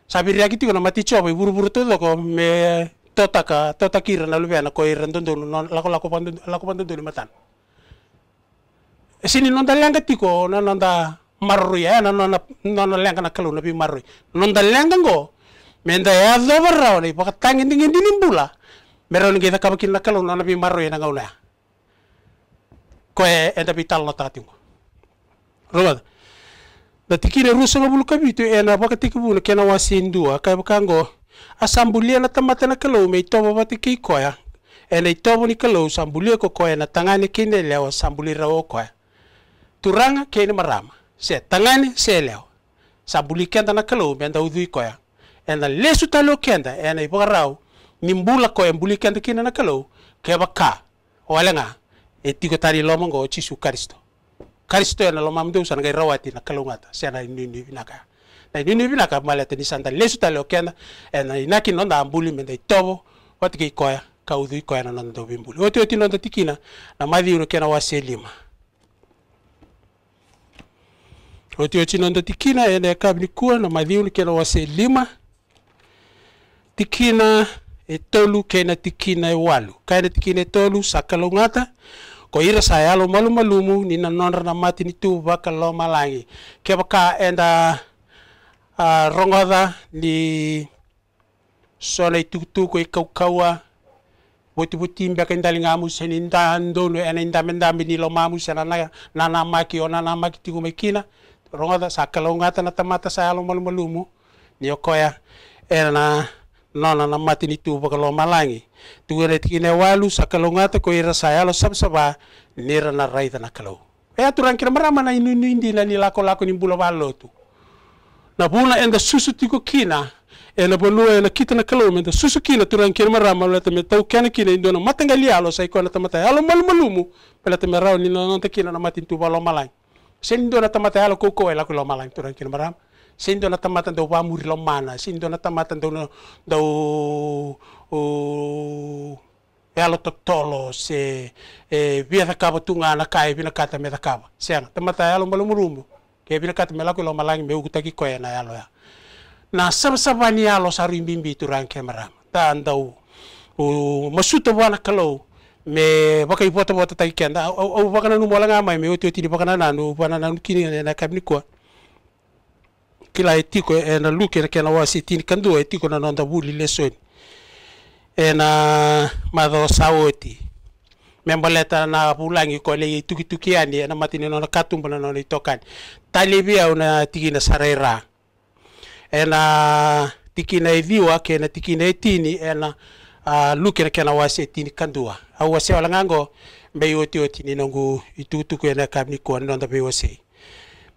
sabiri na mati chobe buru-buru to kok me tota ka tota kira na lube ana ko iran don dulu lako lako pandu lako pandu dulu matan sini non da lenga tiko na non da marru ya na non non lenga na kalu na bi marru non da lenga ngo menda ya do barra wala ipa katangin dingin dinimbula meron kita kabakin na kalu na bi marru ya na ngauna ko e enda vital no tatingo robad da tikire rusa ngabul kabito na baka tikibu kena wasindua kai bakango Asambulia sambulia na tamata na kalau mei toba wati ki koya. E nei tobo ni kalau sambulia ko koya na tangani kine lewa sambuli rawa koya. Turanga kene marama. Se tangani se lewa. Sambuli kenda na kalou mei anda udui koya. E na lesu talo kenda e na ipakarau. Nimbula koya mbuli kenda kine na kalou Keba ka. Oalenga. E tiko tari lomongo o chisu karisto. Karisto e na lomamdeu sanagai rawati na kalau ngata. Se na ini nakaya. ini vi na ka maletanisa nda lesu ta lokena ena ina kino nda ambuli menda itobo wati ki koya ikoya na nanda ubi oti oti nanda tikina na madhi kena wase lima oti oti nanda tikina ena ya kabini kuwa na madhi kena wase tikina e kena tikina e walu tikina e sakalo ngata ko ira sa yalo malu nonra na mati ni lo malangi keba ka enda a di li sola i tukutuku i kaukaua vutivuti'i bekendali gamusa ni da donu ena idamedame ni lomamusa na nanamaki o me kina rongoda sa kalaugata na tamata sa malumu ni okoya ena nona na mati ni tu bakalo malangi tu tiki ne walu sakalongata ko ira lo sab saba nira na raita na kalau e aturan kira marama na inu indi na ni lako lako ni bulo balo tu na buna enda susu tiko kina ena bonua ena kita na kalau menda susu kina turan kira marama leta me tau kena kina indona matanga lialo sai kona tamata halo e malu malumu pelata me rau nino nonta kina na matin tuba balo malai sendo na tamata halo koko ela kulo malai turan kira marama sendo na tamata do wamuri lo mana sendo na tamata do no o ela tolo se e via da cava tunga na kai vina kata me da cava senga tamata halo e malu malumu kebir kat mela kulo malang meu kutaki koe na lo ya na sab ya lo saru imbimbi turan kemerang ta andau o masuto wana kalau me baka ipota bota tai kenda au baka na numola nga mai me o tini na nanu bana nanu kini na kabni kwa kila etiko ena na luke na kena wasi e tini kandu etiko na nonda buli ena e na madho sawoti e memboleta na pulangi ko le tuki tuki ani na matini no katumbo no le tokan talibia una tiki na sarera ena tiki na iviwa ke na tiki na etini ena uh, luke na kena wase tini kandua au wase wala ngango mbe yoti yoti ni nongu itutuku ena kabni ko no nda wase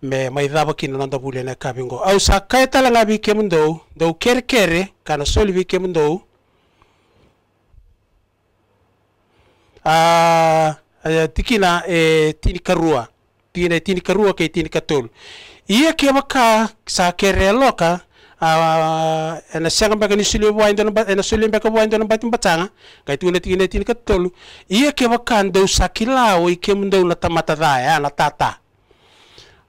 me mai dhaba kina nonda bule na kabingo au sakaita la ngabi kemundo do kerkere kana soli bi kemundo Ah, eh, tikina eh, tini karua tina tini karua ke tini katol ia ke baka sa kere loka ah, ena sanga baka ni sulu wa indon ena sulu baka wa indon batin batanga kai tuna tikina tini katol ia ke baka ndau sakila o ike mundau na tamata daya na tata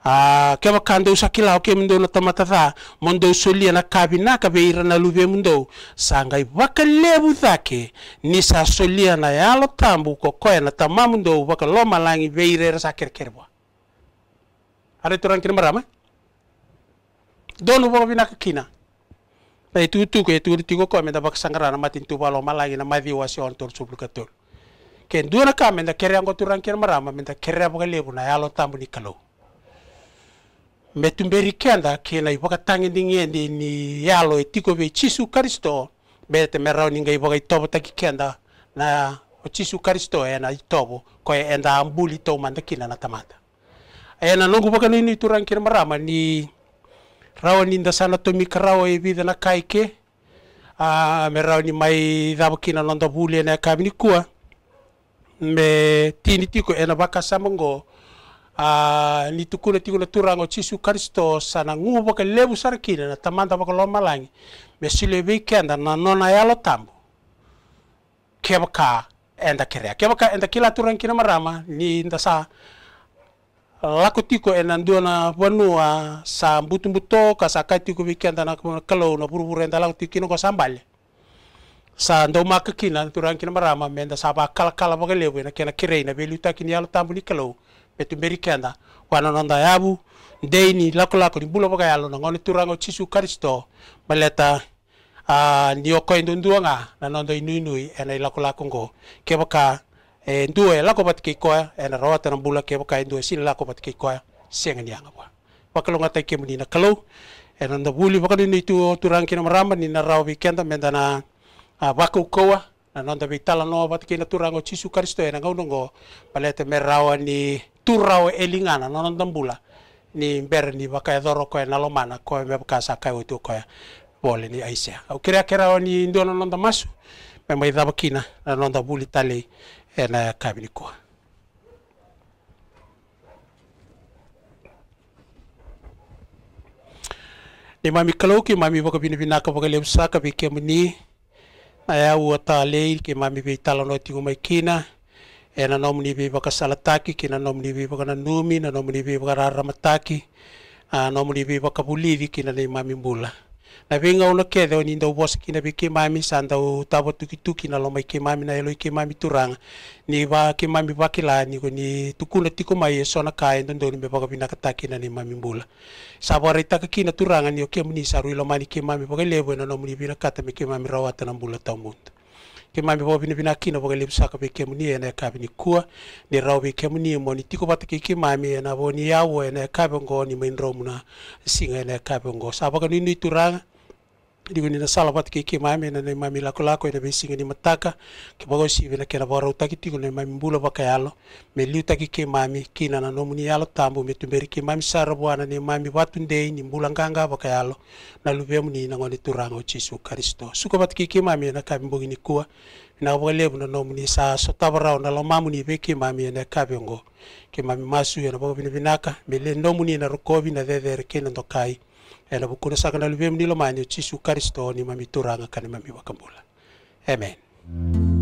a ah, ke ba kandeu sakila o ke mundo na tamata tha mundou solia na kabina ka na luve mundou sangai waka lebu thake ni sa solia na yalo tambu ko koe na tama mundo waka loma langi beira sa are turan marama donu waka vina kina na itu tu ke tu ti ko ko me da bak sangara na matin tu balo malangi na mavi wasi on tor sublikator ken duona ka me da kerya ngo marama me da kerya lebu na yalo tambu ni na ipoka tangi tangendi ndi ni yalo etiko be chisu karisto bete merao ninga ivoka itobo kenda na chisu karisto ena itobo ko enda ambuli to manda kina na tamata ena nongu voka nini turankira marama ni rao ninda sana mikrao e vida na kaike a me rao ni mai dhavo kina londa buli ena kabini kua me tini tiko ena baka samongo a ni tukuna tikuna turango chisu karisto sana ngu boka lebu sarkina na tamanta boka loma langi me sile weekenda na nona yalo tambo kebaka enda kerea kebaka enda kila turang kina marama ni sa laku tiko enda na wanua sa mbutu mbuto ka sa kai tiku weekenda na kalau na buru buru enda laku tiko kino sambale sa ndo ma kina turang kina marama me enda sa ba kala kala boka lebu na kena kerei na belu takini yalo tambo ni ya kalau betumberi kenda wanononda yabu ndeini ni bulo boka yalo nangoni turango chisu karisto maleta uh, nioko indunduanga inu-inu, ena lako ngo keboka eh, ndue lako batike ikoya ena rawata na bula keboka indue sini lako batike ikoya sengenianga bwa wakalonga tai na kalau ena ndabuli wakadini tu turangkina ni nina rawa weekenda mendana uh, wakaukoa na nonda vitala no wat kina turango Jesu Kristo e nangau nongo palete merawa ni turao e lingana no nonda mbula ni mbere ni baka e doro koe na lomana koe me baka saka kai otu koe bole ni aisea au kira kira o ni ndono nonda masu me mai daba kina na nonda buli tale ena na kabini koa ni mami kalau ki mami baka bini binaka baka lebsa ka bikem Aia ua tālei ke mami pei tala noite com mai kina. E na nomu ni pei waka salataki, ke na nomu ni pei waka nanumi, na nomu ni pei waka raramataki. A nomu ni pei waka que kina nei mami mula. na be ngau na kethe oni ndau bosa kina be ke sa ndau tabo tuki na lomai ke na elo ke mami turanga ni va ke mami ba ni ko ni tukuna tiko mai so na kai ndo ndo me be baka bina kata kina ni mami bula sa ba rita kina turanga ni o kemuni sa ruilo mani ke mami ba ke lebo na no muni bina kata me ke rawata na bula tau munta ke mami bo bini bina kina bo saka be kemu ni ene ka bini kuwa ni rao be kemu ni mo ni tiko bat ke ke mami ena bo ni yawo ene ka ngo ni min na singa ene ka be ngo sa bo ni ni turanga digoni na sala bat ke ke mame na na mami lako lako ko na besing ni mataka ki bago si vina ke bora utaki tigo na mami mbula baka yalo me liu taki ki mami ki na na nomuni yalo tambo me tumberi ki mami sara bwana ni mami watu ndei ni mbula nganga baka yalo na lube muni na ngone turanga Yesu karisto suka bat ke ke mami na kabi mbogi ni kuwa na lebu na nomuni sa so tabara na lo mamuni be ke mami na kabi ngo ki mami masu ya na bago vina vinaka me le nomuni na rukovi na dede ke na ndokai ena bukuna sakana luvem ni lomani uchisu kristo ni mamituranga kane mamiwa kambula amen mm.